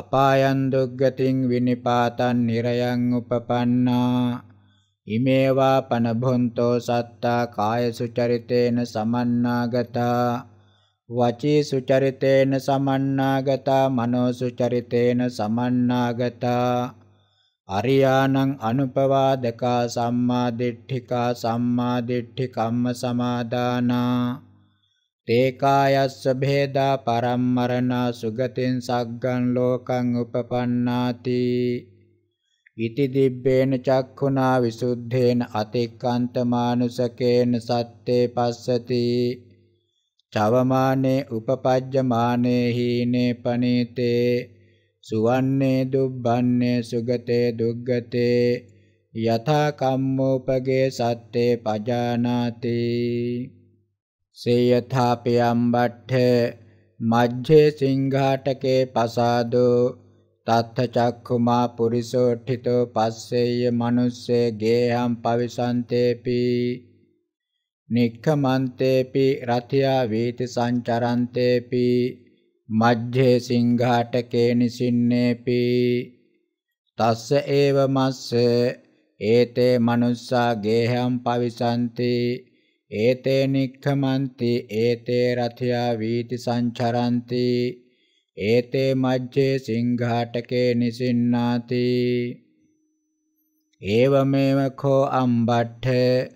අපායන් දුග්ගතින් විනිපාතං නිරයන් උපපන්නා ඉමේවා පනබොන්තෝ සත්තා කායසුචරිතේන සමන්නාගතා වචී සුචරිතේන සමන්නාගතා මනෝ සුචරිතේන සමන්නාගතා අරියානං අනුපවාදකා සම්මා දිට්ඨිකා සම්මා දිට්ඨි කම්ම සමාදානා තේකායස්ස භේදා පරම්මරණා සුගතින් සග්ගන් ලෝකං උපපන්නාති ඉති දිබ්බේන චක්ඛුනා විසුද්ධේන අතික්කන්ත මානුසකේන සත්තේ පස්සති චවමානේ උපපජ්ජමානේ හීනේ පනීතේ සුවන්නේ දුබ්බන්නේ සුගතේ දුග්ගතේ යථා කම්මෝපගේ සත්තේ පජානාති සේයථාපියම් බට්ඨ මජ්ජේ සිංඝාටකේ පසාදෝ තත්ත චක්ඛුමා පුරිසෝට්ඨිතෝ පස්සේය මනුස්සේ ගේහම් පවිසන්තේපි නික්ඛමන්තේපි රතියා වේති සංචරන්තේපි මජ්ජේ සිංඝාටකේ නිසින්නේපි තස්ස ඒව මස්ස ඒතේ මනුස්සා ගේහම් පවිසන්තේ ඒතේ නික්ඛමන්ති ඒතේ රථයා වීති සංචරಂತಿ ඒතේ මජ්ජේ සිංඝාටකේ නිසින්නාති ඒවමෙව කෝ අම්බට්ඨ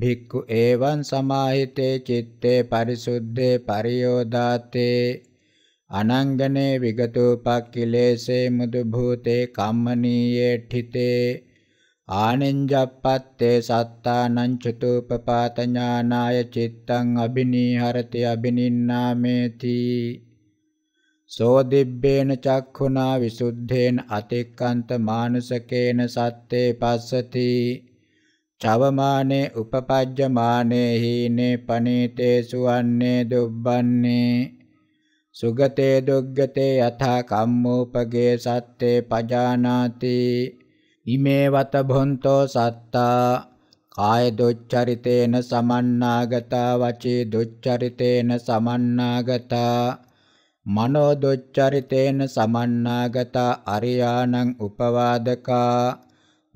භික්ඛු එවං සමාහිතේ චitte පරිසුද්ධේ පරියෝදාතේ අනංගනේ විගතෝපක්ඛිලේසේ මුදු භූතේ කම්මනීයේ ඨිතේ ආනෙන්ජප්පත්තේ සත්තානං චතුපපාත ඥානාය චිත්තං අබිනීහරති අබිනින්නාමේති සෝදිබ්බේන චක්ඛුනා විසුද්ධේන අතික්කන්ත මානුසකේන සත්තේ පස්සති චවමානේ උපපජ්ජමානේ හීනේ පනීතේ සුවන්නේ දුබ්බන්නේ සුගතේ දුග්ගතේ යථා කම්මෝපගේ සත්තේ පජානාති ඉමේවත භොන්තෝ සත්තා කාය දුච්චරිතේන සමන්නාගතා වචේ දුච්චරිතේන සමන්නාගතා මනෝ දුච්චරිතේන සමන්නාගතා අරියාණං උපවාදකා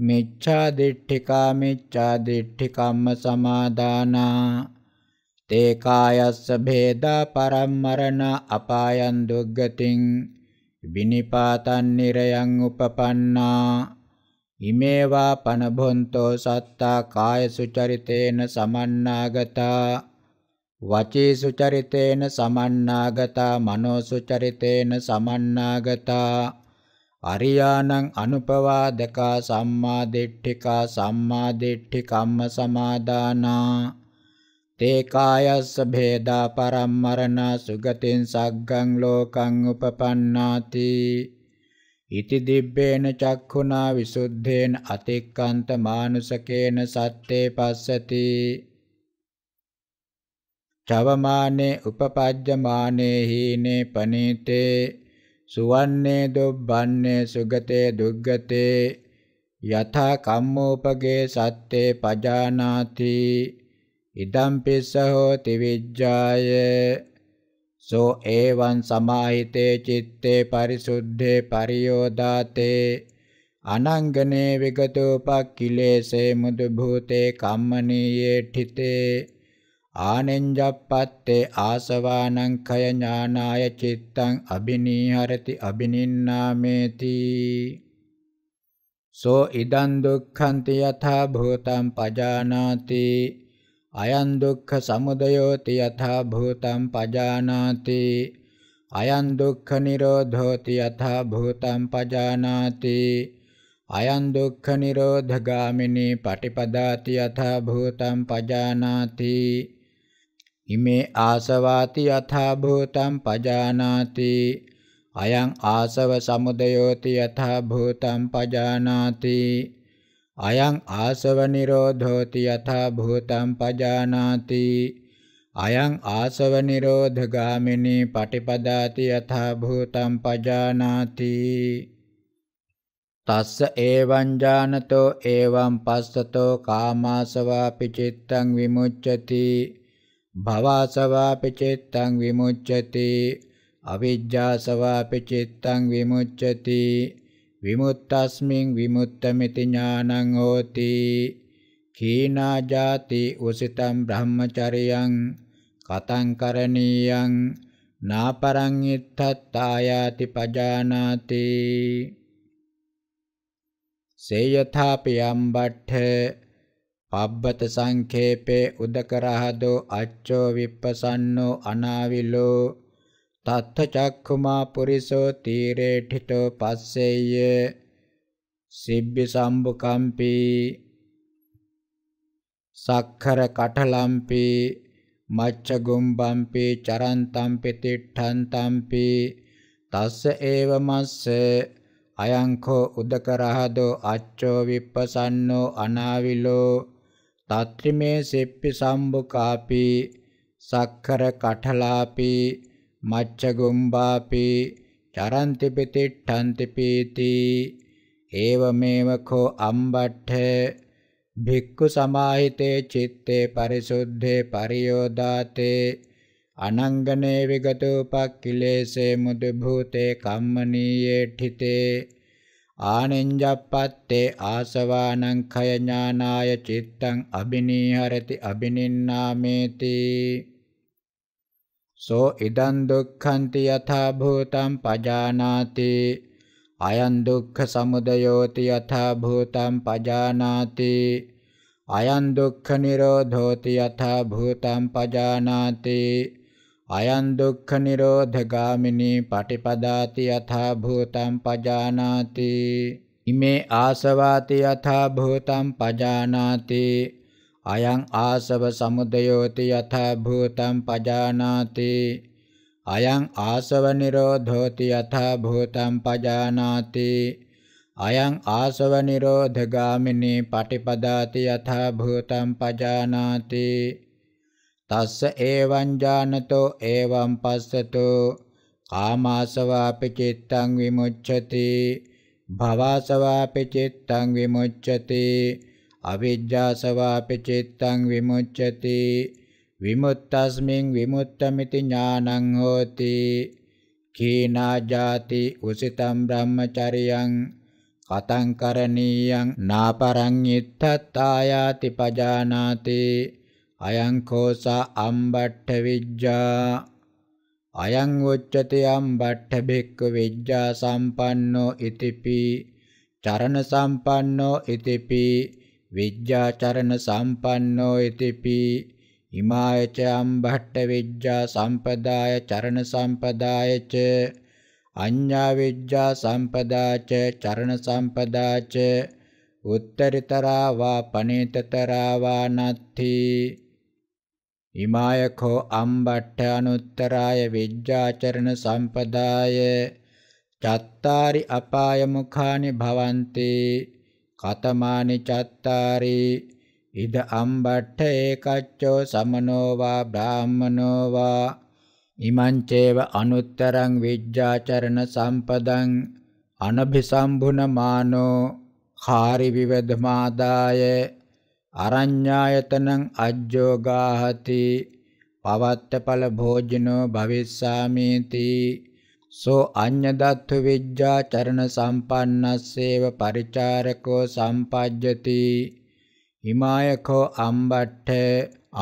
මිච්ඡා දිට්ඨිකා මිච්ඡා දිට්ඨිකම්ම සමාදානා තේ කායස්ස භේදා පරම්මරණ අපායන් දුග්ගතින් විනිපාතන් නිරයන් උපපන්නා ඉමේවා පනබොන්තෝ සත්තා කාය සුචරිතේන සමන්නාගතා වචී සුචරිතේන සමන්නාගතා මනෝ සුචරිතේන සමන්නාගතා අරියානං අනුපවාදකා සම්මා දිට්ඨිකා සම්මා දිට්ඨි කම්ම සමාදානා තේ කායස්ස භේදා පරම්මරණ සුගතින් සග්ගං ලෝකං උපපන්නාති ඉති දිබ්බේන චක්ඛුනා විසුද්ධේන අතික්කන්ත මානුසකේන සත්තේ පස්සති චවමානේ උපපජ්ජමානේ හීනේ පනීතේ සුවන්නේ දුබ්බන්නේ සුගතේ දුග්ගතේ යථා කම්මෝපගේ සත්තේ පජානාති ඉදම් පිස්ස හෝති විජ්ජාය සෝ ඒවං සමාහිතේ චitte පරිසුද්ධේ පරියෝදාතේ අනංගනේ විගතෝපක්ඛිලේසේ මුදු භූතේ කම්මනීයේ ඨිතේ ආනෙන්ජප්පත්තේ ආසවානං කය ඥානාය චිත්තං අබිනීහරති අබිනින්නාමේති සෝ ඉදං දුක්ඛන්ති යථා භූතං පජානාති අයං දුක්ඛ සමුදයෝති යථා භූතං පජානාති අයං දුක්ඛ නිරෝධෝති යථා භූතං පජානාති අයං දුක්ඛ නිරෝධගාමිනී පටිපදාති යථා භූතං පජානාති ඉමේ ආසවාති යථා භූතං පජානාති අයං ආසව සමුදයෝති යථා භූතං පජානාති අයං ආසව නිරෝධෝති යථා භූතං පජානාති අයං ආසව නිරෝධ ගාමිනී පටිපදාති යථා භූතං පජානාති තස්ස ඒවං ඥානතෝ ඒවං පස්සතෝ කාමාසවාපි චිත්තං විමුච්ඡති භවසවාපි චිත්තං විමුච්ඡති අවිජ්ජාසවාපි චිත්තං විමුච්ඡති විමුක්තස්මින් විමුක්තമിതി ඥානං හෝති කීනා ජාති උසිතම් බ්‍රහ්මචරියං කතං කරණීයං නාපරං ඉත්තත්තායාති පජානාති සේයථාපියම් බට්ඨ පබ්බත සංඛේපේ උදකරහදෝ අච්චෝ විප්පසන්නෝ අනාවිලෝ තත්ථ චක්ඛුමා පුරිසෝ තීරේ ඨිතෝ පස්සෙය්‍ය සිබ්බි සම්බුකම්පි සක්ඛර කටලම්පි මච්ච ගුම්බම්පි චරන්තම්පි තිට්ඨන්තම්පි තස්ස ඒව මස්ස අයංකෝ උදකරහදෝ අච්චෝ විප්පසන්නෝ අනාවිලෝ තත්‍රිමේ සෙප්පි සම්බුකාපි සක්කර කටලාපි मच्छगुम्बापि චරන්ති පිතිට්ඨන්ති පීති ඒවමේව කෝ අම්බට්ඨ භික්ඛු සමාහිතේ චිත්තේ පරිසුද්ධේ පරියෝදාතේ අනංගනේ විගතෝපක්ඛිලේසේ මුදු භූතේ කම්මනීයේ ඨිතේ ආනෙන්ජප්පත්තේ ආසවානං khය ඥානාය චිත්තං අබිනීහරති අබිනින්නාමේති සෝ ඉදං දුක්ඛන්ති යථා භූතං පජානාති අයං දුක්ඛ සමුදයෝති යථා භූතං පජානාති අයං දුක්ඛ නිරෝධෝති යථා භූතං පජානාති අයං දුක්ඛ නිරෝධගාමිනී පටිපදාති යථා භූතං පජානාති ඉමේ ආසවාති යථා භූතං පජානාති අයං ආසව සමුදයෝති යථා භූතං පජානාති අයං ආසව නිරෝධෝති යථා භූතං පජානාති අයං ආසව නිරෝධගාමිනී පටිපදාති යථා භූතං පජානාති තස්ස ඒවං ඥානතෝ ඒවං පස්සතෝ කාමාසවාපි චිත්තං විමුච්ඡති භවසවාපි චිත්තං විමුච්ඡති අවිජ්ජාසවාපි චිත්තං විමුච්ඡති විමුක්තස්මින් විමුක්තമിതി ඥානං හෝති කීනා ජාති උසිතම් බ්‍රහ්මචරියං කතං කරණීයං නාපරං ඉත්තත්තායාති පජානාති අයං කෝසා අම්බට්ඨ විජ්ජා අයං උච්චති අම්බට්ඨ බික්ක විජ්ජා සම්පන්නෝ ඉතිපි චරණ සම්පන්නෝ ඉතිපි විජ්ජාචරණ සම්පන්නෝ ඉතිපි හිමායච අම්බට්ඨ විජ්ජා සම්පදාය චරණ සම්පදායච අඤ්ඤා විජ්ජා සම්පදාච චරණ සම්පදාච උත්තරිතරා වා පනේතතරා වා නත්ථි හිමායකෝ අම්බට්ඨ අනුත්තරාය විජ්ජාචරණ සම්පදාය චත්තාරි අපාය මුඛානි භවන්තේ කතමානි චත්තාරී ඉද අම්බට්ඨ ඒකච්චෝ සමනෝ වා බ්‍රාහමනෝ වා ඉමං චේව අනුත්තරං විජ්ජාචරණ සම්පදං අනභිසම්භුන මානෝ khari විවදමාදාය අරඤ්ඤායතනං අජ්ජෝගාහති පවත්තපල භෝජනෝ භවිස්සාමේති සෝ අඤ්ඤදත්ථ විජ්ජා චරණ සම්පන්නස්සේව පරිචාරකෝ සම්පජ්ජති හිමායකෝ අම්බට්ඨ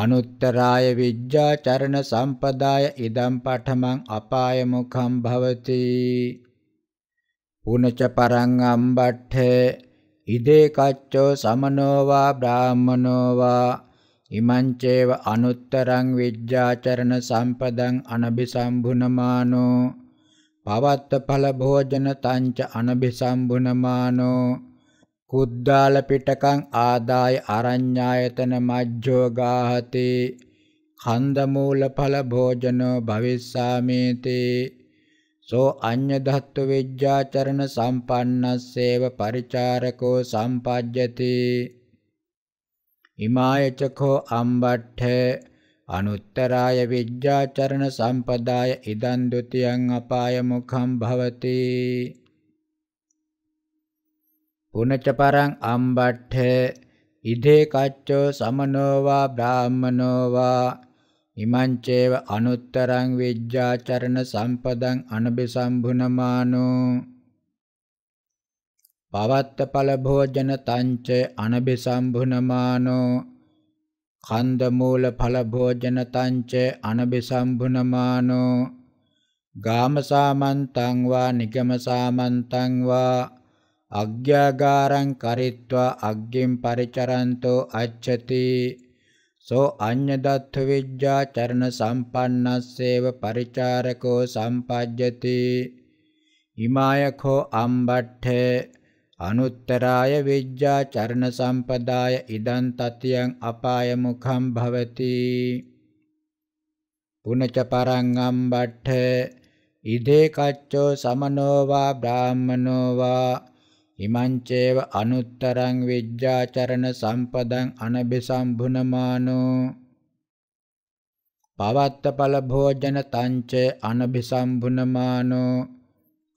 අනුත්තරාය විජ්ජා චරණ සම්පදාය ඉදම් පඨමං අපාය මුඛම් භවති පුනච පරං අම්බට්ඨ ඉදේ කච්චෝ සමනෝවා බ්‍රාහමනෝවා ඉමං චේව අනුත්තරං විජ්ජා චරණ සම්පදං අනබිසම්භුනමානෝ පවත්තඵල භෝජන තංච අනබිසම්බුනමානෝ කුද්දාල පිටකං ආදාය අරඤ්ඤායතන මජ්ජෝගාහති කන්ද මූලඵල භෝජනෝ භවිස්සාමේති සෝ අඤ්ඤ ධත්තු විජ්ජාචරණ සම්පන්නස්සේව පරිචාරකෝ සම්පජ්ජති ඉමායචකෝ අම්බට්ඨේ අනුත්තරාය විද්‍යාචරණ සම්පදාය ඉදන් ဒ ුතියං අපාය මුඛං භවති පුනච පරං අම්බට්ඨ ඉදේ කච්චෝ සමනෝවා බ්‍රාහමනෝවා ඉමංචේව අනුත්තරං විද්‍යාචරණ සම්පදං අනබිසම්භුනමානෝ පවත්ත ඵල භෝජන තංච අනබිසම්භුනමානෝ කන්ද මූල ඵල භෝජන තංච අනබිසම්භුනමානෝ ගාමසාමන්තං වා නිගමසාමන්තං වා අග්ග්‍යාගාරං කරිත්වා අග්ගින් පරිචරන්තෝ අච්ඡති සෝ අඤ්ඤදත්ථ විජ්ජා චරණ සම්පන්නස්සේව පරිචාරකෝ සම්පජ්ජති හිමායකෝ අම්බට්ඨේ අනුත්තරාය විජ්ජා චරණ සම්පදාය ඉදන් තතියං අපාය මුඛං භවති පුනච පරංගම් බට්ඨ ඉදේ කච්චෝ සමනෝ වා බ්‍රාහ්මනෝ වා ඉමංචේව අනුත්තරං විජ්ජා චරණ සම්පදං අනබිසම්භුනමානෝ පවත්තපල භෝජන තංච අනබිසම්භුනමානෝ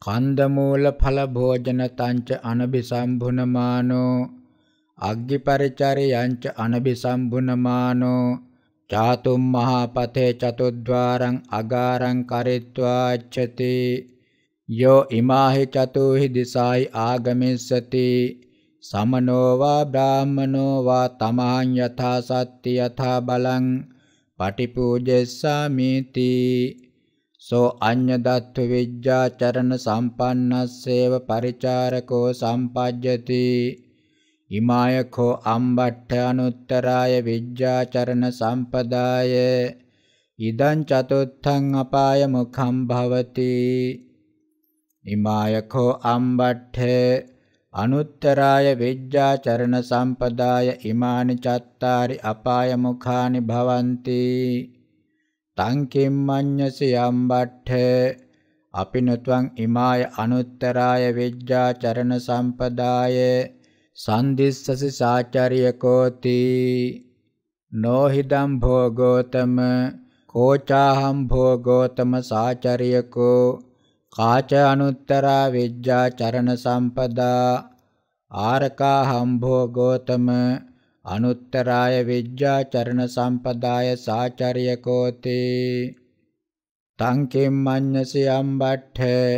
කන්දමූල ඵල භෝජන තංච අනබිසම්භුනමානෝ අග්ගි පරිචරයංච අනබිසම්භුනමානෝ චාතුම් මහා පතේ චතුද්්වාරං අගාරං කරිත්වාච්ඡති යෝ ඉමාහි චතුහි දිසායි ආගමිස්සති සමනෝ වා බ්‍රාහමනෝ වා තමහං යථා සත්‍ය යථා බලං පටිපූජෙස්සාමීති සෝ අඤ්ඤදත්ව විජ්ජාචරණ සම්පන්නස්සේව පරිචාරකෝ සම්පජ්ජති ඉමායකෝ අම්බට්ඨ අනුත්තරාය විජ්ජාචරණ සම්පදාය ඉදං චතුත්ථං අපාය මුඛං භවති ඉමායකෝ අම්බට්ඨ අනුත්තරාය විජ්ජාචරණ සම්පදාය ඉමානි චත්තාරි අපාය මුඛානි භවಂತಿ තං කිම්මඤ්ඤස යම්බට්ඨ අපිනත්වං ඉමාය අනුත්තරාය විජ්ජා චරණ සම්පදාය සන්දිස්සසි සාචාරියකෝති නොහිදම් භෝගෝතම කෝචාහම් භෝගෝතම සාචාරියකෝ කාච අනුත්තරා විජ්ජා චරණ සම්පදා ආරකාහම් භෝගෝතම අනුත්තරාය විජ්ජා චරණ සම්පදාය සාචර්ය කෝති තං කිම්මඤ්ඤසි අම්බට්ඨේ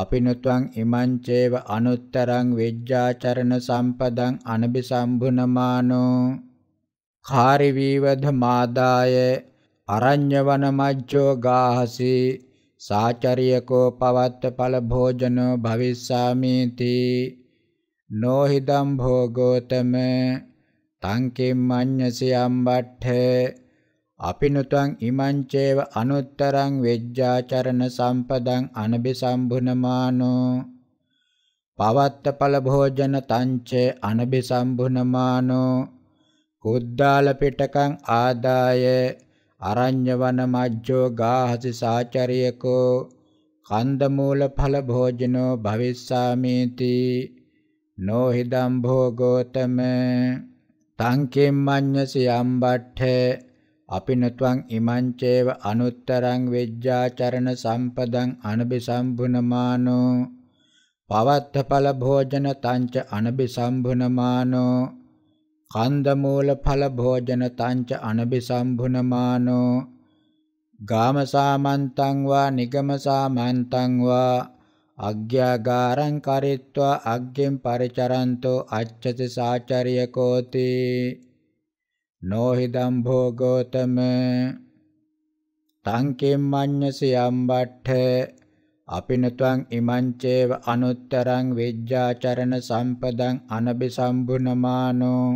අපිනුත්වං ඉමං චේව අනුත්තරං විජ්ජා චරණ සම්පදං අනබිසම්භුනමානෝ කාරි වීවධ මාදාය අරඤ්‍ය වන මජ්ජෝ ගාහසි සාචරියකෝ පවත්ත ඵල භෝජනෝ භවිස්සාමීති නොහිදම් භෝගෝතමේ තං කිම්මඤ්ඤසි අම්බට්ඨේ අපිනුතං ඉමං චේව අනුත්තරං වෙජ්ජාචරණ සම්පදං අනබි සම්භුනමානෝ පවත්ත ඵල භෝජන තංචේ අනබි සම්භුනමානෝ කුද්දාල පිටකං ආදාය අරඤ්‍ය වන මජ්ජෝ ගාහසි සාචරියකෝ කන්ද මූල ඵල භෝජනෝ භවිස්සාමේති නොහිදම් භෝගෝතමේ තං කිම්මඤ්ඤසි යම්බට්ඨේ අපිනත්වං ඉමංචේව අනුත්තරං වෙජ්ජාචරණ සම්පදං අනබිසම්භුනමානෝ පවත්තඵල භෝජන තංච අනබිසම්භුනමානෝ කන්දමූල ඵල භෝජන තංච අනබිසම්භුනමානෝ ගාමසාමන්තං වා නිගමසාමන්තං වා අග්‍යාගාරං කරිත්වා අග්ගෙන් පරිචරන්තෝ අච්චති සාචරිය කෝති නොහිදම් භෝගෝතම තං කිම්මඤ්ඤසි යම්බට්ඨ අපිනත්වං ඉමංචේව අනුත්තරං විජ්ජාචරණ සම්පදං අනබිසම්භුනමානෝ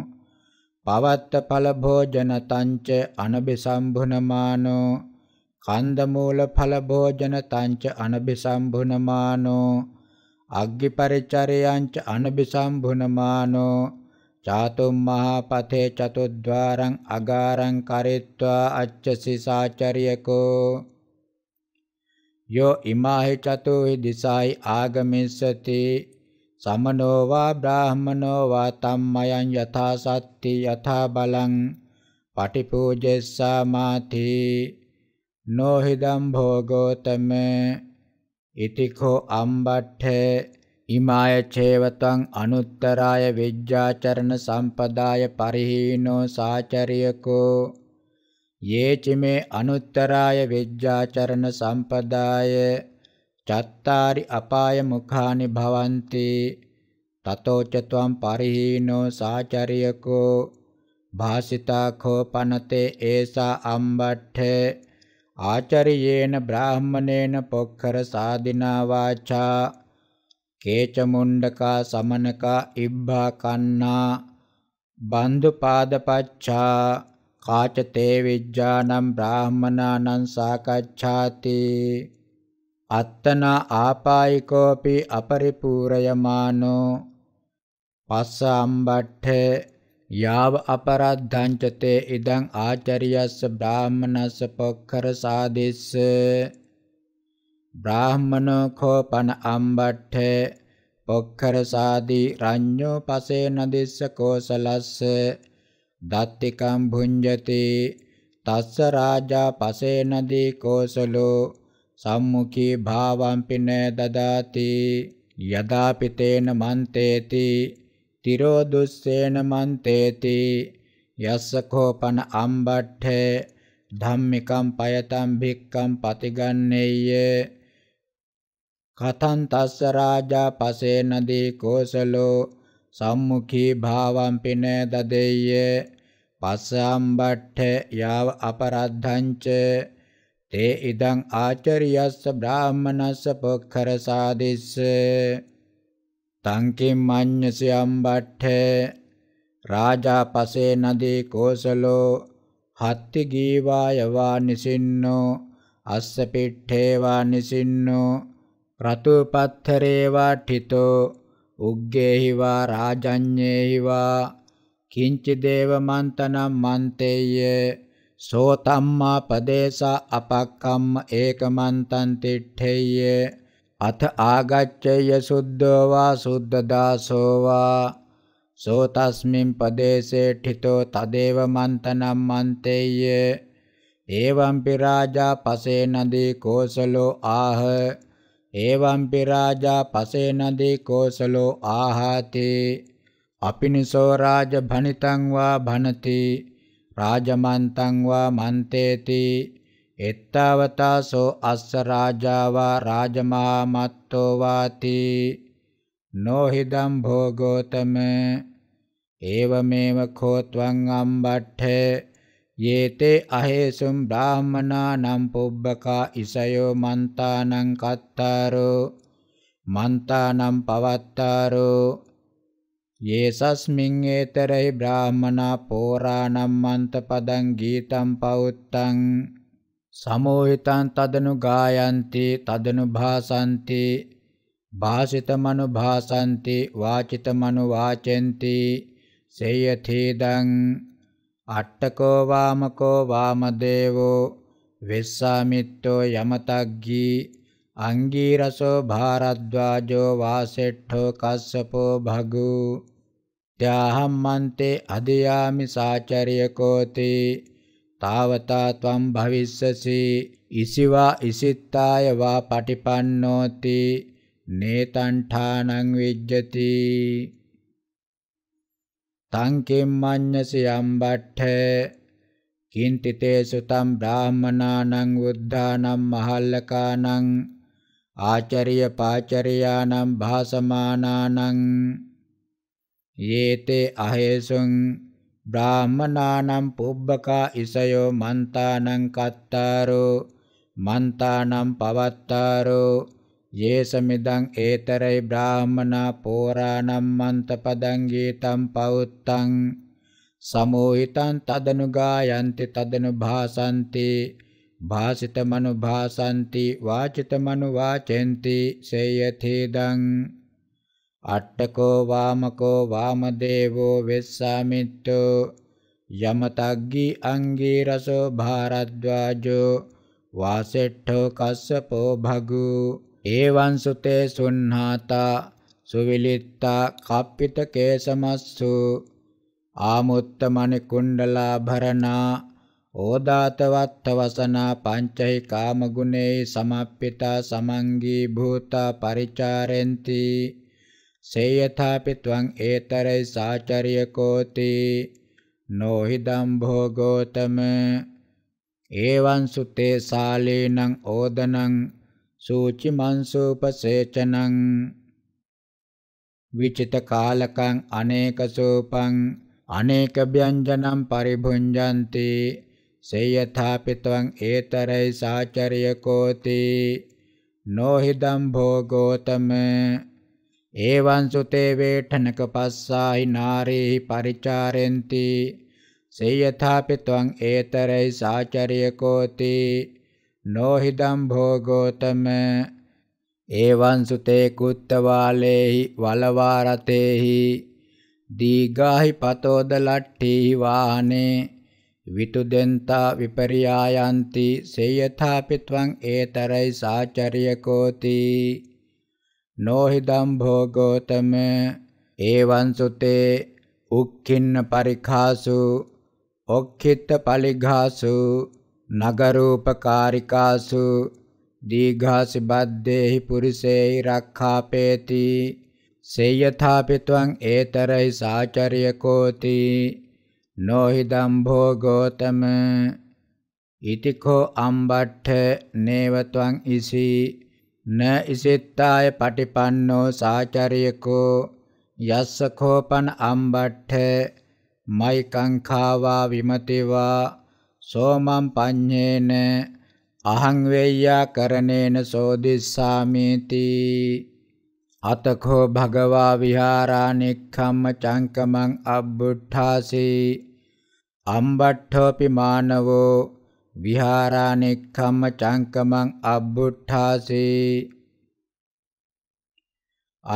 පවත්ත ඵල භෝජන තංච අනබිසම්භුනමානෝ කන්දමූල ඵල භෝජන තංච අනබිසම්භුනමානෝ අග්ගි පරිචරයංච අනබිසම්භුනමානෝ චාතුම් මහා පතේ චතුද්්වාරං අගාරං කරිත්වා අච්චසි සාචරියකෝ යෝ ඉමාහි චතුහි දිසායි ආගමිස්සති සමනෝ වා බ්‍රාහමනෝ වා තම්මයන් යථා සත්‍ති යථා බලං පටිපූජෙස්සා මාතේ නොහිදම් භෝගෝතම ඉතිකෝ අම්බට්ඨේ ඉමාය චේවතං අනුත්තරාය විජ්ජාචරණ සම්පදාය පරිහීනෝ සාචරියකෝ යේචිමේ අනුත්තරාය විජ්ජාචරණ සම්පදාය චත්තාරි අපාය මුඛානි භවಂತಿ තතෝච ත්වං පරිහීනෝ සාචරියකෝ භාසිතා කෝපනතේ ඒසා අම්බට්ඨේ आचर्येण ब्राह्मणेन पोखरसादिना वाचा केचमुण्डका समनका इब्भाकन्ना बन्धुपादपच्छा का च ते विज्ञानं ब्राह्मणानं साकच्छाति अत्तना आपायिकोऽपि अपरिपूरयमानो पस्साम्बट्ठे යාව අපරද්ධංචතේ ඉදං ආචරියස්ස බ්‍රාහ්මනස්ස පොක්ඛර සාදිස්ස බ්‍රාහ්මනෝ කෝපන අම්බට්ඨේ පොක්ඛර සාදී රඤ්ඤෝ පසේ නදිස්ස කෝසලස්ස දත්තිකම් භුඤ්ජති තස්ස රාජා පසේ නදී කෝසලෝ සම්මුඛී භාවම්පිනේ දදාති යදා පිතේන මන්තේති තිරෝ දුස්සේන මන්තේති යස්ස කෝපන අම්බට්ඨේ ධම්මිකම් පයතම් භික්කම් පතිගන්නේය කතං තස්ස රාජා පසේනදී කෝසලෝ සම්මුඛී භාවම් පින දදෙය්‍ය පස්සම්බට්ඨ යාව අපරද්ධංච තේ ඉදං ආචරියස්ස බ්‍රාහමනස්ස පොක්ඛර සාදිස්ස තංකින් මඤ්ඤසි අම්බට්ඨේ රාජා පසේ නදී කෝසලෝ හත්ති ගීවාය වානිසින්නෝ අස්ස පිට්ඨේ වානිසින්නෝ රතුපත්තරේ වාඨිතෝ උග්ගේහි වා රාජඤ්ඤේහි වා කිංචි දේව මන්තනම් මන්තේය සෝතම්මා පදේශ අපක්කම්ම ඒකමන්තං තිට්ඨේය අත ආගච්ඡය සුද්ධෝ වා සුද්ධදාසෝ වා සෝ තස්මින් පදේසේ ඨිතෝ තදේව මන්තනම් මන්තේය එවං පිරාජා පසේ නදී කෝසලෝ ආහ එවං පිරාජා පසේ නදී කෝසලෝ ආහති අපිනිසෝ රාජ භනිතං වා භනති රාජමන්තං වා මන්තේති එත්තවතාසෝ අස්ස රාජාවා රාජමා මත්තෝ වාති නොහිදම් භෝගෝතම ඒවමේව කෝත්වං අම්බට්ඨ යේතේ අහේසුම් බ්‍රාහමනානම් පුබ්බකා ඉසයෝ මන්තානං කත්තාරෝ මන්තානම් පවත්තාරෝ යේසස්මින් ඒතරයි බ්‍රාහමනා පෝරාණම් මන්තපදං ගීතම් පවුත්තං සමෝහිතං තදනු ගායන්ති තදනු භාසන්ති භාසිතමනු භාසන්ති වාචිතමනු වාචෙන්ති සේයතේදං අට්ඨකෝ වාමකෝ වාමදේවෝ වෙස්සාමිත්තෝ යමතග්ගී අංගීරසෝ භාරද්වාජෝ වාසෙට්ඨෝ කස්සපෝ භගු ත්‍යාහම්මන්තේ අධයාමි සාචරිය කෝතේ තාවතා ත්වම් භවිස්සසි ඉසිවා ඉසිත්තාය වා පටිපන්නෝති නේතණ්ඨානං විජ්ජති තං කිම්මඤ්ඤසි අම්බට්ඨේ කින්තිතේසු තම් බ්‍රාහමනානං උද්ධානම් මහල්ලකානං ආචරිය පාචරියානම් භාසමානානං යේතේ අහේසුං බ්‍රාහ්මනානම් පුබ්බකා ඉසයෝ මන්තානං කත්තාරෝ මන්තානම් පවත්තාරෝ යේසමිදං ඒතරයි බ්‍රාහ්මනා පෝරාණම් මන්තපදං ගීතං පවුත්තං සමෝහිතං තදනුගායන්ති තදනුභාසන්ති භාසිතමනුභාසන්ති වාචිතමනුවාචෙන්ති සේයතේදං අට්ඨකෝ වාමකෝ වාමදේවෝ වෙස්සාමිත්තෝ යමතග්ගි අංගීරසෝ භාරද්වාජෝ වාසෙට්ඨෝ කස්සපෝ භගු ඒවං සුතේ සුන්හාතා සුවිලිත්තා කප්පිත කේසමස්සු ආමුත්තමනි කුණ්ඩලා භරණා ඕදාතවත්ත වසනා පංචහි කාමගුණේ සමප්පිතා සමංගී භූතා පරිචාරෙන්ති සේයථාපි ත්වං ඒතරයි සාචරිය කෝති නොහිදම් භෝගෝතම ඒවං සුතේ සාලේනං ඕදනං සූචි මන්සූපසේචනං විචිත කාලකං අනේක සෝපං අනේක ව්‍යංජනම් පරිභුංජಂತಿ සේයථාපිතවං ඒතරයි සාචරිය කෝති නොහිදම් භෝගෝතම ඒවං සුතේ වේඨනක පස්සායි නාරේ පරිචාරෙන්ති සේයථාපිත්වං ඒතරයි සාචරියකෝති නොහිදම් භෝගෝතම ඒවං සුතේ කුත්තවාලේහි වලවාරතේහි දීගාහි පතෝද ලට්ඨී වාහනේ විතුදෙන්තා විපරියායන්ති සේයථාපිත්වං ඒතරයි සාචරියකෝති නොහි දම්භෝ ගෝතම ඒවං සුතේ උක්ඛින්න පරිඛාසු ඔක්ඛිත පලිඝාසු නගරූපකාරිකාසු දීඝාසි බද්දේහි පුරිසේහි රක්ඛාපේති සේයථාපිත්වං ඒතරයි සාචරිය කෝති නොහි දම්භෝ ගෝතම ඉතිකෝ අම්බට්ඨ නේවත්වං ඉසී න ඉසිත්තාය පටිපන්නෝ සාචරියකෝ යස්ස කෝපන අම්බට්ඨ මයිකංඛාවා විමතිවා සෝමම් පඤ්ඤේන අහං වේය්‍යා කරණේන සෝදිස්සාමේති අතකෝ භගවා විහාරානික්ඛම්ම චංකමං අබ්බුට්ඨාසී අම්බට්ඨෝපි මානවෝ විහාරානෙක්ඛම්ම චංකමං අබ්බුට්ඨාසේ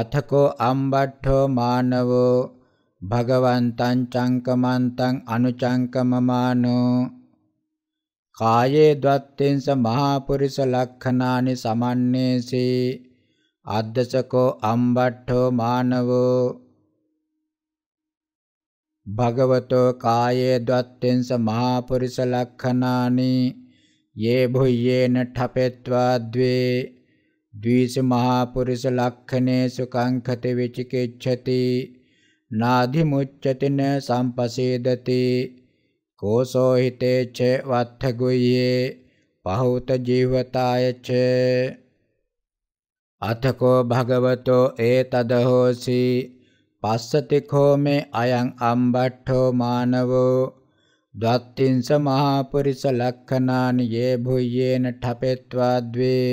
අතකෝ අම්බට්ඨෝ මානවෝ භගවන්තං චංකමන්තං අනුචංකමමානෝ කායේ ද්වත්තෙන්ස මහාපුරිස ලක්ඛනානි සමන්නේසේ අද්දසකෝ අම්බට්ඨෝ මානවෝ භගවතෝ කායේ ද්වත්තෙන්ස මහාපුරිස ලක්ඛනානි යේ භුයේන ඨපෙත්වා ද්වේ ද්විස මහාපුරිස ලක්ඛනේසු කංකත විචිකිච්ඡති නාධි මුච්ඡතින සම්පසේදති කෝසෝ හිතේ ච වත්ථ ගුයේ පහූත ජීවතාය ච අතකෝ භගවතෝ ඒතදහෝසී පස්සතිකෝ මේ අයං අම්බට්ඨෝ මානවෝ ද්වත්තිංස මහාපුරිස ලක්ඛනානි යේ භුයේන ඨපෙත්වා ද්වේ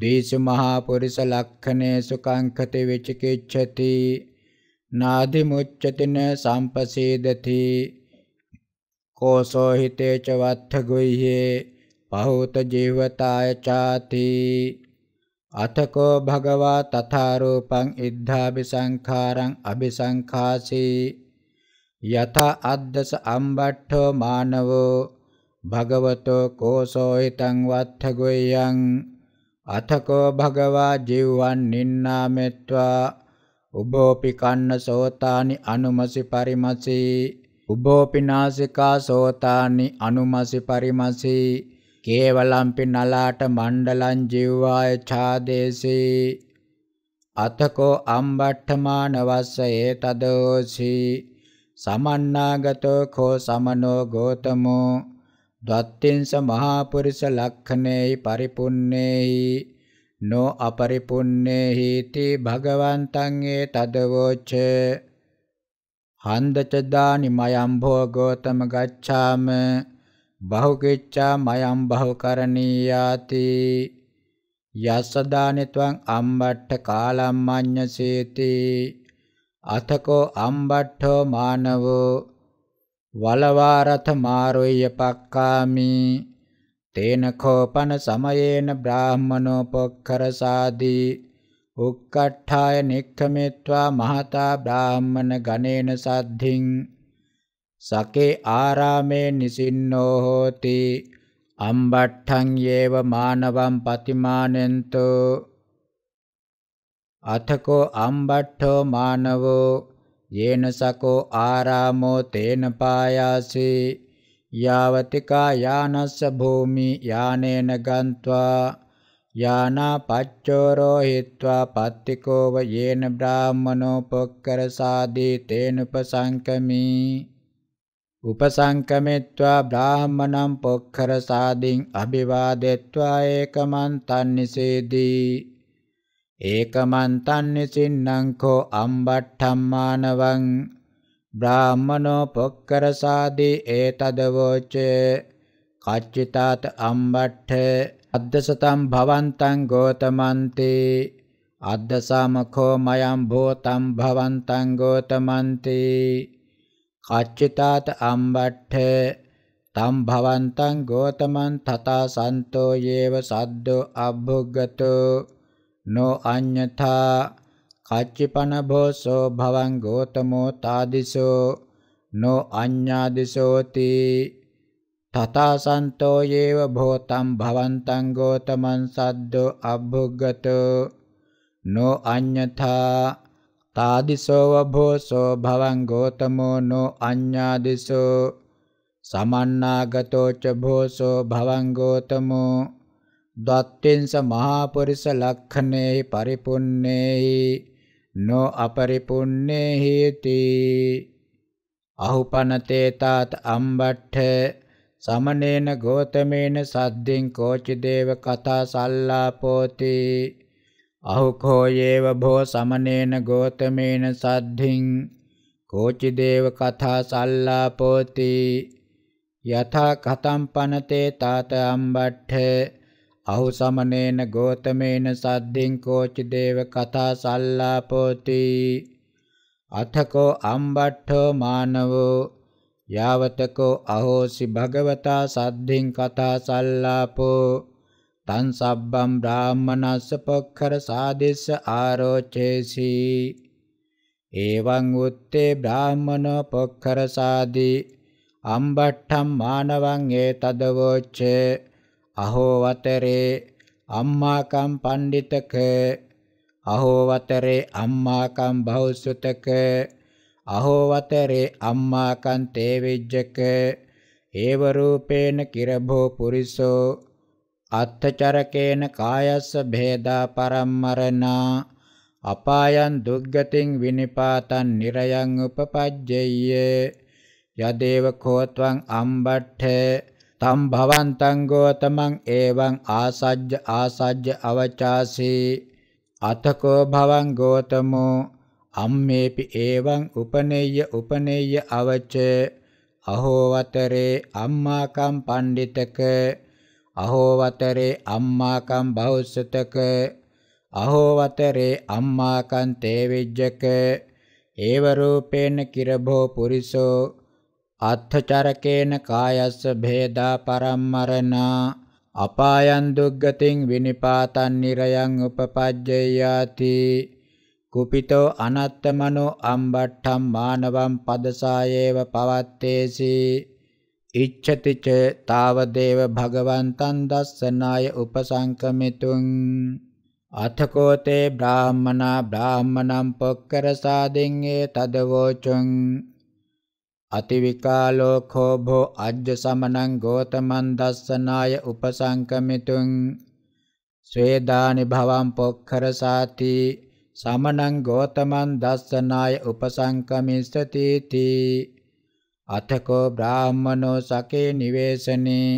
දීසු මහාපුරිස ලක්ඛනේසු කංකති විචිකිච්ඡති නාදි මුච්චතින සම්පසීදති කෝසෝ හිතේ ච වත්ථ ගුහ්‍යේ පහෝත ජීවතාය ചാති අතකෝ භගවා තථා රූපං ඉද්ධාபிසංඛාරං අபிසංඛාසී යත අද්දස අම්බට්ඨෝ මානවෝ භගවතෝ කෝසෝ හිතං වත්ථ ගොයං අතකෝ භගවා ජීවං නින්නාමෙත්වා උභෝපි කන්න සෝතානි අනුමසි පරිමසී උභෝපි නාසිකා සෝතානි අනුමසි පරිමසී කේවලම්පි නලාට මණ්ඩලං ජීවාය ඡාදේසේ අතකෝ අම්බට්ඨමාන වස්ස ඒතදෝසි සමන්නාගතෝ කෝ සමනෝ ගෝතමෝ දත්තින්ස මහා පුරිස ලක්ඛනේයි පරිපුන්නේයි නෝ අපරිපුන්නේහි තී භගවන්තං ඒතදවෝච හන්දච දානි මයම් භෝගෝතම ගච්ඡාම බහුකිච්ඡා මයම් බහුකරණීයාති යස්සදානිත්වං අම්බට්ඨ කාලම්මඤ්ඤසේති අතකෝ අම්බට්ඨෝ මානවෝ වලවාරත මාරොය්‍ය පක්කාමි තේන කෝපන සමයේන බ්‍රාහ්මනෝ පොක්කරසාදී උක්කට්ඨාය නික්ඛමෙත්වා මහතා බ්‍රාහ්මන ගණේන සද්ධින් සකේ ආරාමේ නිසින්නෝ හෝති අම්බට්ඨං යේව මානවං පතිමානෙන්තෝ අතකෝ අම්බට්ඨෝ මානවෝ යේන සකෝ ආරාමෝ තේන පායාසි යාවතිකා යානස්ස භූමි යානේන ගන්त्वा යානා පච්චෝරෝ හිत्वा පත්තිකෝව යේන බ්‍රාහමනෝ පොක්කරසාදී තේනුපසංකමී උපසංකමෙත්වා බ්‍රාහ්මණං පොක්ඛරසාදින් අභිවාදෙත්වා ඒකමන්තං නිසේදී ඒකමන්තං නිසින්නං කෝ අම්බට්ඨම්මානවං බ්‍රාහ්මනෝ පොක්කරසාදී ඒතදවෝචේ කච්චිතාත අම්බට්ඨ අද්දසතම් භවන්තං ගෝතමන්ති අද්දසාමකෝ මයම් භූතම් භවන්තං ගෝතමන්ති කච්චිතාත අම්බට්ඨ තම් භවන්තං ගෝතමන් තථා සන්තෝ යේව සද්දෝ අබ්බුග්ගතෝ නො අඤ්ඤතා කච්චිපන භෝසෝ භවං ගෝතමෝ තාදිසෝ නො අඤ්ඤාදිසෝති තථා සන්තෝ යේව භෝතම් භවන්තං ගෝතමන් සද්දෝ අබ්බුග්ගතෝ නො අඤ්ඤතා తాదిశోవభూసో భవంగోతమో నో అన్యాదిశో සමන්නාගතෝච භෝසෝ භවංගෝතමෝ දත්තින්ස මහාපුරිස ලක්ඛනේහි පරිපුන්නේහි නෝ අපරිපුන්නේහි තී අහුපනතේ තාත අම්බට්ඨ සමනේන ගෝතමේන සද්දින් කෝචි දේව කතා සල්ලාපෝති අහුකෝ යේව භෝ සමනේන ගෝතමේන සද්ධින් කෝචි දේව කථා සල්ලාපෝති යථා කතම් පනතේ තාත අම්බට්ඨ අහු සමනේන ගෝතමේන සද්ධින් කෝචි දේව කථා සල්ලාපෝති අතකෝ අම්බට්ඨෝ මානවෝ යාවතකෝ අහෝසි භගවතා සද්ධින් කථා සල්ලාපෝ තං සබ්බම් බ්‍රාහ්මනස්ස පොක්ඛර සාදිස්ස ආරෝචේසි එවං උත්තේ බ්‍රාහ්මනෝ පොක්ඛර සාදි අම්බට්ඨම් මානවං ඒතදවෝච්චේ අහෝ වතරේ අම්මාකම් පණ්ඩිතක අහෝ වතරේ අම්මාකම් බෞසුතක අහෝ වතරේ අම්මාකම් තේවිජ්ජක ඒව රූපේන කිරභෝ පුරිසෝ අත්ථචරකේන කායස්ස භේදා පරම්මරණා අපායන් දුග්ගතින් විනිපාතං නිරයන් උපපජ්ජෙය්‍ය යදේව කෝත්වං අම්බට්ඨ තම් භවන්තං ගෝතමං එවං ආසජ්ජ ආසජ්ජ අවචාසි අතකෝ භවං ගෝතමෝ අම්මේපි එවං උපනේය උපනේය අවච අහෝ වතරේ අම්මාකම් පණ්ඩිතක අහෝ වතරේ අම්මාකම් බෞස්සතක අහෝ වතරේ අම්මාකම් තේ විජ්ජක ඒව රූපේන කිරභෝ පුරිසෝ අත්ථචරකේන කායස්ස භේදා පරම්මරණා අපායන් දුග්ගතින් විනිපාතන් නිරයන් උපපජ්ජයාති කුපිතෝ අනත්තමනෝ අම්බට්ඨම් මානවම් පදසායේව පවත්තේසී ඉච්ඡති ච තාවදේව භගවන්තං දස්සනාය උපසංකමිතුං අතකෝතේ බ්‍රාහ්මනා බ්‍රාහ්මණං පොක්කරසාදින් ඒ තදවෝචුං අතිවිකාලෝ කෝභෝ අජ්ජ සමනං ගෝතමන් දස්සනාය උපසංකමිතුං ස්වේදානි භවං පොක්කරසාති සමනං ගෝතමන් දස්සනාය උපසංකමිස්සති තී අතකෝ බ්‍රාහ්මනෝ සකේ නිවේසනේ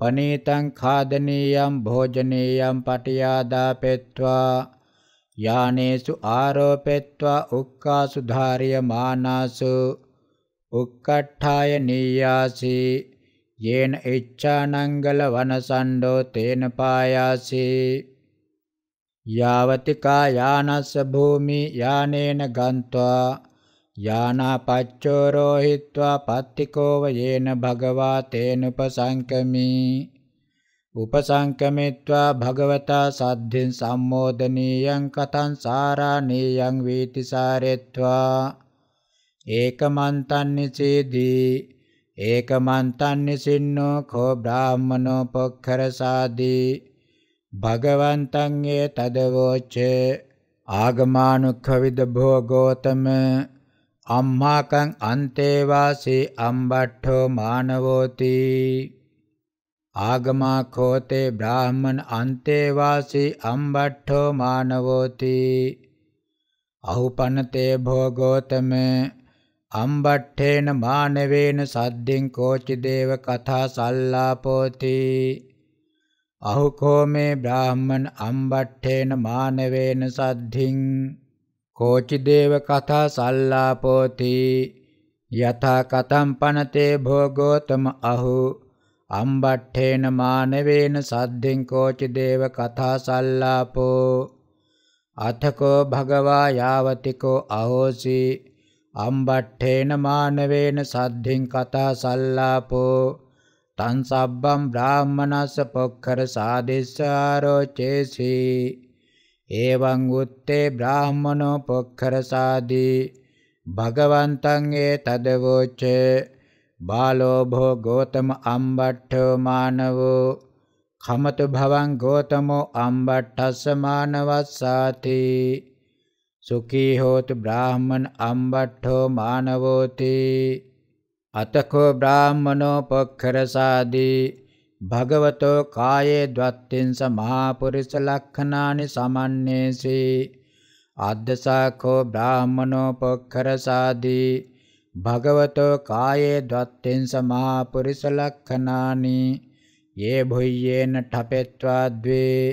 පනීතං ખાදනීයම් භෝජනීයම් පටියාදා පෙත්වා යානේසු ආරෝපෙත්වා උක්කාසු ධාරිය මානාසු උක්කට්ඨාය නීයාසි යේන ඉච්ඡානංගල වනසණ්ඩෝ තේන පායාසි යාවතිකා යානස්ස භූමි යානේන ගන්්වා යානාපච්චෝ රෝහිत्वा පත්තිකෝව යේන භගවා තේනුපසංකමි උපසංකමිත්වා භගවතා සද්ධින් සම්මෝදනීයං කතං සාරාණීයං වීති සාරෙත්වා ඒකමන්තං නිසීදී ඒකමන්තං නිසින්නෝ කෝ බ්‍රාහ්මනෝ පොක්ඛරසාදී භගවන්තං ඒ තදවෝචේ ආගමානුක්ඛවිද භෝගෝතම අම්මාකං අන්තේවාසී අම්බට්ඨෝ මානවෝති ආගමා කෝතේ බ්‍රාහ්මණ අන්තේවාසී අම්බට්ඨෝ මානවෝති අහුපනතේ භෝගෝතම අම්බට්ඨේන මානවේන සද්දින් කෝචි දේව කථා සල්ලාපෝති අහුකෝමේ බ්‍රාහ්මණ අම්බට්ඨේන මානවේන සද්ධින් කෝචිදේව කථා සල්ලාපෝති යථා කතම් පනතේ භෝගෝතම අහු අම්බට්ඨේන මානවේන සද්ධෙන් කෝචිදේව කථා සල්ලාපෝ අතකෝ භගවා යාවතිකෝ අහෝසි අම්බට්ඨේන මානවේන සද්ධින් කතා සල්ලාපෝ තං සබ්බම් බ්‍රාහ්මනස්ස පොක්කර සාදිස්සාරෝ චේසී එවං උත්තේ බ්‍රාහමනෝ පොක්ඛරසාදී භගවන්තං ඒ තදවෝච බාලෝ භෝ ගෝතම අම්බට්ඨෝ මානවෝ කමතු භවං ගෝතමෝ අම්බට්ඨස්ස මානවස්සාති සුඛී හෝතු බ්‍රාහමන අම්බට්ඨෝ මානවෝති අතකෝ බ්‍රාහමනෝ පොක්ඛරසාදී භගවතෝ කායේ ද්වත්තින්ස මහාපුරිස ලක්ඛනානි සමන්නේසී අද්දසාඛෝ බ්‍රාහමනෝ පොක්ඛරසාදී භගවතෝ කායේ ද්වත්තින්ස මහාපුරිස ලක්ඛනානි යේ භුයේන ඨපෙත්වා ද්වේ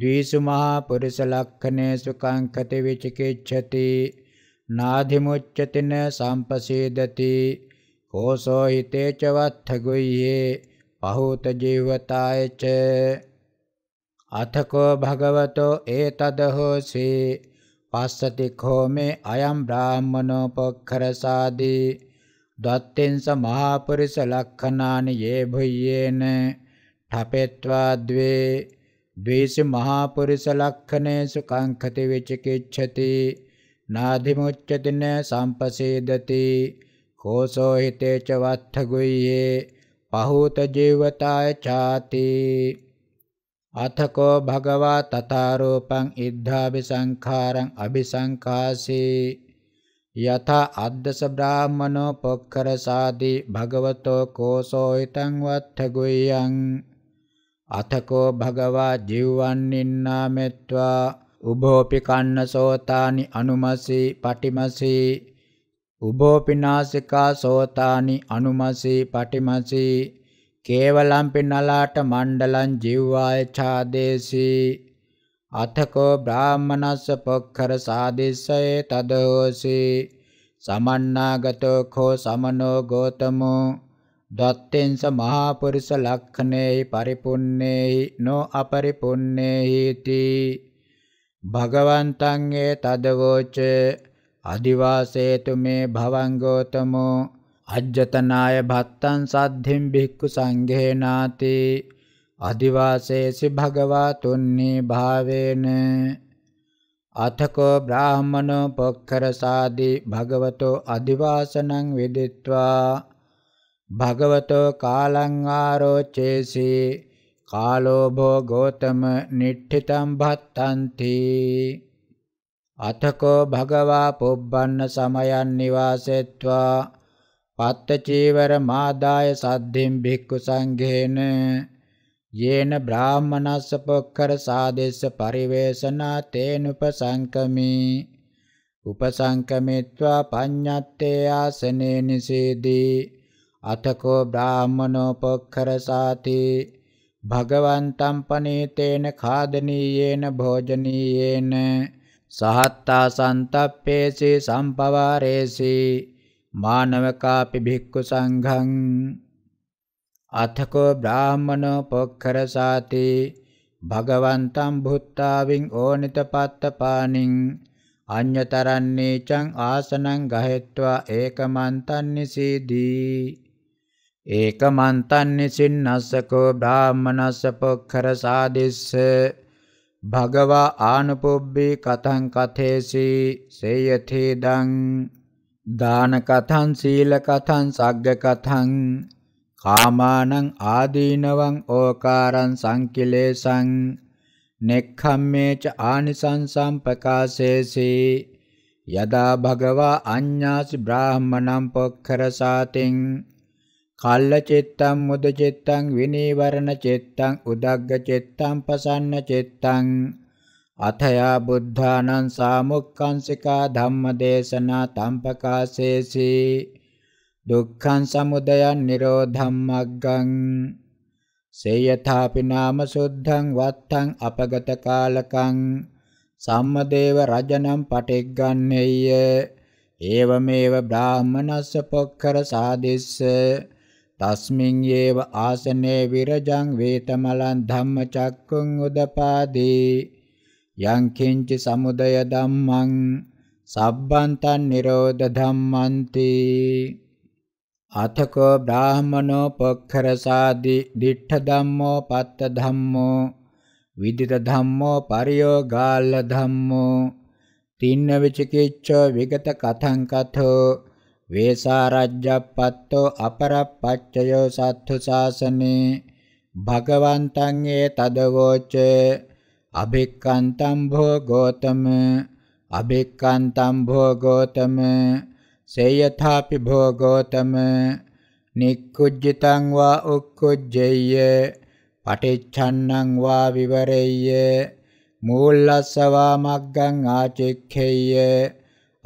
ද්විසු මහාපුරිස ලක්ඛනේසු කාංකති විචිකිච්ඡති නාධිමුච්ඡතින සම්පසේදති කෝසෝ හිතේ චවත්ථ ගුය්‍යේ පහූත ජීවතාය ච අතකෝ භගවතෝ ඒතද හෝසි පස්සති කෝමේ අයම් බ්‍රාහ්මනෝ පොක්ඛරසාදී දත්තෙන්ස මහාපුරිස ලක්ඛනානි යේ භුයේන ඨපෙත්වා द्वे द्वेष මහාපුරිස ලක්ඛනේසු කාංකති විචිකිච්ඡති නාධිමුච්ඡති න සම්පසේදති කෝසෝ හිතේ ච වත්ථ ගුය්‍යේ පහූත ජීවතාය ඡාති අතකෝ භගවා තතාරූපං ඉද්ධාභි සංඛාරං අபிසංකාසේ යථා අද්දස බ්‍රාහමනෝ පොක්කර සාදී භගවතෝ කෝසෝ හිතං වත්ථ ගුයං අතකෝ භගවා ජීවන්නින්නා මෙත්වා උභෝපි කන්න සෝතානි අනුමසී පටිමසී උභෝපිනාසිකා සෝතානි අනුමසී පටිමසී කේවලම් පින්නලාට මණ්ඩලං ජීවාය ඡාදේසී අතකෝ බ්‍රාහමනස්ස පොක්ඛර සාදිස්සයේ තදෝසි සමන්නාගතෝ කෝ සමනෝ ගෝතමෝ දත්තෙන්ස මහා පුරුෂ ලක්ඛනේහි පරිපුන්නේහි නෝ අපරිපුන්නේහි ති භගවන්තං ඒ තදවෝච අදිවාසේතු මේ භවං ගෝතමෝ අජ්ජතනාය භත්තං සද්ධිම් භික්ඛු සංඝේනාති අදිවාසේසි භගවා තුන්නේ භාවේන අතකෝ බ්‍රාහමනෝ පොක්කරසාදී භගවතෝ අදිවාසනං විදිත්වා භගවතෝ කාලං ආරෝචේසි කාලෝභෝ ගෝතම නිට්ඨිතං භත්තන්ති අතකෝ භගවා පොබ්බන්න සමයන් නිවාසෙත්වා පත්ත චීවර මාදාය සද්දින් භික්ඛු සංඝේන යේන බ්‍රාහමනස්ස පොක්කර සාදේශ පරිවේසනා තේනුපසංකමි උපසංකමිත්වා පඤ්ඤත්තේ ආසනේ නිසීදී අතකෝ බ්‍රාහමනෝ පොක්කර සාති භගවන්තම් පනීතේන ખાදනීයේන භෝජනීයේන සහත්තා සන්තප්පේසි සම්පවාරේසි මානවකාපි භික්ඛු සංඝං අතකෝ බ්‍රාහමනෝ පොක්ඛරසාති භගවන්තං භුත්තාවින් ඕනිතපත්තපාණින් අඤ්‍යතරන්නේ චං ආසනං ගහෙත්වා ඒකමන්තං නිසීදී ඒකමන්තං නිසින්නස්සකෝ බ්‍රාහමනස්ස පොක්ඛරසාදිස්ස භගවා ආනපොබ්බේ කතං කතේසි සේයතේදං දාන කතං සීල කතං සග්ග කතං කාමානං ආදීනවං ඕකාරං සංකිලේසං නෙක්ඛම්මේච ආනිසංසම් ප්‍රකාශේසි යදා භගවා අඤ්ඤාසි බ්‍රාහ්මණං පොක්ඛරසාතින් කල්ල චෙත්තං මුද චෙත්තං විනීවරණ චෙත්තං උදග්ග චෙත්තං පසන්න චෙත්තං අතයා බුද්ධානං සාමුක්ඛංසිකා ධම්මදේශනා තම්පකාසේසි දුක්ඛං සමුදයං නිරෝධං මග්ගං සේයථාපි නාම සුද්ධං වත්තං අපගත කාලකං සම්මදේව රජනම් පටිග්ගන්නේය ඒවමේව බ්‍රාහමනස්ස පොක්කර සාදිස්ස තස්මින් යේව ආසනේ විරජං වේතමලං ධම්මචක්කුං උදපාදී යං කිංච සමුදය ධම්මං සබ්බන්තං නිරෝධ ධම්මන්ති අතකෝ බ්‍රාහමනෝ පොක්ඛරසාදි දිඨ ධම්මෝ පත්ත ධම්මෝ විදිත ධම්මෝ පරියෝගාල ධම්මෝ තින්න විචිකිච්ඡ විගත කතං කතෝ වේසාරජ්ජප්පත්තෝ අපරප්පච්චයෝ සත්තු සාසනේ භගවන්තං ඒ තදවෝච අභික්කන්තම් භෝ ගෝතම අභික්කන්තම් භෝ ගෝතම සේයථාපි භෝ ගෝතම නික්කුජ්ජිතං වා උක්කුජ්ජෙය්‍ය පටිච්ඡන්නං වා විවරෙය්‍ය මූලස්සවා මග්ගං ආචෙක්ඛෙය්‍ය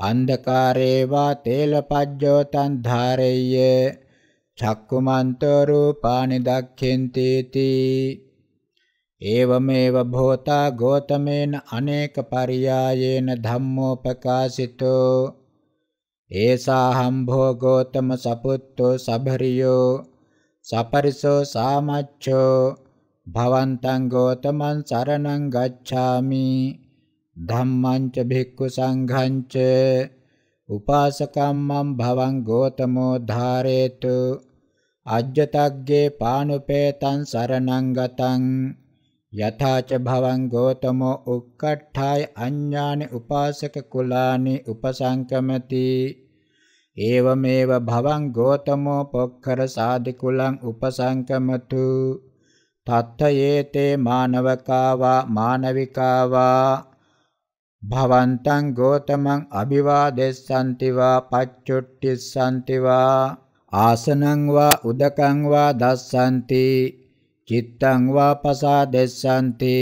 අන්ධකාරේවා තේලපජ්ජෝතං ධාරෙය්‍ය චක්කුමන්තෝ රූපානි දක්ඛෙන්ති තී එවමෙව භෝතා ගෝතමේන අනේක පරියායේන ධම්මෝපකාසිතෝ ඒසාහම් භෝ ගෝතම සපුත්තෝ සබරියෝ සපරිසෝ සාමච්ඡෝ භවන්තං ගෝතමං සරණං ගච්ඡාමි ධම්මං ච භික්ඛු සංඝං ච උපාසකම්මං භවං ගෝතමෝ ධාරේතු අජ්ජතග්ගේ පානුපේතං සරණං ගතං යථා ච භවං ගෝතමෝ උක්කට්ඨාය අඤ්ඤානි උපාසක කුලානි උපසංකමති ඒවමේව භවං ගෝතමෝ පොක්කර සාදි කුලං උපසංකමතු තත්ථයේතේ මානවකාවා මානවිකාවා භවන්තං ගෝතමං අභිවාදෙස්සන්තිවා පච්චොට්ටිස්සන්තිවා ආසනං වා උදකං වා දස්සන්ති චිත්තං වා පසාදෙස්සන්ති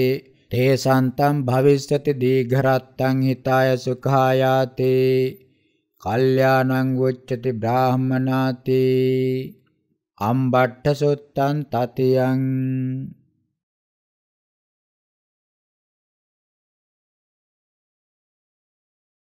තේ සන්තම් භවිස්සති දීඝරත්තං හිතාය සුඛායාති කල්යාණං උච්චති බ්‍රාහමනාති අම්බට්ඨ සුත්තං තතියං